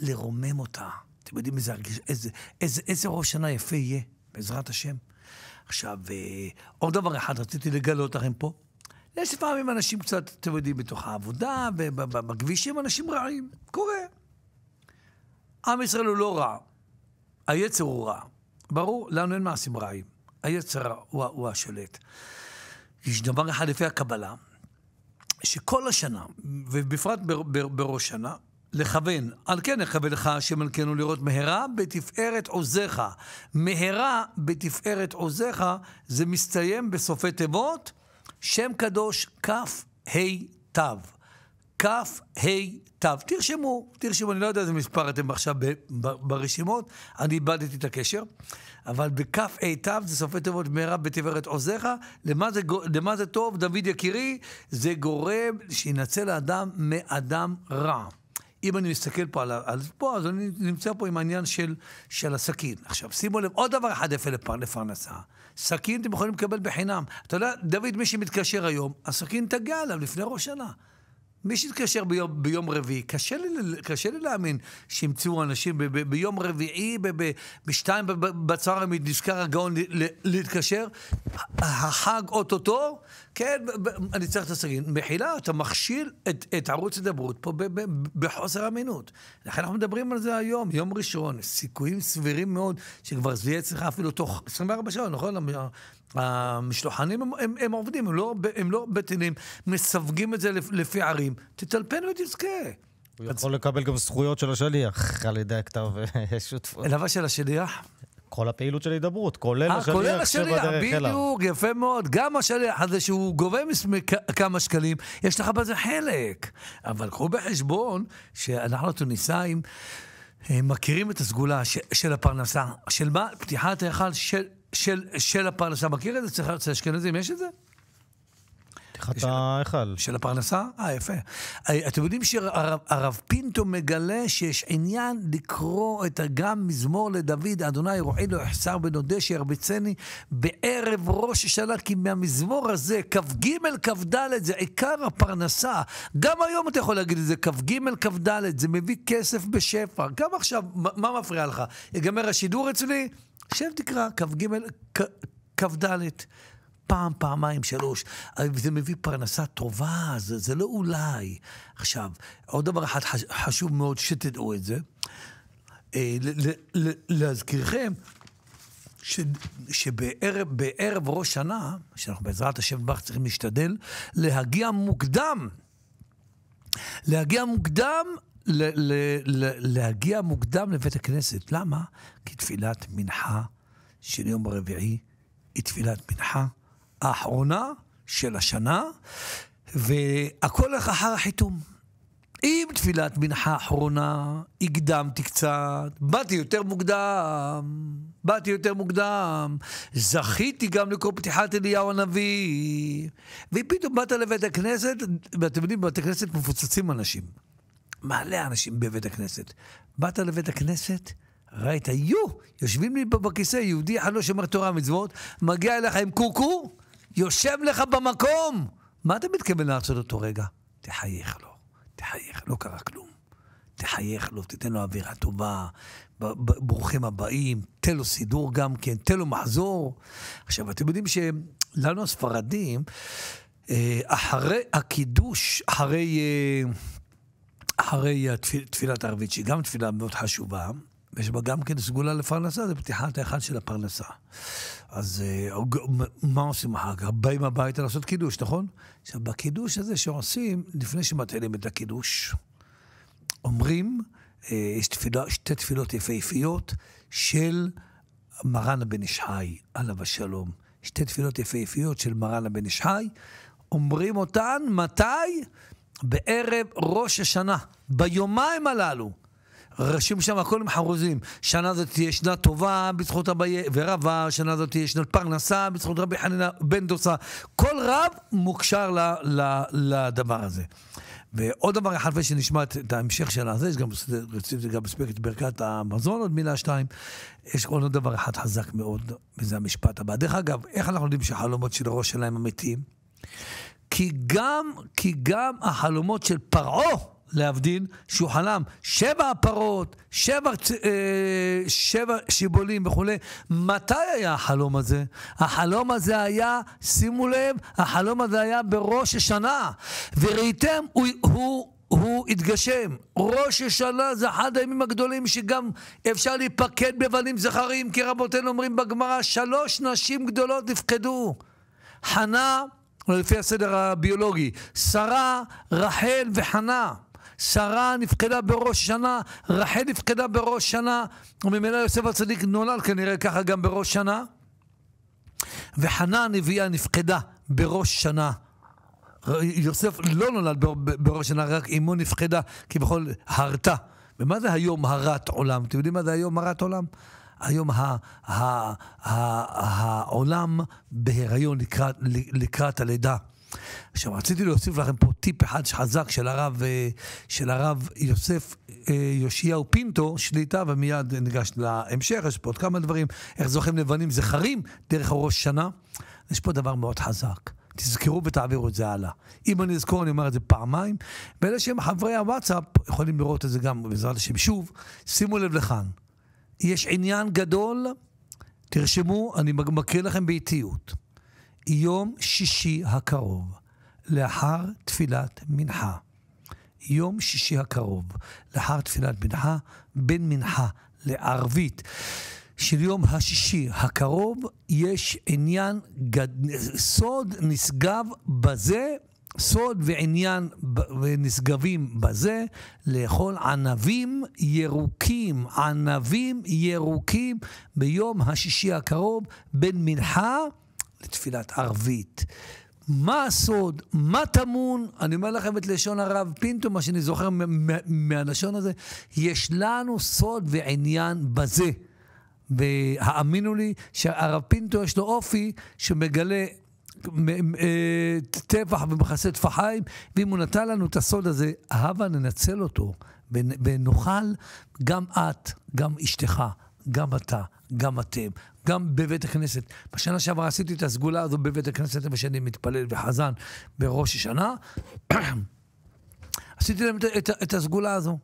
לרומם אותה. אתם יודעים איזה, איזה, איזה, איזה ראש שנה יפה יהיה, בעזרת השם. עכשיו, אה, עוד דבר אחד רציתי לגלות לכם פה. יש לפעמים אנשים קצת, אתם יודעים, בתוך העבודה, בכבישים, אנשים רעים. קורה. עם ישראל הוא לא רע. היצר הוא רע. ברור, לנו אין מעשים רעים. היצר הוא, הוא השולט. יש דבר אחד לפי הקבלה, שכל השנה, ובפרט בראש שנה, לכוון, על כן נכווה לך השם אלוקינו לראות מהרה בתפארת עוזיך. מהרה בתפארת עוזיך, זה מסתיים בסופי תיבות, שם קדוש כ"ה תו. כ"ה תו. תרשמו, תרשמו, אני לא יודע איזה מספר אתם עכשיו ב, ב, ברשימות, אני איבדתי את הקשר, אבל בכ"ה תו זה סופי תיבות מהרה בתפארת עוזיך. למה זה, למה זה טוב, דוד יקירי? זה גורם שינצל האדם מאדם רע. אם אני מסתכל פה על, על פה, אז אני נמצא פה עם העניין של, של הסכין. עכשיו, שימו לב, עוד דבר אחד יפה לפרנסה. סכין אתם יכולים לקבל בחינם. אתה יודע, דוד, מי שמתקשר היום, הסכין תגיע אליו לפני ראש שנה. מי שהתקשר ביום, ביום רביעי, קשה לי, קשה לי להאמין שימצאו אנשים ב, ב, ביום רביעי, ב, ב, בשתיים בצהריים נזכר הגאון ל, להתקשר, החג אוטוטו, כן, ב, אני צריך את הסגין. מחילה, אתה מכשיל את, את ערוץ הדברות פה ב, ב, בחוסר אמינות. לכן אנחנו מדברים על זה היום, יום ראשון, סיכויים סבירים מאוד, שכבר זה יהיה אצלך אפילו תוך 24 שעות, נכון? המשלוחנים הם, הם, הם עובדים, הם לא, הם לא בטינים, מסווגים את זה לפי ערים. תטלפן ותזכה. הוא יכול לקבל גם זכויות של השליח על ידי הכתב אה, שותפות. למה של השליח? כל הפעילות של הידברות, אה, כולל השליח שבדרך אליו. כולל השליח, בדיוק, יפה מאוד. גם השליח הזה שהוא גובה כמה שקלים, יש לך בזה חלק. אבל קחו בחשבון שאנחנו הטוניסאים אה, מכירים את הסגולה של הפרנסה, של מה? פתיחת ההיכל של של, של הפרנסה. מכיר את זה? צריך, אצל אשכנזים יש את זה? פתיחת ההיכל. של הפרנסה? אה, יפה. אה, אתם יודעים שהרב פינטו מגלה שיש עניין לקרוא את אגם מזמור לדוד, אדוני רועי לו יחסר בנודש שירביצני בערב ראש השנה, כי מהמזמור הזה, כ"ג, כ"ד, זה עיקר הפרנסה. גם היום אתה יכול להגיד את זה, כ"ג, כ"ד, זה מביא כסף בשפע. גם עכשיו, מה מפריע לך? ייגמר השידור אצלי? שב תקרא, כ"ג, כ"ד. פעם, פעמיים, שלוש. אה, זה מביא פרנסה טובה, זה, זה לא אולי. עכשיו, עוד דבר אחד חשוב מאוד שתדעו את זה. אה, ל, ל, ל, להזכירכם, ש, שבערב בערב ראש שנה, שאנחנו בעזרת השם ברך צריכים להשתדל, להגיע מוקדם. להגיע מוקדם ל- ל- ל- להגיע מוקדם לבית הכנסת. למה? כי תפילת מנחה של יום הרביעי היא תפילת מנחה האחרונה של השנה, והכל הולך אחר החיתום. אם תפילת מנחה אחרונה, הקדמתי קצת, באתי יותר מוקדם, באתי יותר מוקדם, זכיתי גם לקרוא פתיחת אליהו הנביא, ופתאום באת לבית הכנסת, ואתם יודעים, בבית הכנסת מפוצצים אנשים. מלא אנשים בבית הכנסת. באת לבית הכנסת, ראית, יו, יושבים לי פה בכיסא, יהודי אחד לא שומר תורה ומצוות, מגיע אליך עם קוקו, יושב לך במקום. מה אתה מתכוון לעשות אותו רגע? תחייך לו, תחייך, לא קרה כלום. תחייך לו, תיתן לו אווירה טובה, ברוכים הבאים, תן לו סידור גם כן, תן לו מחזור. עכשיו, אתם יודעים שלנו הספרדים, אה, אחרי הקידוש, אחרי... אה, אחרי תפילת ערבית, שהיא גם תפילה מאוד חשובה, ויש בה גם כן סגולה לפרנסה, זה פתיחת האחד של הפרנסה. אז אה, מה עושים אחר כך? באים הביתה לעשות קידוש, נכון? עכשיו, בקידוש הזה שעושים, לפני שמטעלים את הקידוש, אומרים, אה, יש תפילה, שתי תפילות יפהפיות של מרן הבן ישחי, עליו השלום. שתי תפילות יפהפיות של מרן הבן ישחי, אומרים אותן מתי? בערב ראש השנה, ביומיים הללו, רשום שם הכל עם חרוזים. שנה זאת תהיה שנה טובה בזכות אביי ורבה, שנה זאת תהיה שנת פרנסה בזכות רבי חנינה בן דוסה. כל רב מוקשר ל, ל, לדבר הזה. ועוד דבר אחד, לפני שנשמע את, את ההמשך של הזה, יש גם, רציתי גם לספק את ברכת המזון, עוד מילה שתיים. יש עוד דבר אחד חזק מאוד, וזה המשפט הבא. דרך אגב, איך אנחנו יודעים שהחלומות של הראש שלהם אמיתיים? כי גם, כי גם החלומות של פרעה, להבדיל, שהוא חלם שבע פרות, שבע, אה, שבע שיבולים וכולי. מתי היה החלום הזה? החלום הזה היה, שימו לב, החלום הזה היה בראש השנה. וראיתם, הוא... הוא הוא התגשם. ראש השנה זה אחד הימים הגדולים שגם אפשר להיפקד בבנים זכרים, כי רבותינו אומרים בגמרא, שלוש נשים גדולות נפקדו. חנה, לפי הסדר הביולוגי, שרה, רחל וחנה. שרה נפקדה בראש שנה, רחל נפקדה בראש שנה, וממילא יוסף הצדיק נולד כנראה ככה גם בראש שנה. וחנה הנביאה נפקדה בראש שנה. יוסף לא נולד בראש שנה, רק אמו נפקדה, כביכול הרתה. ומה זה היום הרת עולם? אתם יודעים מה זה היום הרת עולם? היום ה, ה, ה, העולם בהיריון לקראת, לקראת הלידה. עכשיו, רציתי להוסיף לכם פה טיפ אחד חזק של הרב, אה, של הרב יוסף אה, יאשיהו פינטו, שליטה, ומיד ניגש להמשך, יש פה עוד כמה דברים, איך זוכים לבנים זכרים דרך הראש שנה. יש פה דבר מאוד חזק. תזכרו ותעבירו את זה הלאה. אם אני אזכור, אני אומר את זה פעמיים. ואלה שהם חברי הוואטסאפ יכולים לראות את זה גם, בעזרת השם. שוב, שימו לב לכאן. יש עניין גדול, תרשמו, אני מקריא לכם באיטיות. יום שישי הקרוב, לאחר תפילת מנחה. יום שישי הקרוב, לאחר תפילת מנחה, בין מנחה לערבית של יום השישי הקרוב, יש עניין, גד... סוד נשגב בזה סוד ועניין ונשגבים בזה, לאכול ענבים ירוקים, ענבים ירוקים ביום השישי הקרוב בין מנחה לתפילת ערבית. מה הסוד? מה טמון? אני אומר לכם את לשון הרב פינטו, מה שאני זוכר מהלשון הזה. יש לנו סוד ועניין בזה. והאמינו לי שהרב פינטו יש לו אופי שמגלה אה, טבח ומכסה טפחיים, ואם הוא נתן לנו את הסוד הזה, הבה ננצל אותו, ונאכל גם את, גם אשתך, גם אתה, גם אתם, גם בבית הכנסת. בשנה שעברה עשיתי את הסגולה הזו בבית הכנסת, איפה שאני מתפלל וחזן בראש השנה. עשיתי להם את, את, את הסגולה הזו.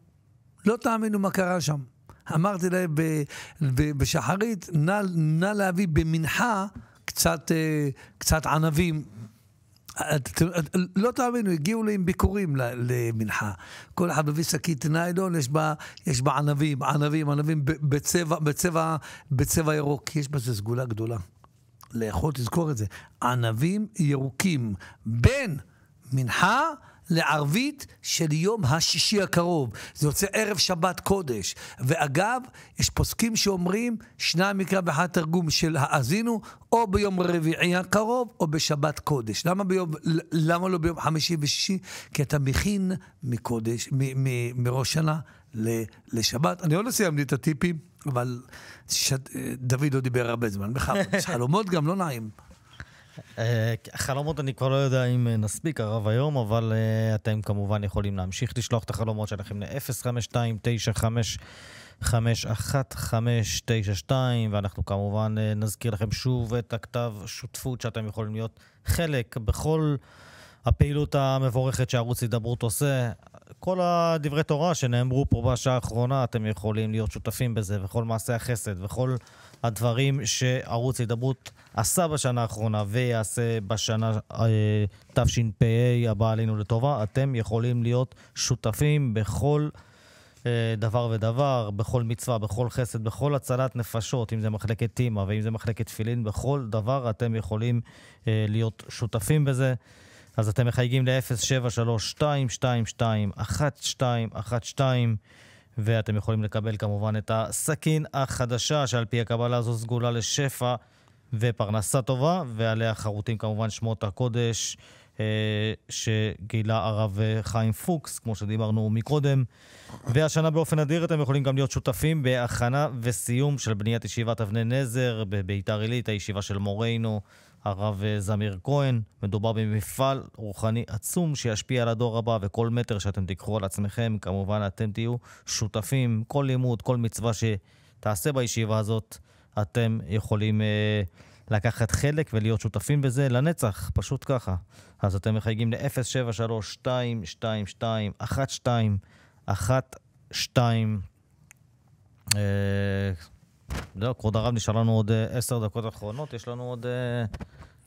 לא תאמינו מה קרה שם. אמרתי להם ב, ב, בשחרית, נא להביא במנחה קצת, אה, קצת ענבים. לא תאמינו, הגיעו לי עם ביקורים למנחה. כל אחד מביא שקית ניילון, יש בה, יש בה ענבים, ענבים, ענבים בצבע, בצבע, בצבע ירוק. יש בזה סגולה גדולה. לאכול, תזכור את זה. ענבים ירוקים בין מנחה לערבית של יום השישי הקרוב. זה יוצא ערב שבת קודש. ואגב, יש פוסקים שאומרים שניים מקרא ואחד תרגום של האזינו, או ביום רביעי הקרוב, או בשבת קודש. למה, ביום, למה לא ביום חמישי ושישי? כי אתה מכין מקודש, מ, מ, מראש שנה ל, לשבת. אני עוד לא סיימתי את הטיפים, אבל ש... דוד לא דיבר הרבה זמן. בכלל, יש חלומות גם לא נעים. אה, חלומות אני כבר לא יודע אם אה, נספיק הרב היום, אבל אה, אתם כמובן יכולים להמשיך לשלוח את החלומות שלכם ל 052 95 51 ואנחנו כמובן נזכיר לכם שוב את הכתב שותפות שאתם יכולים להיות חלק בכל הפעילות המבורכת שערוץ הידברות עושה. כל הדברי תורה שנאמרו פה בשעה האחרונה, אתם יכולים להיות שותפים בזה, וכל מעשי החסד, וכל... הדברים שערוץ הידברות עשה בשנה האחרונה ויעשה בשנה אה, תשפ"א הבאה עלינו לטובה, אתם יכולים להיות שותפים בכל... אה, דבר ודבר, בכל מצווה, בכל חסד, בכל הצלת נפשות, אם זה מחלקת טימה ואם זה מחלקת תפילין, בכל דבר אתם יכולים אה, להיות שותפים בזה. אז אתם מחייגים ל-073-222-1212. ואתם יכולים לקבל כמובן את הסכין החדשה, שעל פי הקבלה הזו סגולה לשפע ופרנסה טובה, ועליה חרוטים כמובן שמות הקודש אה, שגילה הרב אה, חיים פוקס, כמו שדיברנו מקודם. והשנה באופן אדיר אתם יכולים גם להיות שותפים בהכנה וסיום של בניית ישיבת אבני נזר בביתר עילית, הישיבה של מורנו. הרב אה, זמיר כהן. מדובר במפעל רוחני עצום שישפיע על הדור הבא, וכל מטר שאתם תיקחו על עצמכם, כמובן אתם תהיו שותפים. כל לימוד, כל מצווה שתעשה בישיבה הזאת, אתם יכולים אה, לקחת חלק ולהיות שותפים בזה לנצח, פשוט ככה. אז אתם מחייגים ל-073-222-1212. אה, זהו, לא, כבוד הרב, נשאר לנו עוד אה, עשר דקות אחרונות, יש לנו עוד... אה,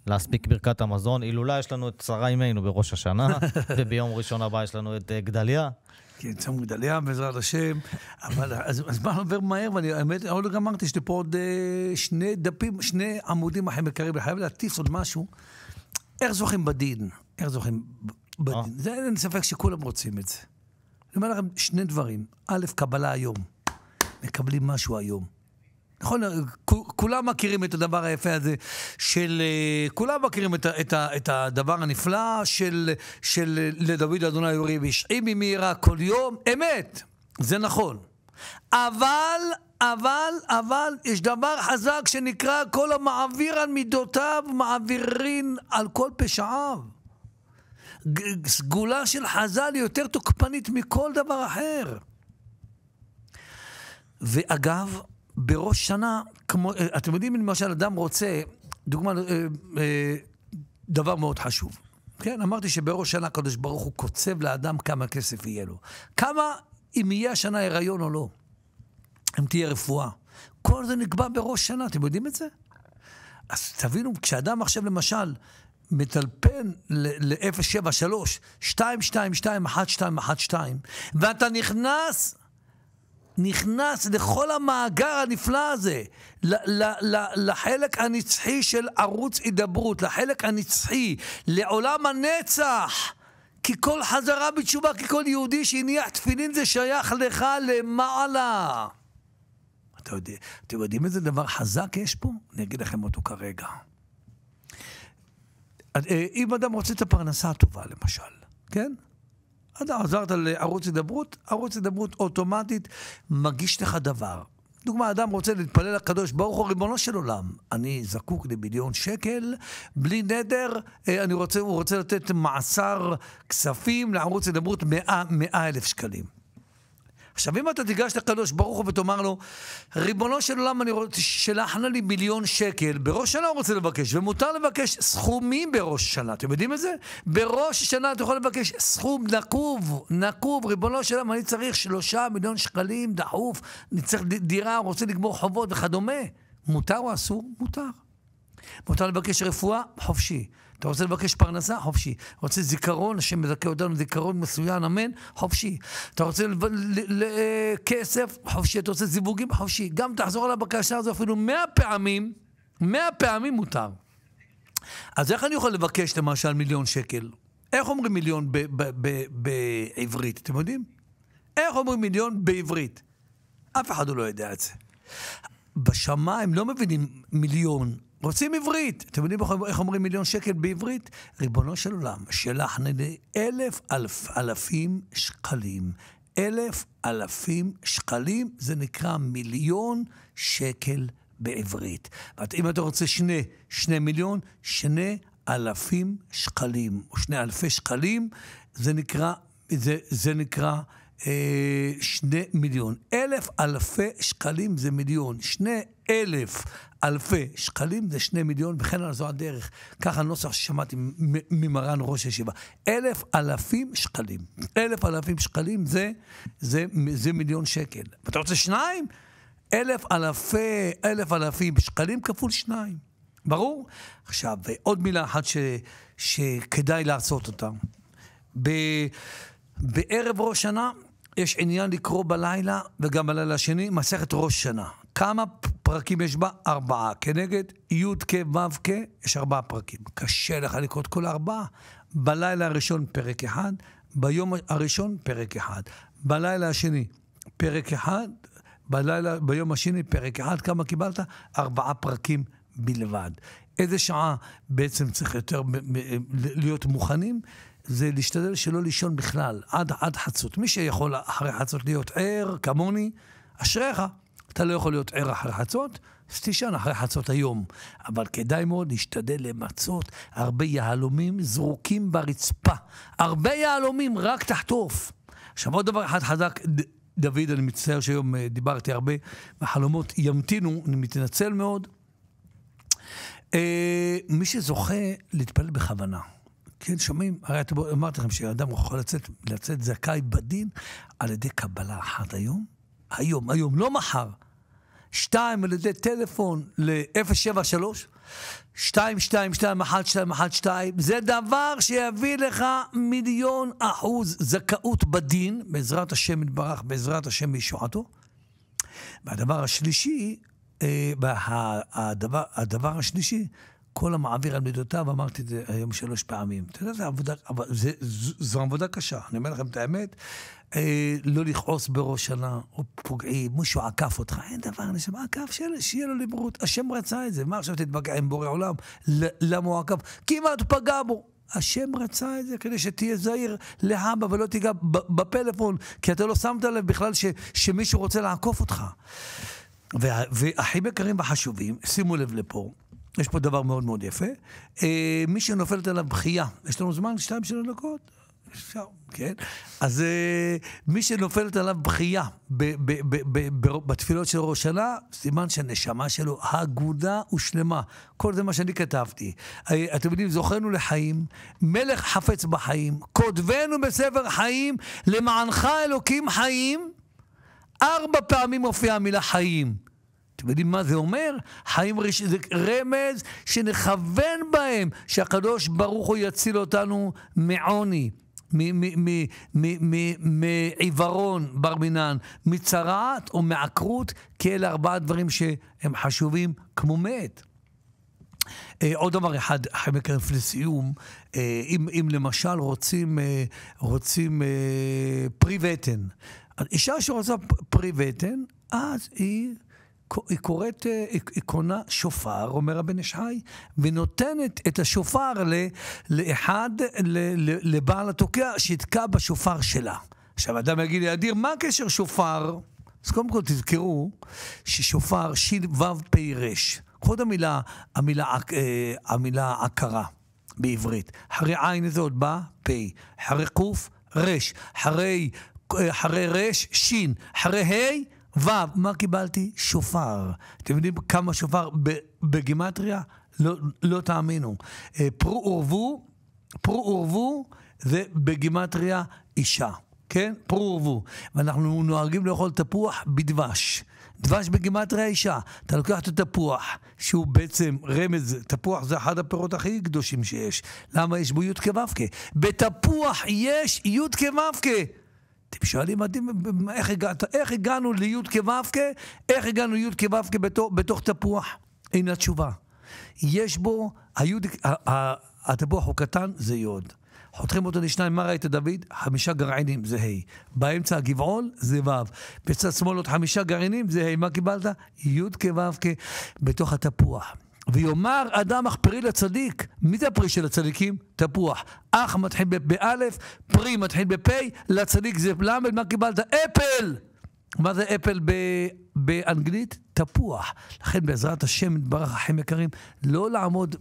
להספיק ברכת המזון. הילולה, יש לנו את שרה אימנו בראש השנה, וביום ראשון הבא יש לנו את אה, גדליה. כן, צום גדליה, בעזרת השם. אבל הזמן עובר מהר, ואני האמת, עוד לא גמרתי, יש לי פה עוד שני דפים, שני עמודים אחרים יקרים, אני חייב להטיס עוד משהו. איך זוכים בדין? איך זוכים בדין? זה אין ספק שכולם רוצים את זה. אני אומר לכם שני דברים. א', קבלה היום. מקבלים משהו היום. נכון, כולם מכירים את הדבר היפה הזה של... אה, כולם מכירים את, את, את הדבר הנפלא של, של לדוד אדוני יורי וישעים ממהירה כל יום. אמת, זה נכון. אבל, אבל, אבל, יש דבר חזק שנקרא כל המעביר על מידותיו מעבירין על כל פשעיו. סגולה של חז"ל היא יותר תוקפנית מכל דבר אחר. ואגב, בראש שנה, כמו, אה, אתם יודעים, למשל, אדם רוצה, דוגמה, אה, אה, דבר מאוד חשוב. כן, אמרתי שבראש שנה הקדוש ברוך הוא קוצב לאדם כמה כסף יהיה לו. כמה, אם יהיה השנה הריון או לא, אם תהיה רפואה. כל זה נקבע בראש שנה, אתם יודעים את זה? אז תבינו, כשאדם עכשיו למשל מטלפן ל-073, 222, 1212, ואתה נכנס נכנס לכל המאגר הנפלא הזה, לחלק הנצחי של ערוץ הידברות, לחלק הנצחי, לעולם הנצח. כי כל חזרה בתשובה, כי כל יהודי שהניח תפילין זה שייך לך למעלה. אתם יודע, את יודעים איזה דבר חזק יש פה? אני אגיד לכם אותו כרגע. אה, אם אדם רוצה את הפרנסה הטובה, למשל, כן? אתה עזרת לערוץ הידברות, ערוץ הידברות אוטומטית מגיש לך דבר. דוגמה, אדם רוצה להתפלל לקדוש ברוך הוא, ריבונו של עולם, אני זקוק למיליון שקל, בלי נדר, אה, אני רוצה, הוא רוצה לתת מעשר כספים לערוץ הידברות 100 אלף שקלים. עכשיו, אם אתה תיגש לקדוש ברוך הוא ותאמר לו, ריבונו של עולם, אני רוצה, שלחנה לי מיליון שקל, בראש שנה הוא רוצה לבקש, ומותר לבקש סכומים בראש שנה, אתם יודעים את זה? בראש שנה אתה יכול לבקש סכום נקוב, נקוב, ריבונו של עולם, אני צריך שלושה מיליון שקלים, דחוף, אני צריך דירה, רוצה לגמור חובות וכדומה. מותר או אסור? מותר. מותר לבקש רפואה? חופשי. אתה רוצה לבקש פרנסה? חופשי. רוצה זיכרון, השם מזכה אותנו זיכרון מסוים, אמן? חופשי. אתה רוצה לב... ל... ל... ל- אה, כסף? חופשי. אתה רוצה זיווגים? חופשי. גם תחזור על הבקשה הזו אפילו מאה פעמים, מאה פעמים מותר. אז איך אני יכול לבקש למשל מיליון שקל? איך אומרים מיליון ב- ב- ב- בעברית? אתם יודעים? איך אומרים מיליון בעברית? אף אחד לא יודע את זה. בשמיים לא מבינים מיליון, רוצים עברית. אתם יודעים איך אומרים מיליון שקל בעברית? ריבונו של עולם, שלחני אלף אלף אלפים שקלים. אלף אלפים שקלים, זה נקרא מיליון שקל בעברית. ואת, אם אתה רוצה שני, שני מיליון, שני אלפים שקלים, או שני אלפי שקלים, זה נקרא, זה, זה נקרא אה, שני מיליון. אלף אלפי שקלים זה מיליון. שני אלף אלפי שקלים זה שני מיליון, וכן על זו הדרך. ככה נוסח ששמעתי ממרן ראש הישיבה. אלף אלפים שקלים. אלף אלפים שקלים זה, זה, זה מיליון שקל. ואתה רוצה שניים? אלף אלפי, אלף אלפים שקלים כפול שניים. ברור? עכשיו, עוד מילה אחת ש, שכדאי לעשות אותה. ב... בערב ראש שנה יש עניין לקרוא בלילה וגם בלילה השני, מסכת ראש שנה. כמה פרקים יש בה? ארבעה. כנגד י"ק ו"ק יש ארבעה פרקים. קשה לך לקרוא את כל הארבעה. בלילה הראשון פרק אחד, ביום הראשון פרק אחד, בלילה השני פרק אחד, בלילה, ביום השני פרק אחד. כמה קיבלת? ארבעה פרקים בלבד. איזה שעה בעצם צריך יותר להיות מוכנים? זה להשתדל שלא לישון בכלל, עד, עד חצות. מי שיכול אחרי חצות להיות ער, כמוני, אשריך. אתה לא יכול להיות ער אחרי חצות, אז תישן אחרי חצות היום. אבל כדאי מאוד להשתדל למצות הרבה יהלומים זרוקים ברצפה. הרבה יהלומים, רק תחטוף. עכשיו עוד דבר אחד חזק, דוד, אני מצטער שהיום אה, דיברתי הרבה, והחלומות ימתינו, אני מתנצל מאוד. אה, מי שזוכה להתפלל בכוונה. כן, שומעים? הרי אתם אמרתי לכם שאדם יכול לצאת, לצאת זכאי בדין על ידי קבלה אחת היום, היום, היום, לא מחר. שתיים, על ידי טלפון ל-073, 222-1212, זה דבר שיביא לך מיליון אחוז זכאות בדין, בעזרת השם יתברך, בעזרת השם ישועתו. והדבר השלישי, אה, הדבר, הדבר השלישי, כל המעביר על מידותיו, אמרתי את זה היום שלוש פעמים. אתה יודע, זו עבודה, זה, זו זו עבודה קשה, אני אומר לכם את האמת. אה, לא לכעוס בראש שנה, או פוגעים, מישהו עקף אותך, אין דבר, נשם עקף, שיהיה, שיהיה לו לברות, השם רצה את זה, מה עכשיו תתבגע עם בורא עולם? למה הוא עקף? כמעט פגע בו. השם רצה את זה כדי שתהיה זהיר להבא ולא תיגע בפלאפון, כי אתה לא שמת לב בכלל ש, שמישהו רוצה לעקוף אותך. והכי יקרים וחשובים, שימו לב לפה, יש פה דבר מאוד מאוד יפה. אה, מי שנופלת עליו בכייה, יש לנו זמן, שתיים, שלוש דקות? אפשר, כן? אז אה, מי שנופלת עליו בכייה בתפילות של ראש שנה, סימן שהנשמה שלו אגודה ושלמה. כל זה מה שאני כתבתי. אה, אתם יודעים, זוכרנו לחיים, מלך חפץ בחיים, כותבנו בספר חיים, למענך אלוקים חיים. ארבע פעמים מופיעה המילה חיים. אתם יודעים מה זה אומר? חיים רש... זה רמז שנכוון בהם, שהקדוש ברוך הוא יציל אותנו מעוני. מעיוורון, בר מינן, מצרעת או מעקרות, כי אלה ארבעה דברים שהם חשובים כמו מת. Uh, עוד דבר אחד, חמק לפני סיום, uh, אה, אם, אם למשל רוצים, uh, רוצים uh, פרי בטן, אישה שרוצה פרי בטן, אז היא... היא קוראת, אה, היא קונה שופר, אומר הבן ישחי, ונותנת את השופר ל, לאחד, ל, ל, לבעל התוקע, שיתקע בשופר שלה. עכשיו, אדם יגיד לי, אדיר, מה הקשר שופר? אז קודם כל תזכרו ששופר, שיל שי"ו פ"ר, קחו את המילה, המילה, אה, המילה עקרה בעברית. אחרי עין זה עוד בא פי. אחרי קוף, רש. אחרי, אחרי אה, ר', ש', אחרי ה', ו', מה קיבלתי? שופר. אתם יודעים כמה שופר בגימטריה? לא, לא תאמינו. אה, פרו ורבו, פרו ורבו זה בגימטריה אישה, כן? פרו ורבו. ואנחנו נוהגים לאכול תפוח בדבש. דבש בגימטריה אישה. אתה לוקח את התפוח, שהוא בעצם רמז, תפוח זה אחד הפירות הכי קדושים שיש. למה יש בו י' כו' בתפוח יש י' כו' אתם שואלים מדהים, איך, הגע, איך הגענו לי' כו' איך הגענו לי' כו' בתוך, בתוך תפוח? הנה התשובה. יש בו, היוד, התפוח הוא קטן, זה יוד. חותכים אותו לשניים, מה ראית דוד? חמישה גרעינים, זה ה'. באמצע הגבעול, זה ו'. בצד שמאל עוד חמישה גרעינים, זה ה'. מה קיבלת? י' כו' כ' בתוך התפוח. ויאמר אדם אך פרי לצדיק. מי זה הפרי של הצדיקים? תפוח. אך מתחיל באלף, פרי מתחיל בפה, לצדיק זה למד, מה קיבלת? אפל! מה זה אפל ב... באנגלית? תפוח. לכן בעזרת השם יתברך אחים יקרים, לא לעמוד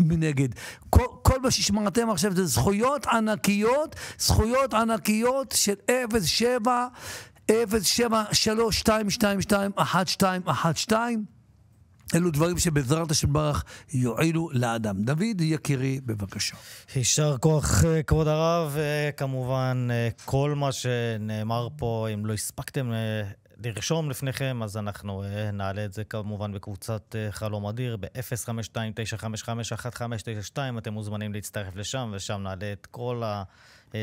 מנגד. כל, כל מה ששמעתם עכשיו זה זכויות ענקיות, זכויות ענקיות של 07, 07, 3, 2, 2, 2, 1, 2, 1, 2. אלו דברים שבעזרת השם ברך יועילו לאדם. דוד יקירי, בבקשה. יישר כוח, אה, כבוד הרב. אה, כמובן, אה, כל מה שנאמר פה, אם לא הספקתם לרשום לפניכם, אז אנחנו נעלה את זה כמובן בקבוצת חלום אדיר ב-052-955-1592. אתם מוזמנים להצטרף לשם, ושם נעלה את כל ה...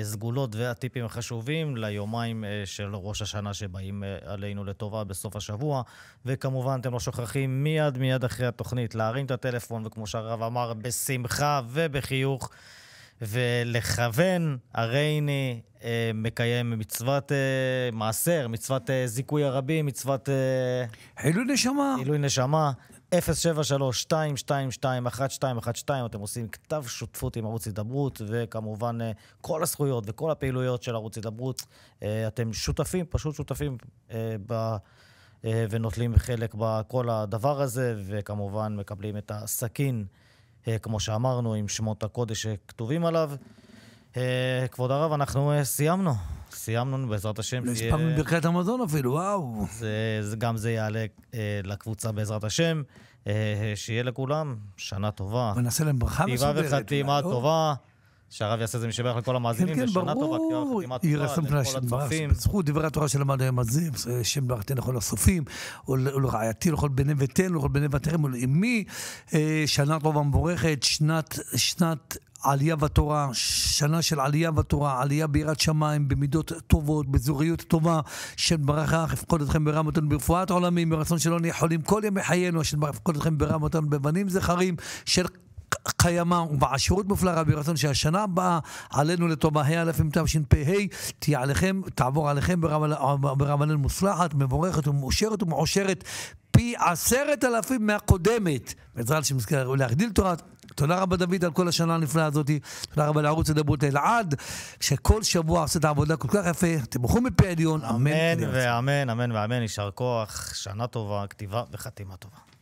הסגולות אה, והטיפים החשובים ליומיים אה, של ראש השנה שבאים אה, עלינו לטובה בסוף השבוע. וכמובן, אתם לא שוכחים מיד מיד אחרי התוכנית להרים את הטלפון, וכמו שהרב אמר, בשמחה ובחיוך. ולכוון, הרייני אה, מקיים מצוות אה, מעשר, מצוות אה, זיכוי הרבים, מצוות... אה, נשמה. עילוי נשמה. 073-222-1212, אתם עושים כתב שותפות עם ערוץ הידברות, וכמובן אה, כל הזכויות וכל הפעילויות של ערוץ הידברות, אה, אתם שותפים, פשוט שותפים אה, ונוטלים חלק בכל הדבר הזה, וכמובן מקבלים את הסכין, כמו שאמרנו, עם שמות הקודש שכתובים עליו. כבוד הרב, אנחנו סיימנו. סיימנו, בעזרת השם. לא הספקנו את ברכת המזון אפילו, וואו. זה, זה, גם זה יעלה אה, לקבוצה בעזרת השם. אה, שיהיה לכולם שנה טובה. ונעשה להם ברכה מסודרת. כתיבה וחתימה לא. טובה. שהרב יעשה את זה משבח לכל המאזינים, כן, כן, ושנה ברור. טובה, כי כתיבה חתימה טובה לכל הצופים. בזכות דברי התורה שלמד היום הזה, שם ברכתנו לכל הסופים, ולרעייתי לכל בני ביתנו, לכל בני בתיכם ולאמי, אה, שנה טובה מבורכת, שנת, שנת עלייה בתורה, שנה של עלייה בתורה, עלייה ביראת שמיים, במידות טובות, בזוריות טובה, של ברכה, יפקוד אתכם ברמתון ברפואת עולמים, ברצון שלא נהיה חולים כל ימי חיינו, של ברכה יפקוד אתכם ברמתון בבנים זכרים, של קיימה ובעשירות מופלאה ברצון שהשנה הבאה עלינו לטובה ה' אלפים תשפ"ה תהיה עליכם, תעבור עליכם ברמנן לא מוצלחת, מבורכת ומאושרת ומעושרת פי עשרת אלפים מהקודמת. בעזרת השם להגדיל תורת תודה רבה, דוד, על כל השנה הנפלאה הזאת. תודה רבה לערוץ הדברות אלעד, שכל שבוע עושה את העבודה כל כך יפה. תמכו מפי עליון, אמן. אמן ואמן, אמן ואמן. יישר כוח, שנה טובה, כתיבה וחתימה טובה.